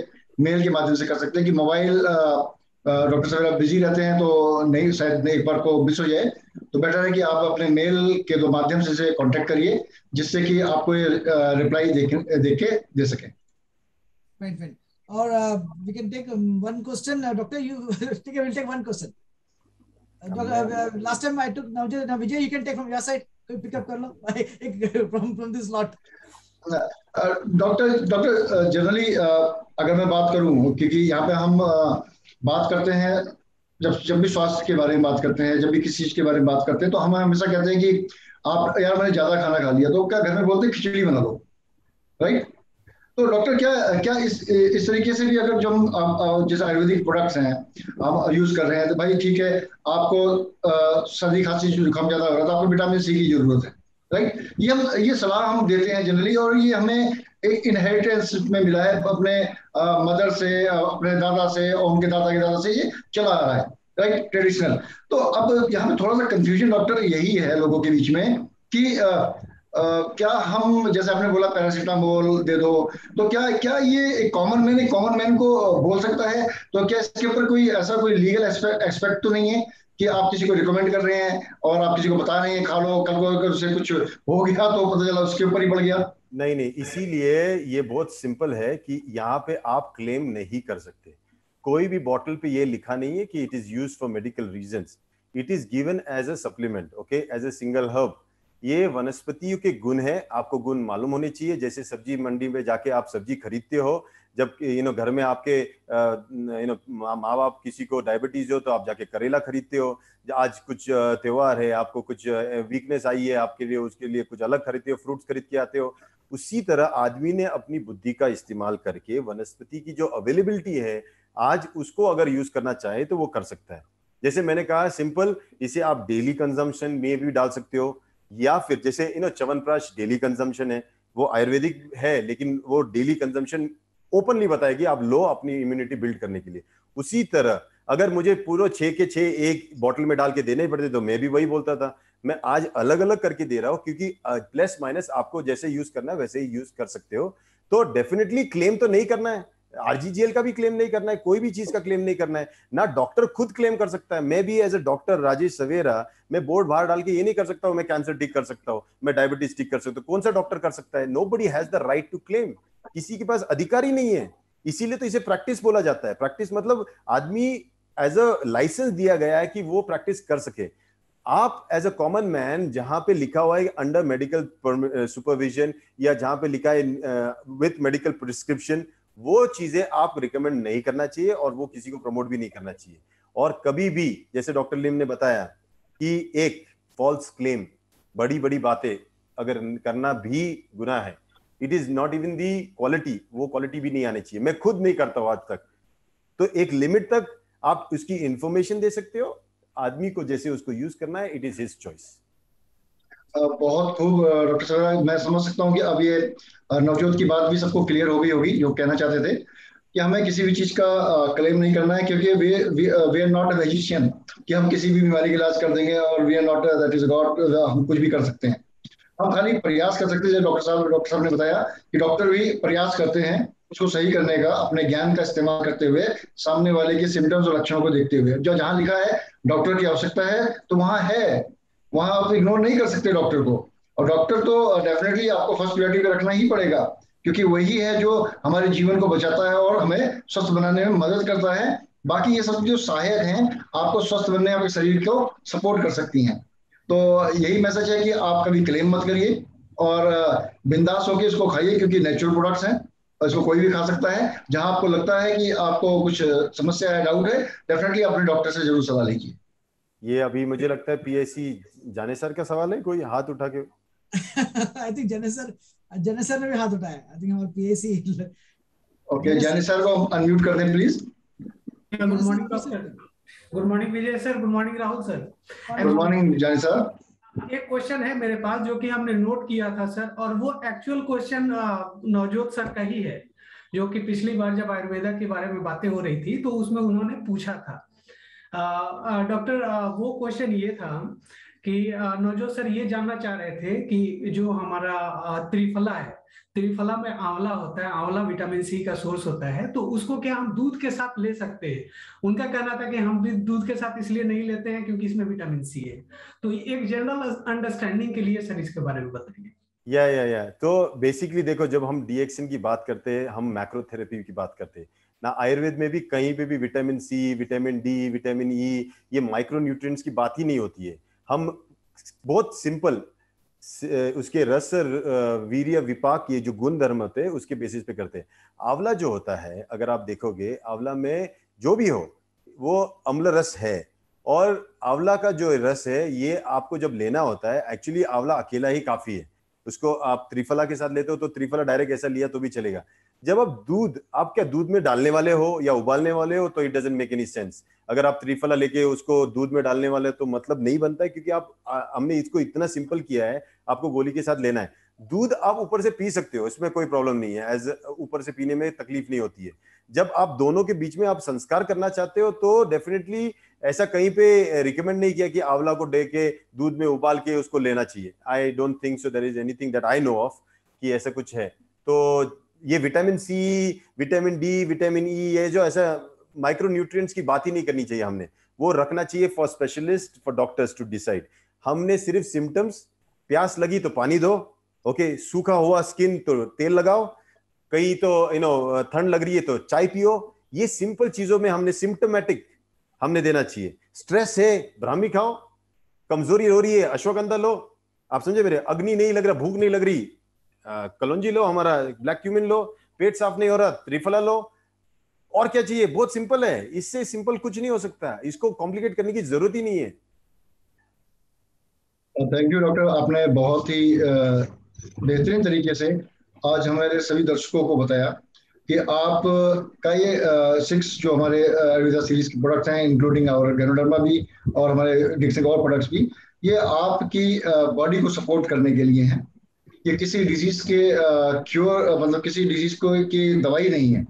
मेल के माध्यम से कर सकते हैं कि मोबाइल डॉक्टर सवेरा बिजी रहते हैं तो नहीं शायद एक बार को मिस हो जाए तो बेटर है कि आप अपने मेल के दो माध्यम से कांटेक्ट करिए जिससे कि आपको ये रिप्लाई देख के दे सकें Fine, fine. Or uh, we can take um, one question, uh, Doctor. You take, we'll take one question. Uh, uh, last time I took now, now Vijay, you can take from your side. you Pick up, Karlo, from from this lot. Doctor doctor generally अगर मैं बात करूं क्योंकि यहाँ पे हम uh, बात करते हैं जब जब भी स्वास्थ्य के बारे में बात करते हैं जब भी किसी चीज के बारे में बात करते हैं तो हम हमेशा कहते हैं कि आप यार मैंने ज्यादा खाना खा लिया तो क्या घर में बोलते हैं खिचड़ी बना दो राइट तो डॉक्टर क्या क्या इस इस तरीके से भी अगर जो हम जैसे आयुर्वेदिक प्रोडक्ट्स हैं हम यूज कर रहे हैं तो भाई ठीक है आपको सर्दी खांसी जुकाम ज्यादा हो रहा था तो आपको विटामिन सी की जरूरत है राइट ये हम ये सलाह हम देते हैं जनरली और ये हमें एक इनहेरिटेंस में मिला है अपने मदर से अपने दादा से और उनके दादा के दादा से ये चला आ रहा है राइट ट्रेडिशनल तो अब यहाँ पे थोड़ा सा कंफ्यूजन डॉक्टर यही है लोगों के बीच में कि क्या हम जैसे आपने बोला पैरासीटामोल दे दो तो क्या क्या ये एक कॉमन मैन एक कॉमन मैन को बोल सकता है तो क्या इसके ऊपर कोई ऐसा कोई लीगल एक्सपेक्ट तो नहीं है कि आप किसी को रिकमेंड कर रहे हैं और आप किसी को बता रहे हैं खा लो कल को अगर उसे कुछ हो गया तो पता चला उसके ऊपर ही बढ़ गया नहीं नहीं इसीलिए ये बहुत सिंपल है कि यहाँ पे आप क्लेम नहीं कर सकते कोई भी बॉटल पे ये लिखा नहीं है कि it is use for medical reason it is given as a supplement okay as a single herb ये वनस्पतियों के गुण है आपको गुण मालूम होने चाहिए जैसे सब्जी मंडी में जाके आप सब्जी खरीदते हो जब यू नो घर में आपके यू नो माँ बाप किसी को डायबिटीज हो तो आप जाके करेला खरीदते हो आज कुछ त्योहार है आपको कुछ वीकनेस आई है आपके लिए उसके लिए कुछ अलग खरीदते हो फ्रूट्स खरीद के आते हो उसी तरह आदमी ने अपनी बुद्धि का इस्तेमाल करके वनस्पति की जो अवेलेबिलिटी है आज उसको अगर यूज करना चाहे तो वो कर सकता है जैसे मैंने कहा सिंपल इसे आप डेली कंजम्पशन में भी डाल सकते हो या फिर जैसे you know chyawanprash daily consumption है वो आयुर्वेदिक है लेकिन वो डेली कंजम्पशन ओपनली बताएगी आप लो अपनी इम्यूनिटी बिल्ड करने के लिए उसी तरह अगर मुझे पूरे छे के छे एक बॉटल में डाल के देने पड़ते तो मैं भी वही बोलता था मैं आज अलग अलग करके दे रहा हूँ क्योंकि प्लस माइनस आपको जैसे यूज करना है वैसे ही यूज कर सकते हो तो डेफिनेटली क्लेम तो नहीं करना है आरजीजीएल का भी क्लेम नहीं करना है कोई भी चीज का क्लेम नहीं करना है ना डॉक्टर खुद क्लेम कर सकता है मैं भी as a doctor Rajesh Savera मैं बोर्ड बाहर डाल के ये नहीं कर सकता हूं मैं कैंसर ठीक कर सकता हूं मैं डायबिटीज ठीक कर सकता हूं तो कौन सा डॉक्टर कर सकता है nobody has the right to claim किसी के पास अधिकार ही नहीं है इसीलिए तो इसे प्रैक्टिस बोला जाता है प्रैक्टिस मतलब आदमी एज अ लाइसेंस दिया गया है कि वो प्रैक्टिस कर सके आप एज अ कॉमन मैन जहां पे लिखा हुआ है अंडर मेडिकल सुपरविजन या जहां पे लिखा है विथ मेडिकल प्रिस्क्रिप्शन वो चीजें आप रिकमेंड नहीं करना चाहिए और वो किसी को प्रमोट भी नहीं करना चाहिए और कभी भी जैसे डॉक्टर लिम ने बताया कि एक फॉल्स क्लेम बड़ी बड़ी बातें अगर करना भी गुना है it is not even the quality वो क्वालिटी भी नहीं आनी चाहिए मैं खुद नहीं करता हूं आज तक तो एक लिमिट तक आप उसकी इंफॉर्मेशन दे सकते हो आदमी को जैसे उसको यूज करना है इट इज हिज चॉइस बहुत खूब डॉक्टर सर मैं समझ सकता हूँ कि अब ये नवजोत की बात भी सबको क्लियर हो गई होगी जो कहना चाहते थे कि हमें किसी भी चीज़ का क्लेम नहीं करना है क्योंकि वे वे आर नॉट अजिशियन कि हम किसी भी बीमारी का इलाज कर देंगे और we are not that is God हम कुछ भी कर सकते हैं हम खाली प्रयास कर सकते हैं डॉक्टर साहब डॉक्टर साहब ने बताया कि डॉक्टर भी प्रयास करते हैं उसको सही करने का अपने ज्ञान का इस्तेमाल करते हुए सामने वाले के सिम्टम्स और लक्षणों को देखते हुए जो जहां लिखा है डॉक्टर की आवश्यकता है तो वहां है वहां आप इग्नोर नहीं कर सकते डॉक्टर को और डॉक्टर तो डेफिनेटली आपको फर्स्ट प्रायोरिटी पे रखना ही पड़ेगा क्योंकि वही है जो हमारे जीवन को बचाता है और हमें स्वस्थ बनाने में मदद करता है बाकी ये सब जो सहायक हैं आपको स्वस्थ बनने आपके शरीर को सपोर्ट कर सकती हैं तो यही मैसेज है कि आप कभी क्लेम मत करिए और बिंदास होकर इसको खाइए क्योंकि नेचुरल प्रोडक्ट्स हैं और इसको कोई भी खा सकता है जहां आपको लगता है कि आपको कुछ समस्या है डाउट है डेफिनेटली अपने डॉक्टर से जरूर सलाह लीजिए ये अभी मुझे लगता है पीएससी जाने सर का सवाल है कोई हाथ उठा के आई थिंक जाने सर जाने सर ने भी हाथ उठाया आई थिंक हमारे पीएससी ओके जाने सर को अनम्यूट कर दें please good morning sir good morning Vijay sir good morning Rahul sir good morning जाने सर एक क्वेश्चन है मेरे पास जो कि हमने नोट किया था सर और वो एक्चुअल क्वेश्चन नवजोत सर का ही है जो कि पिछली बार जब आयुर्वेदा के बारे में बातें हो रही थी तो उसमें उन्होंने पूछा था डॉक्टर वो क्वेश्चन ये था कि नवजोत सर ये जानना चाह रहे थे कि जो हमारा त्रिफला है त्रिफला में आंवला होता है आंवला विटामिन सी का सोर्स होता है तो उसको क्या हम दूध के साथ ले सकते हैं उनका कहना था कि हम भी दूध के साथ इसलिए नहीं लेते हैं क्योंकि इसमें विटामिन सी है तो एक जनरल अंडरस्टैंडिंग के लिए सर इसके बारे में बताइए या या या तो बेसिकली देखो जब हम डीएक्सिन की बात करते हैं हम मैक्रोथेरेपी की बात करते हैं ना आयुर्वेद में भी कहीं पे भी vitamin C vitamin D vitamin E ये माइक्रो न्यूट्रिएंट्स की बात ही नहीं होती है हम बहुत सिंपल उसके रस वीर्य विपाक ये जो गुण धर्म होते हैं उसके बेसिस पे करते हैं आंवला जो होता है अगर आप देखोगे आंवला में जो भी हो वो अम्ल रस है और आंवला का जो रस है ये आपको जब लेना होता है एक्चुअली आंवला अकेला ही काफी है उसको आप त्रिफला के साथ लेते हो तो त्रिफला डायरेक्ट ऐसा लिया तो भी चलेगा जब आप दूध आप क्या दूध में डालने वाले हो या उबालने वाले हो तो it doesn't make any sense अगर आप त्रिफला लेके उसको दूध में डालने वाले तो मतलब नहीं बनता है क्योंकि आप हमने इसको इतना सिंपल किया है आपको गोली के साथ लेना है दूध आप ऊपर से पी सकते हो इसमें कोई प्रॉब्लम नहीं है एज ऊपर से पीने में तकलीफ नहीं होती है जब आप दोनों के बीच में आप संस्कार करना चाहते हो तो डेफिनेटली ऐसा कहीं पे रिकमेंड नहीं किया कि आंवला को डे के दूध में उबाल के उसको लेना चाहिए I don't think so there is anything that I know of कि ऐसा कुछ है तो ये vitamin C vitamin D vitamin E ये जो ऐसा माइक्रोन्यूट्रिएंट्स की बात ही नहीं करनी चाहिए हमने वो रखना चाहिए for specialist for doctors to decide हमने सिर्फ सिम्टम्स प्यास लगी तो पानी दो ओके सूखा हुआ स्किन तो तेल लगाओ कहीं तो यू नो ठंड लग रही है तो चाय पियो ये सिंपल चीजों में हमने सिम्टोमेटिक हमने देना चाहिए स्ट्रेस है ब्राह्मी खाओ कमजोरी हो रही है अश्वगंधा लो आप समझे मेरे अग्नि नहीं लग रहा भूख नहीं लग रही कलौजी लो हमारा ब्लैक क्यूमिन लो पेट साफ नहीं हो रहा त्रिफला लो और क्या चाहिए बहुत सिंपल है इससे सिंपल कुछ नहीं हो सकता इसको कॉम्प्लिकेट करने की जरूरत ही नहीं है थैंक यू डॉक्टर आपने बहुत ही बेहतरीन तरीके से आज हमारे सभी दर्शकों को बताया कि आप का ये सिक्स जो हमारे एडविजा सीरीज के प्रोडक्ट हैं इंक्लूडिंग और गैनोडर्मा भी और हमारे डिक्सिंग और प्रोडक्ट्स भी ये आपकी बॉडी को सपोर्ट करने के लिए हैं ये किसी डिजीज के क्योर मतलब किसी डिजीज को की दवाई नहीं है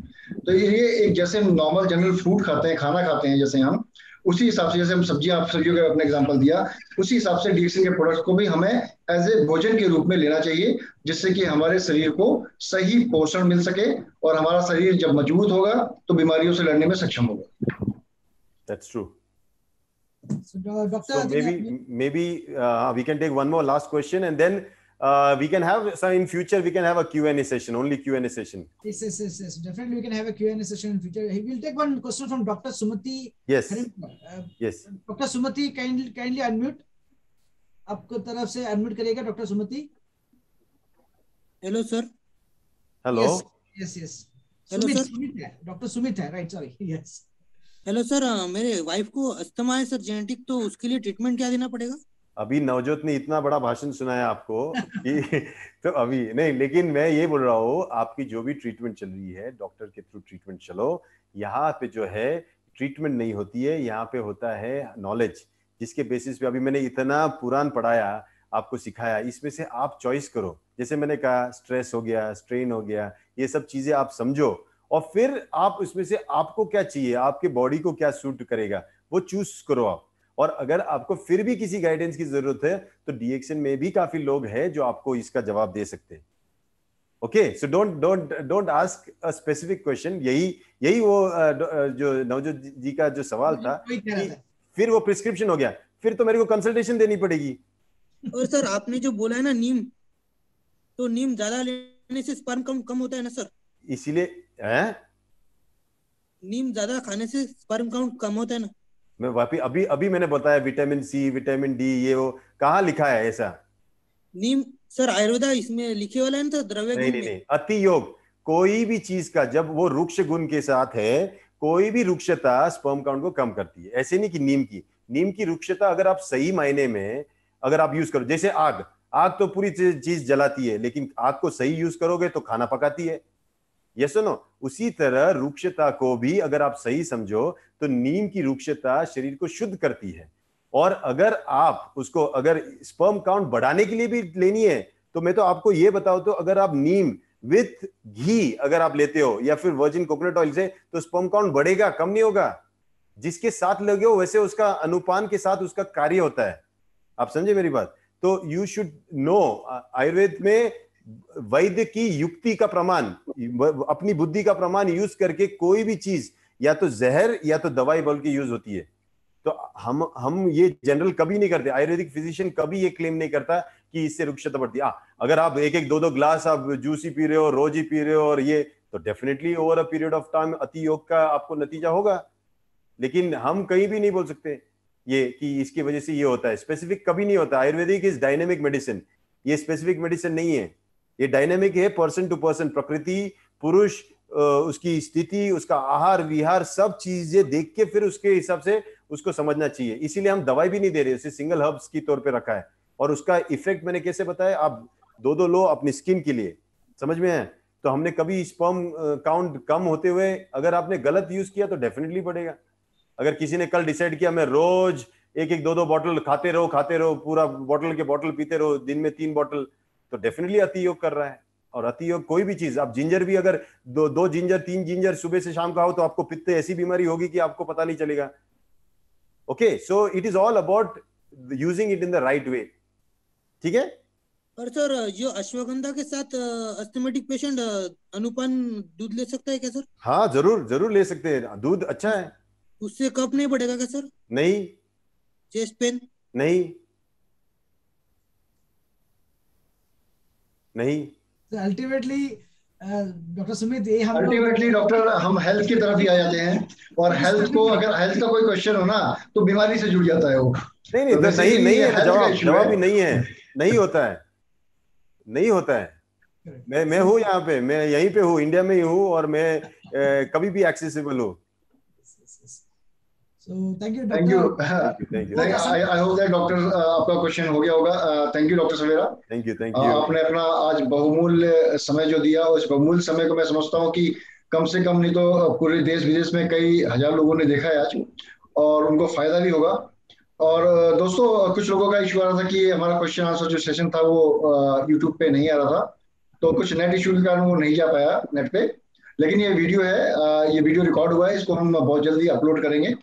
तो ये एक जैसे नॉर्मल जनरल फ्रूट खाते हैं खाना खाते हैं जैसे हम उसी हिसाब से जैसे हम सब्जी आप सब्जियों का अपने एग्जाम्पल दिया उसी हिसाब से डीएक्सिन के प्रोडक्ट को भी हमें एज ए भोजन के रूप में लेना चाहिए जिससे कि हमारे शरीर को सही पोषण मिल सके और हमारा शरीर जब मजबूत होगा तो बीमारियों से लड़ने में सक्षम होगा that's true So maybe maybe uh, we can take one more last question and then uh, we can have so in future we can have a Q&A session, only Q&A session. Yes, yes, yes, yes. Definitely we can have a Q&A session in future. will take one question from Dr. Sumati. Yes. Uh, yes. Dr. Sumati, kindly kindly unmute. आपको तरफ से अनम्यूट करिएगा doctor Sumati hello sir hello yes yes Sumit है डॉक्टर सुमित है right sorry yes hello sir मेरे वाइफ को अस्थमा है सर जेनेटिक तो उसके लिए ट्रीटमेंट क्या देना पड़ेगा अभी नवजोत ने इतना बड़ा भाषण सुनाया आपको कि तो अभी नहीं लेकिन मैं ये बोल रहा हूँ आपकी जो भी ट्रीटमेंट चल रही है डॉक्टर के थ्रू ट्रीटमेंट चलो यहाँ पे जो है ट्रीटमेंट नहीं होती है यहाँ पे होता है नॉलेज जिसके बेसिस पे अभी मैंने इतना पुरान पढ़ाया आपको सिखाया इसमें से आप चॉइस करो जैसे मैंने कहा स्ट्रेस हो गया स्ट्रेन हो गया ये सब चीजें आप समझो और फिर आप उसमें से आपको क्या चाहिए आपके बॉडी को क्या सूट करेगा वो चूज करो आप और अगर आपको फिर भी किसी गाइडेंस की जरूरत है तो डीएक्सएन में भी काफी लोग हैं जो आपको इसका जवाब दे सकते हैं okay so don't don't don't ask a specific question यही यही वो जो नवजोत जी का जो सवाल था कि फिर वो प्रिस्क्रिप्शन हो गया फिर तो मेरे को कंसल्टेशन देनी पड़ेगी और सर आपने जो बोला है ना नीम तो नीम ज्यादा लेने से स्पर्म कम कम होता है ना सर इसीलिए नीम ज्यादा खाने से स्पर्म काउंट कम होता है ना मैं वापी अभी अभी मैंने बताया विटामिन सी विटामिन डी ये वो कहाँ लिखा है ऐसा नीम सर आयुर्वेदा इसमें लिखे वाला है तो द्रव्य नहीं नहीं, नहीं अति योग कोई भी चीज का जब वो रुक्ष गुण के साथ है कोई भी रुक्षता स्पर्म काउंट को कम करती है ऐसे नहीं कि नीम की नीम की रुक्षता अगर आप सही मायने में अगर आप यूज करो जैसे आग आग तो पूरी चीज जलाती है लेकिन आग को सही यूज करोगे तो खाना पकाती है ये सुनो उसी तरह रुक्षता को भी अगर आप सही समझो तो नीम की रुक्षता शरीर को शुद्ध करती है और अगर आप उसको अगर स्पर्म काउंट बढ़ाने के लिए भी लेनी है तो मैं तो आपको ये बताओ तो अगर आप नीम विथ घी अगर आप लेते हो या फिर वर्जिन कोकोनट ऑयल से तो स्पर्म काउंट बढ़ेगा कम नहीं होगा जिसके साथ लगे हो वैसे उसका अनुपान के साथ उसका कार्य होता है आप समझे मेरी बात तो यू शुड नो आयुर्वेद में वैद्य की युक्ति का प्रमाण अपनी बुद्धि का प्रमाण यूज करके कोई भी चीज या तो जहर या तो दवाई बोल के यूज होती है तो हम हम ये जनरल कभी नहीं करते आयुर्वेदिक फिजिशियन कभी ये क्लेम नहीं करता कि इससे रुक्षता बढ़ती है हाँ, अगर आप एक एक दो दो ग्लास आप जूस ही पी रहे हो रोज ही पी रहे हो और ये तो definitely over a period of time अति योग का आपको नतीजा होगा लेकिन हम कहीं भी नहीं बोल सकते ये कि इसकी वजह से ये होता है स्पेसिफिक कभी नहीं होता आयुर्वेदिक इज डायनेमिक मेडिसिन ये स्पेसिफिक मेडिसिन नहीं है ये डायनेमिक है पर्सन टू पर्सन प्रकृति पुरुष उसकी स्थिति उसका आहार विहार सब चीजें देख के फिर उसके हिसाब से उसको समझना चाहिए इसीलिए हम दवाई भी नहीं दे रहे उसे सिंगल हर्ब्स की तौर पे रखा है और उसका इफेक्ट मैंने कैसे बताया आप दो दो लो अपनी स्किन के लिए समझ में है तो हमने कभी स्पर्म काउंट कम होते हुए अगर आपने गलत यूज किया तो डेफिनेटली बढ़ेगा अगर किसी ने कल डिसाइड किया मैं रोज एक एक दो दो बॉटल खाते रहो खाते रहो पूरा बॉटल के बॉटल पीते रहो दिन में तीन बॉटल तो डेफिनेटली अतियोग कर रहा है और अतियोग कोई भी चीज आप जिंजर भी अगर दो दो जिंजर तीन जिंजर सुबह से शाम का हो तो आपको पित्त ऐसी बीमारी होगी कि आपको पता नहीं चलेगा okay so it is all about using it in the right way ठीक है और सर जो अश्वगंधा के साथ अस्थमेटिक पेशेंट अनुपान दूध ले सकता है क्या सर हाँ जरूर जरूर ले सकते हैं दूध अच्छा है उससे कफ नहीं बढ़ेगा क्या सर नहीं चेस्ट पेन नहीं नहीं तो अल्टीमेटली डॉक्टर सुमित ये हम अल्टीमेटली डॉक्टर हम हेल्थ की तरफ ही आ जाते हैं और हेल्थ को अगर हेल्थ का कोई क्वेश्चन हो ना तो बीमारी से जुड़ जाता है वो नहीं नहीं तो तो नहीं नहीं है जवाब जवाब भी नहीं है नहीं होता है नहीं होता है मैं मैं हूँ यहाँ पे मैं यहीं पे हूँ इंडिया में ही हूँ और मैं कभी भी एक्सेसिबल हूँ So thank you, thank you. thank you, thank you. Thank you. I, I hope that doctor uh, question ho gaya hoga होगा. Thank you doctor Savera. Thank you, thank you. आपने अपना आज बहुमूल्य समय जो दिया और इस बहुमूल्य समय को मैं समझता हूँ कि कम से कम नहीं तो uh, पूरे देश विदेश में कई हजार लोगों ने देखा है आज और उनको फायदा भी होगा. और uh, दोस्तों uh, कुछ लोगों का इशू आ रहा था कि हमारा क्वेश्चन आंसर जो सेशन था वो यूट्यूब पे नहीं आ रहा था तो कुछ नेट इशू के कारण वो नहीं जा पाया नेट पे लेकिन ये वीडियो है ये वीडियो रिकॉर्ड हुआ है इसको हम बहुत जल्दी अपलोड करेंगे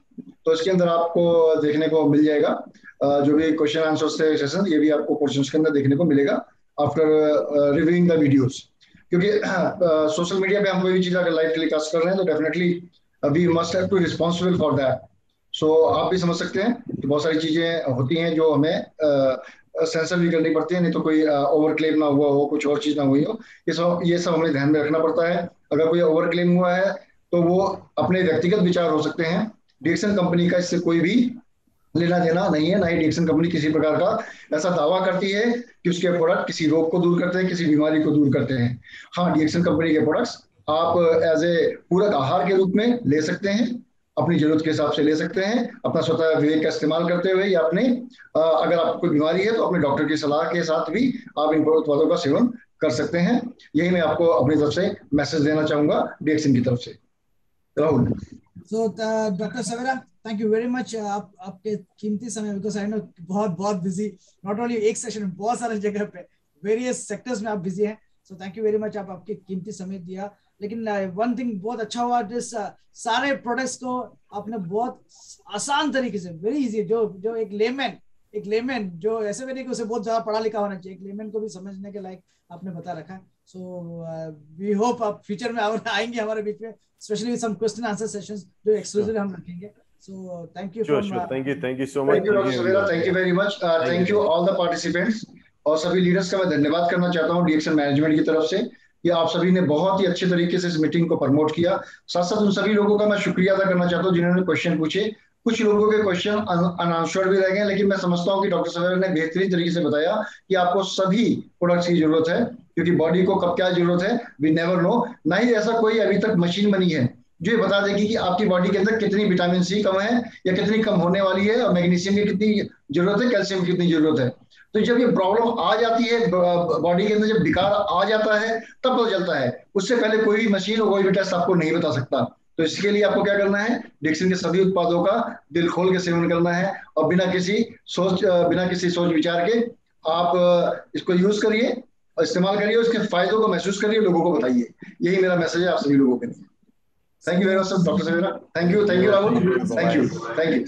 तो इसके अंदर आपको देखने को मिल जाएगा जो भी क्वेश्चन आंसर से सेशन ये भी आपको क्वेश्चन के अंदर देखने को मिलेगा आफ्टर रिव्यूइंग द वीडियोस क्योंकि सोशल मीडिया पे हम कोई भी चीज़ अगर लाइव टेलीकास्ट कर रहे हैं तो definitely we must have to responsible for that so आप भी समझ सकते हैं कि बहुत सारी चीज़ें होती हैं जो हमें सेंसर भी करनी पड़ती है नहीं तो कोई ओवर क्लेम ना हुआ हो कुछ और चीज़ ना हुई हो ये सब ये सब हमें ध्यान में रखना पड़ता है अगर कोई ओवर क्लेम हुआ है तो वो अपने व्यक्तिगत विचार हो सकते हैं डिक्सन कंपनी का इससे कोई भी लेना देना नहीं है ना ही डिक्सन कंपनी किसी प्रकार का ऐसा दावा करती है कि उसके प्रोडक्ट किसी रोग को दूर करते हैं किसी बीमारी को दूर करते हैं हाँ डिक्सन कंपनी के प्रोडक्ट्स आप एज ए पूरक आहार के रूप में ले सकते हैं अपनी जरूरत के हिसाब से ले सकते हैं अपना स्वतः विवेक का इस्तेमाल करते हुए या अपने अगर आपको कोई बीमारी है तो अपने डॉक्टर की सलाह के साथ भी आप इन उत्पादों का सेवन कर सकते हैं यही मैं आपको अपनी तरफ से मैसेज देना चाहूंगा डीएक्स की तरफ से Rahul so doctor Savera thank you very much आप आपके कीमती समय बिकॉज आई नो बहुत बहुत बिजी नॉट ओनली एक सेशन में बहुत सारे जगह पे वेरियस सेक्टर्स में आप बिजी हैं so thank you very much आप आपके कीमती समय दिया लेकिन वन uh, थिंग बहुत अच्छा हुआ जिस uh, सारे प्रोडक्ट्स को आपने बहुत आसान तरीके से वेरी इजी जो जो एक लेमैन एक लेमैन जो ऐसे भी नहीं कि उसे बहुत ज्यादा पढ़ा लिखा होना चाहिए एक लेमैन को भी समझने के लायक आपने बता रखा सो वी होप आप फ्यूचर में और आएंगे हमारे बीच में specially with some question answer sessions जो एक्सक्लूसिव हम रखेंगे so thank you for sure thank you thank you so much thank you you, Dr. Savila. Thank you very much. Uh, thank, और सभी लीडर्स का मैं धन्यवाद करना चाहता हूं डीएक्शन मैनेजमेंट की तरफ से कि आप सभी ने बहुत ही अच्छे तरीके से इस मीटिंग को प्रमोट किया साथ साथ उन सभी लोगों का मैं शुक्रिया अदा करना चाहता हूँ जिन्होंने क्वेश्चन पूछे कुछ लोगों के क्वेश्चन अनआंसर्ड भी रह गए लेकिन मैं समझता हूँ कि डॉक्टर सवेर ने बेहतरीन तरीके से बताया कि आपको सभी प्रोडक्ट्स की जरूरत है क्योंकि बॉडी को कब क्या जरूरत है वी नेवर नो ना ही ऐसा कोई अभी तक मशीन बनी है जो ये बता देगी कि आपकी बॉडी के अंदर कितनी विटामिन सी कम है या कितनी कम होने वाली है और मैग्नीशियम की कितनी जरूरत है कैल्शियम की कितनी जरूरत है तो जब ये प्रॉब्लम आ जाती है बॉडी के अंदर जब विकार आ जाता है तब पता चलता है उससे पहले कोई भी मशीन और कोई भी टेस्ट आपको नहीं बता सकता तो इसके लिए आपको क्या करना है डिक्सिन के सभी उत्पादों का दिल खोल के सेवन करना है और बिना किसी सोच बिना किसी सोच विचार के आप इसको यूज करिए और इस्तेमाल करिए उसके फायदों को महसूस करिए लोगों को बताइए यही मेरा मैसेज है आप सभी लोगों के लिए thank you very much doctor Savera thank you thank you Rahul thank you thank you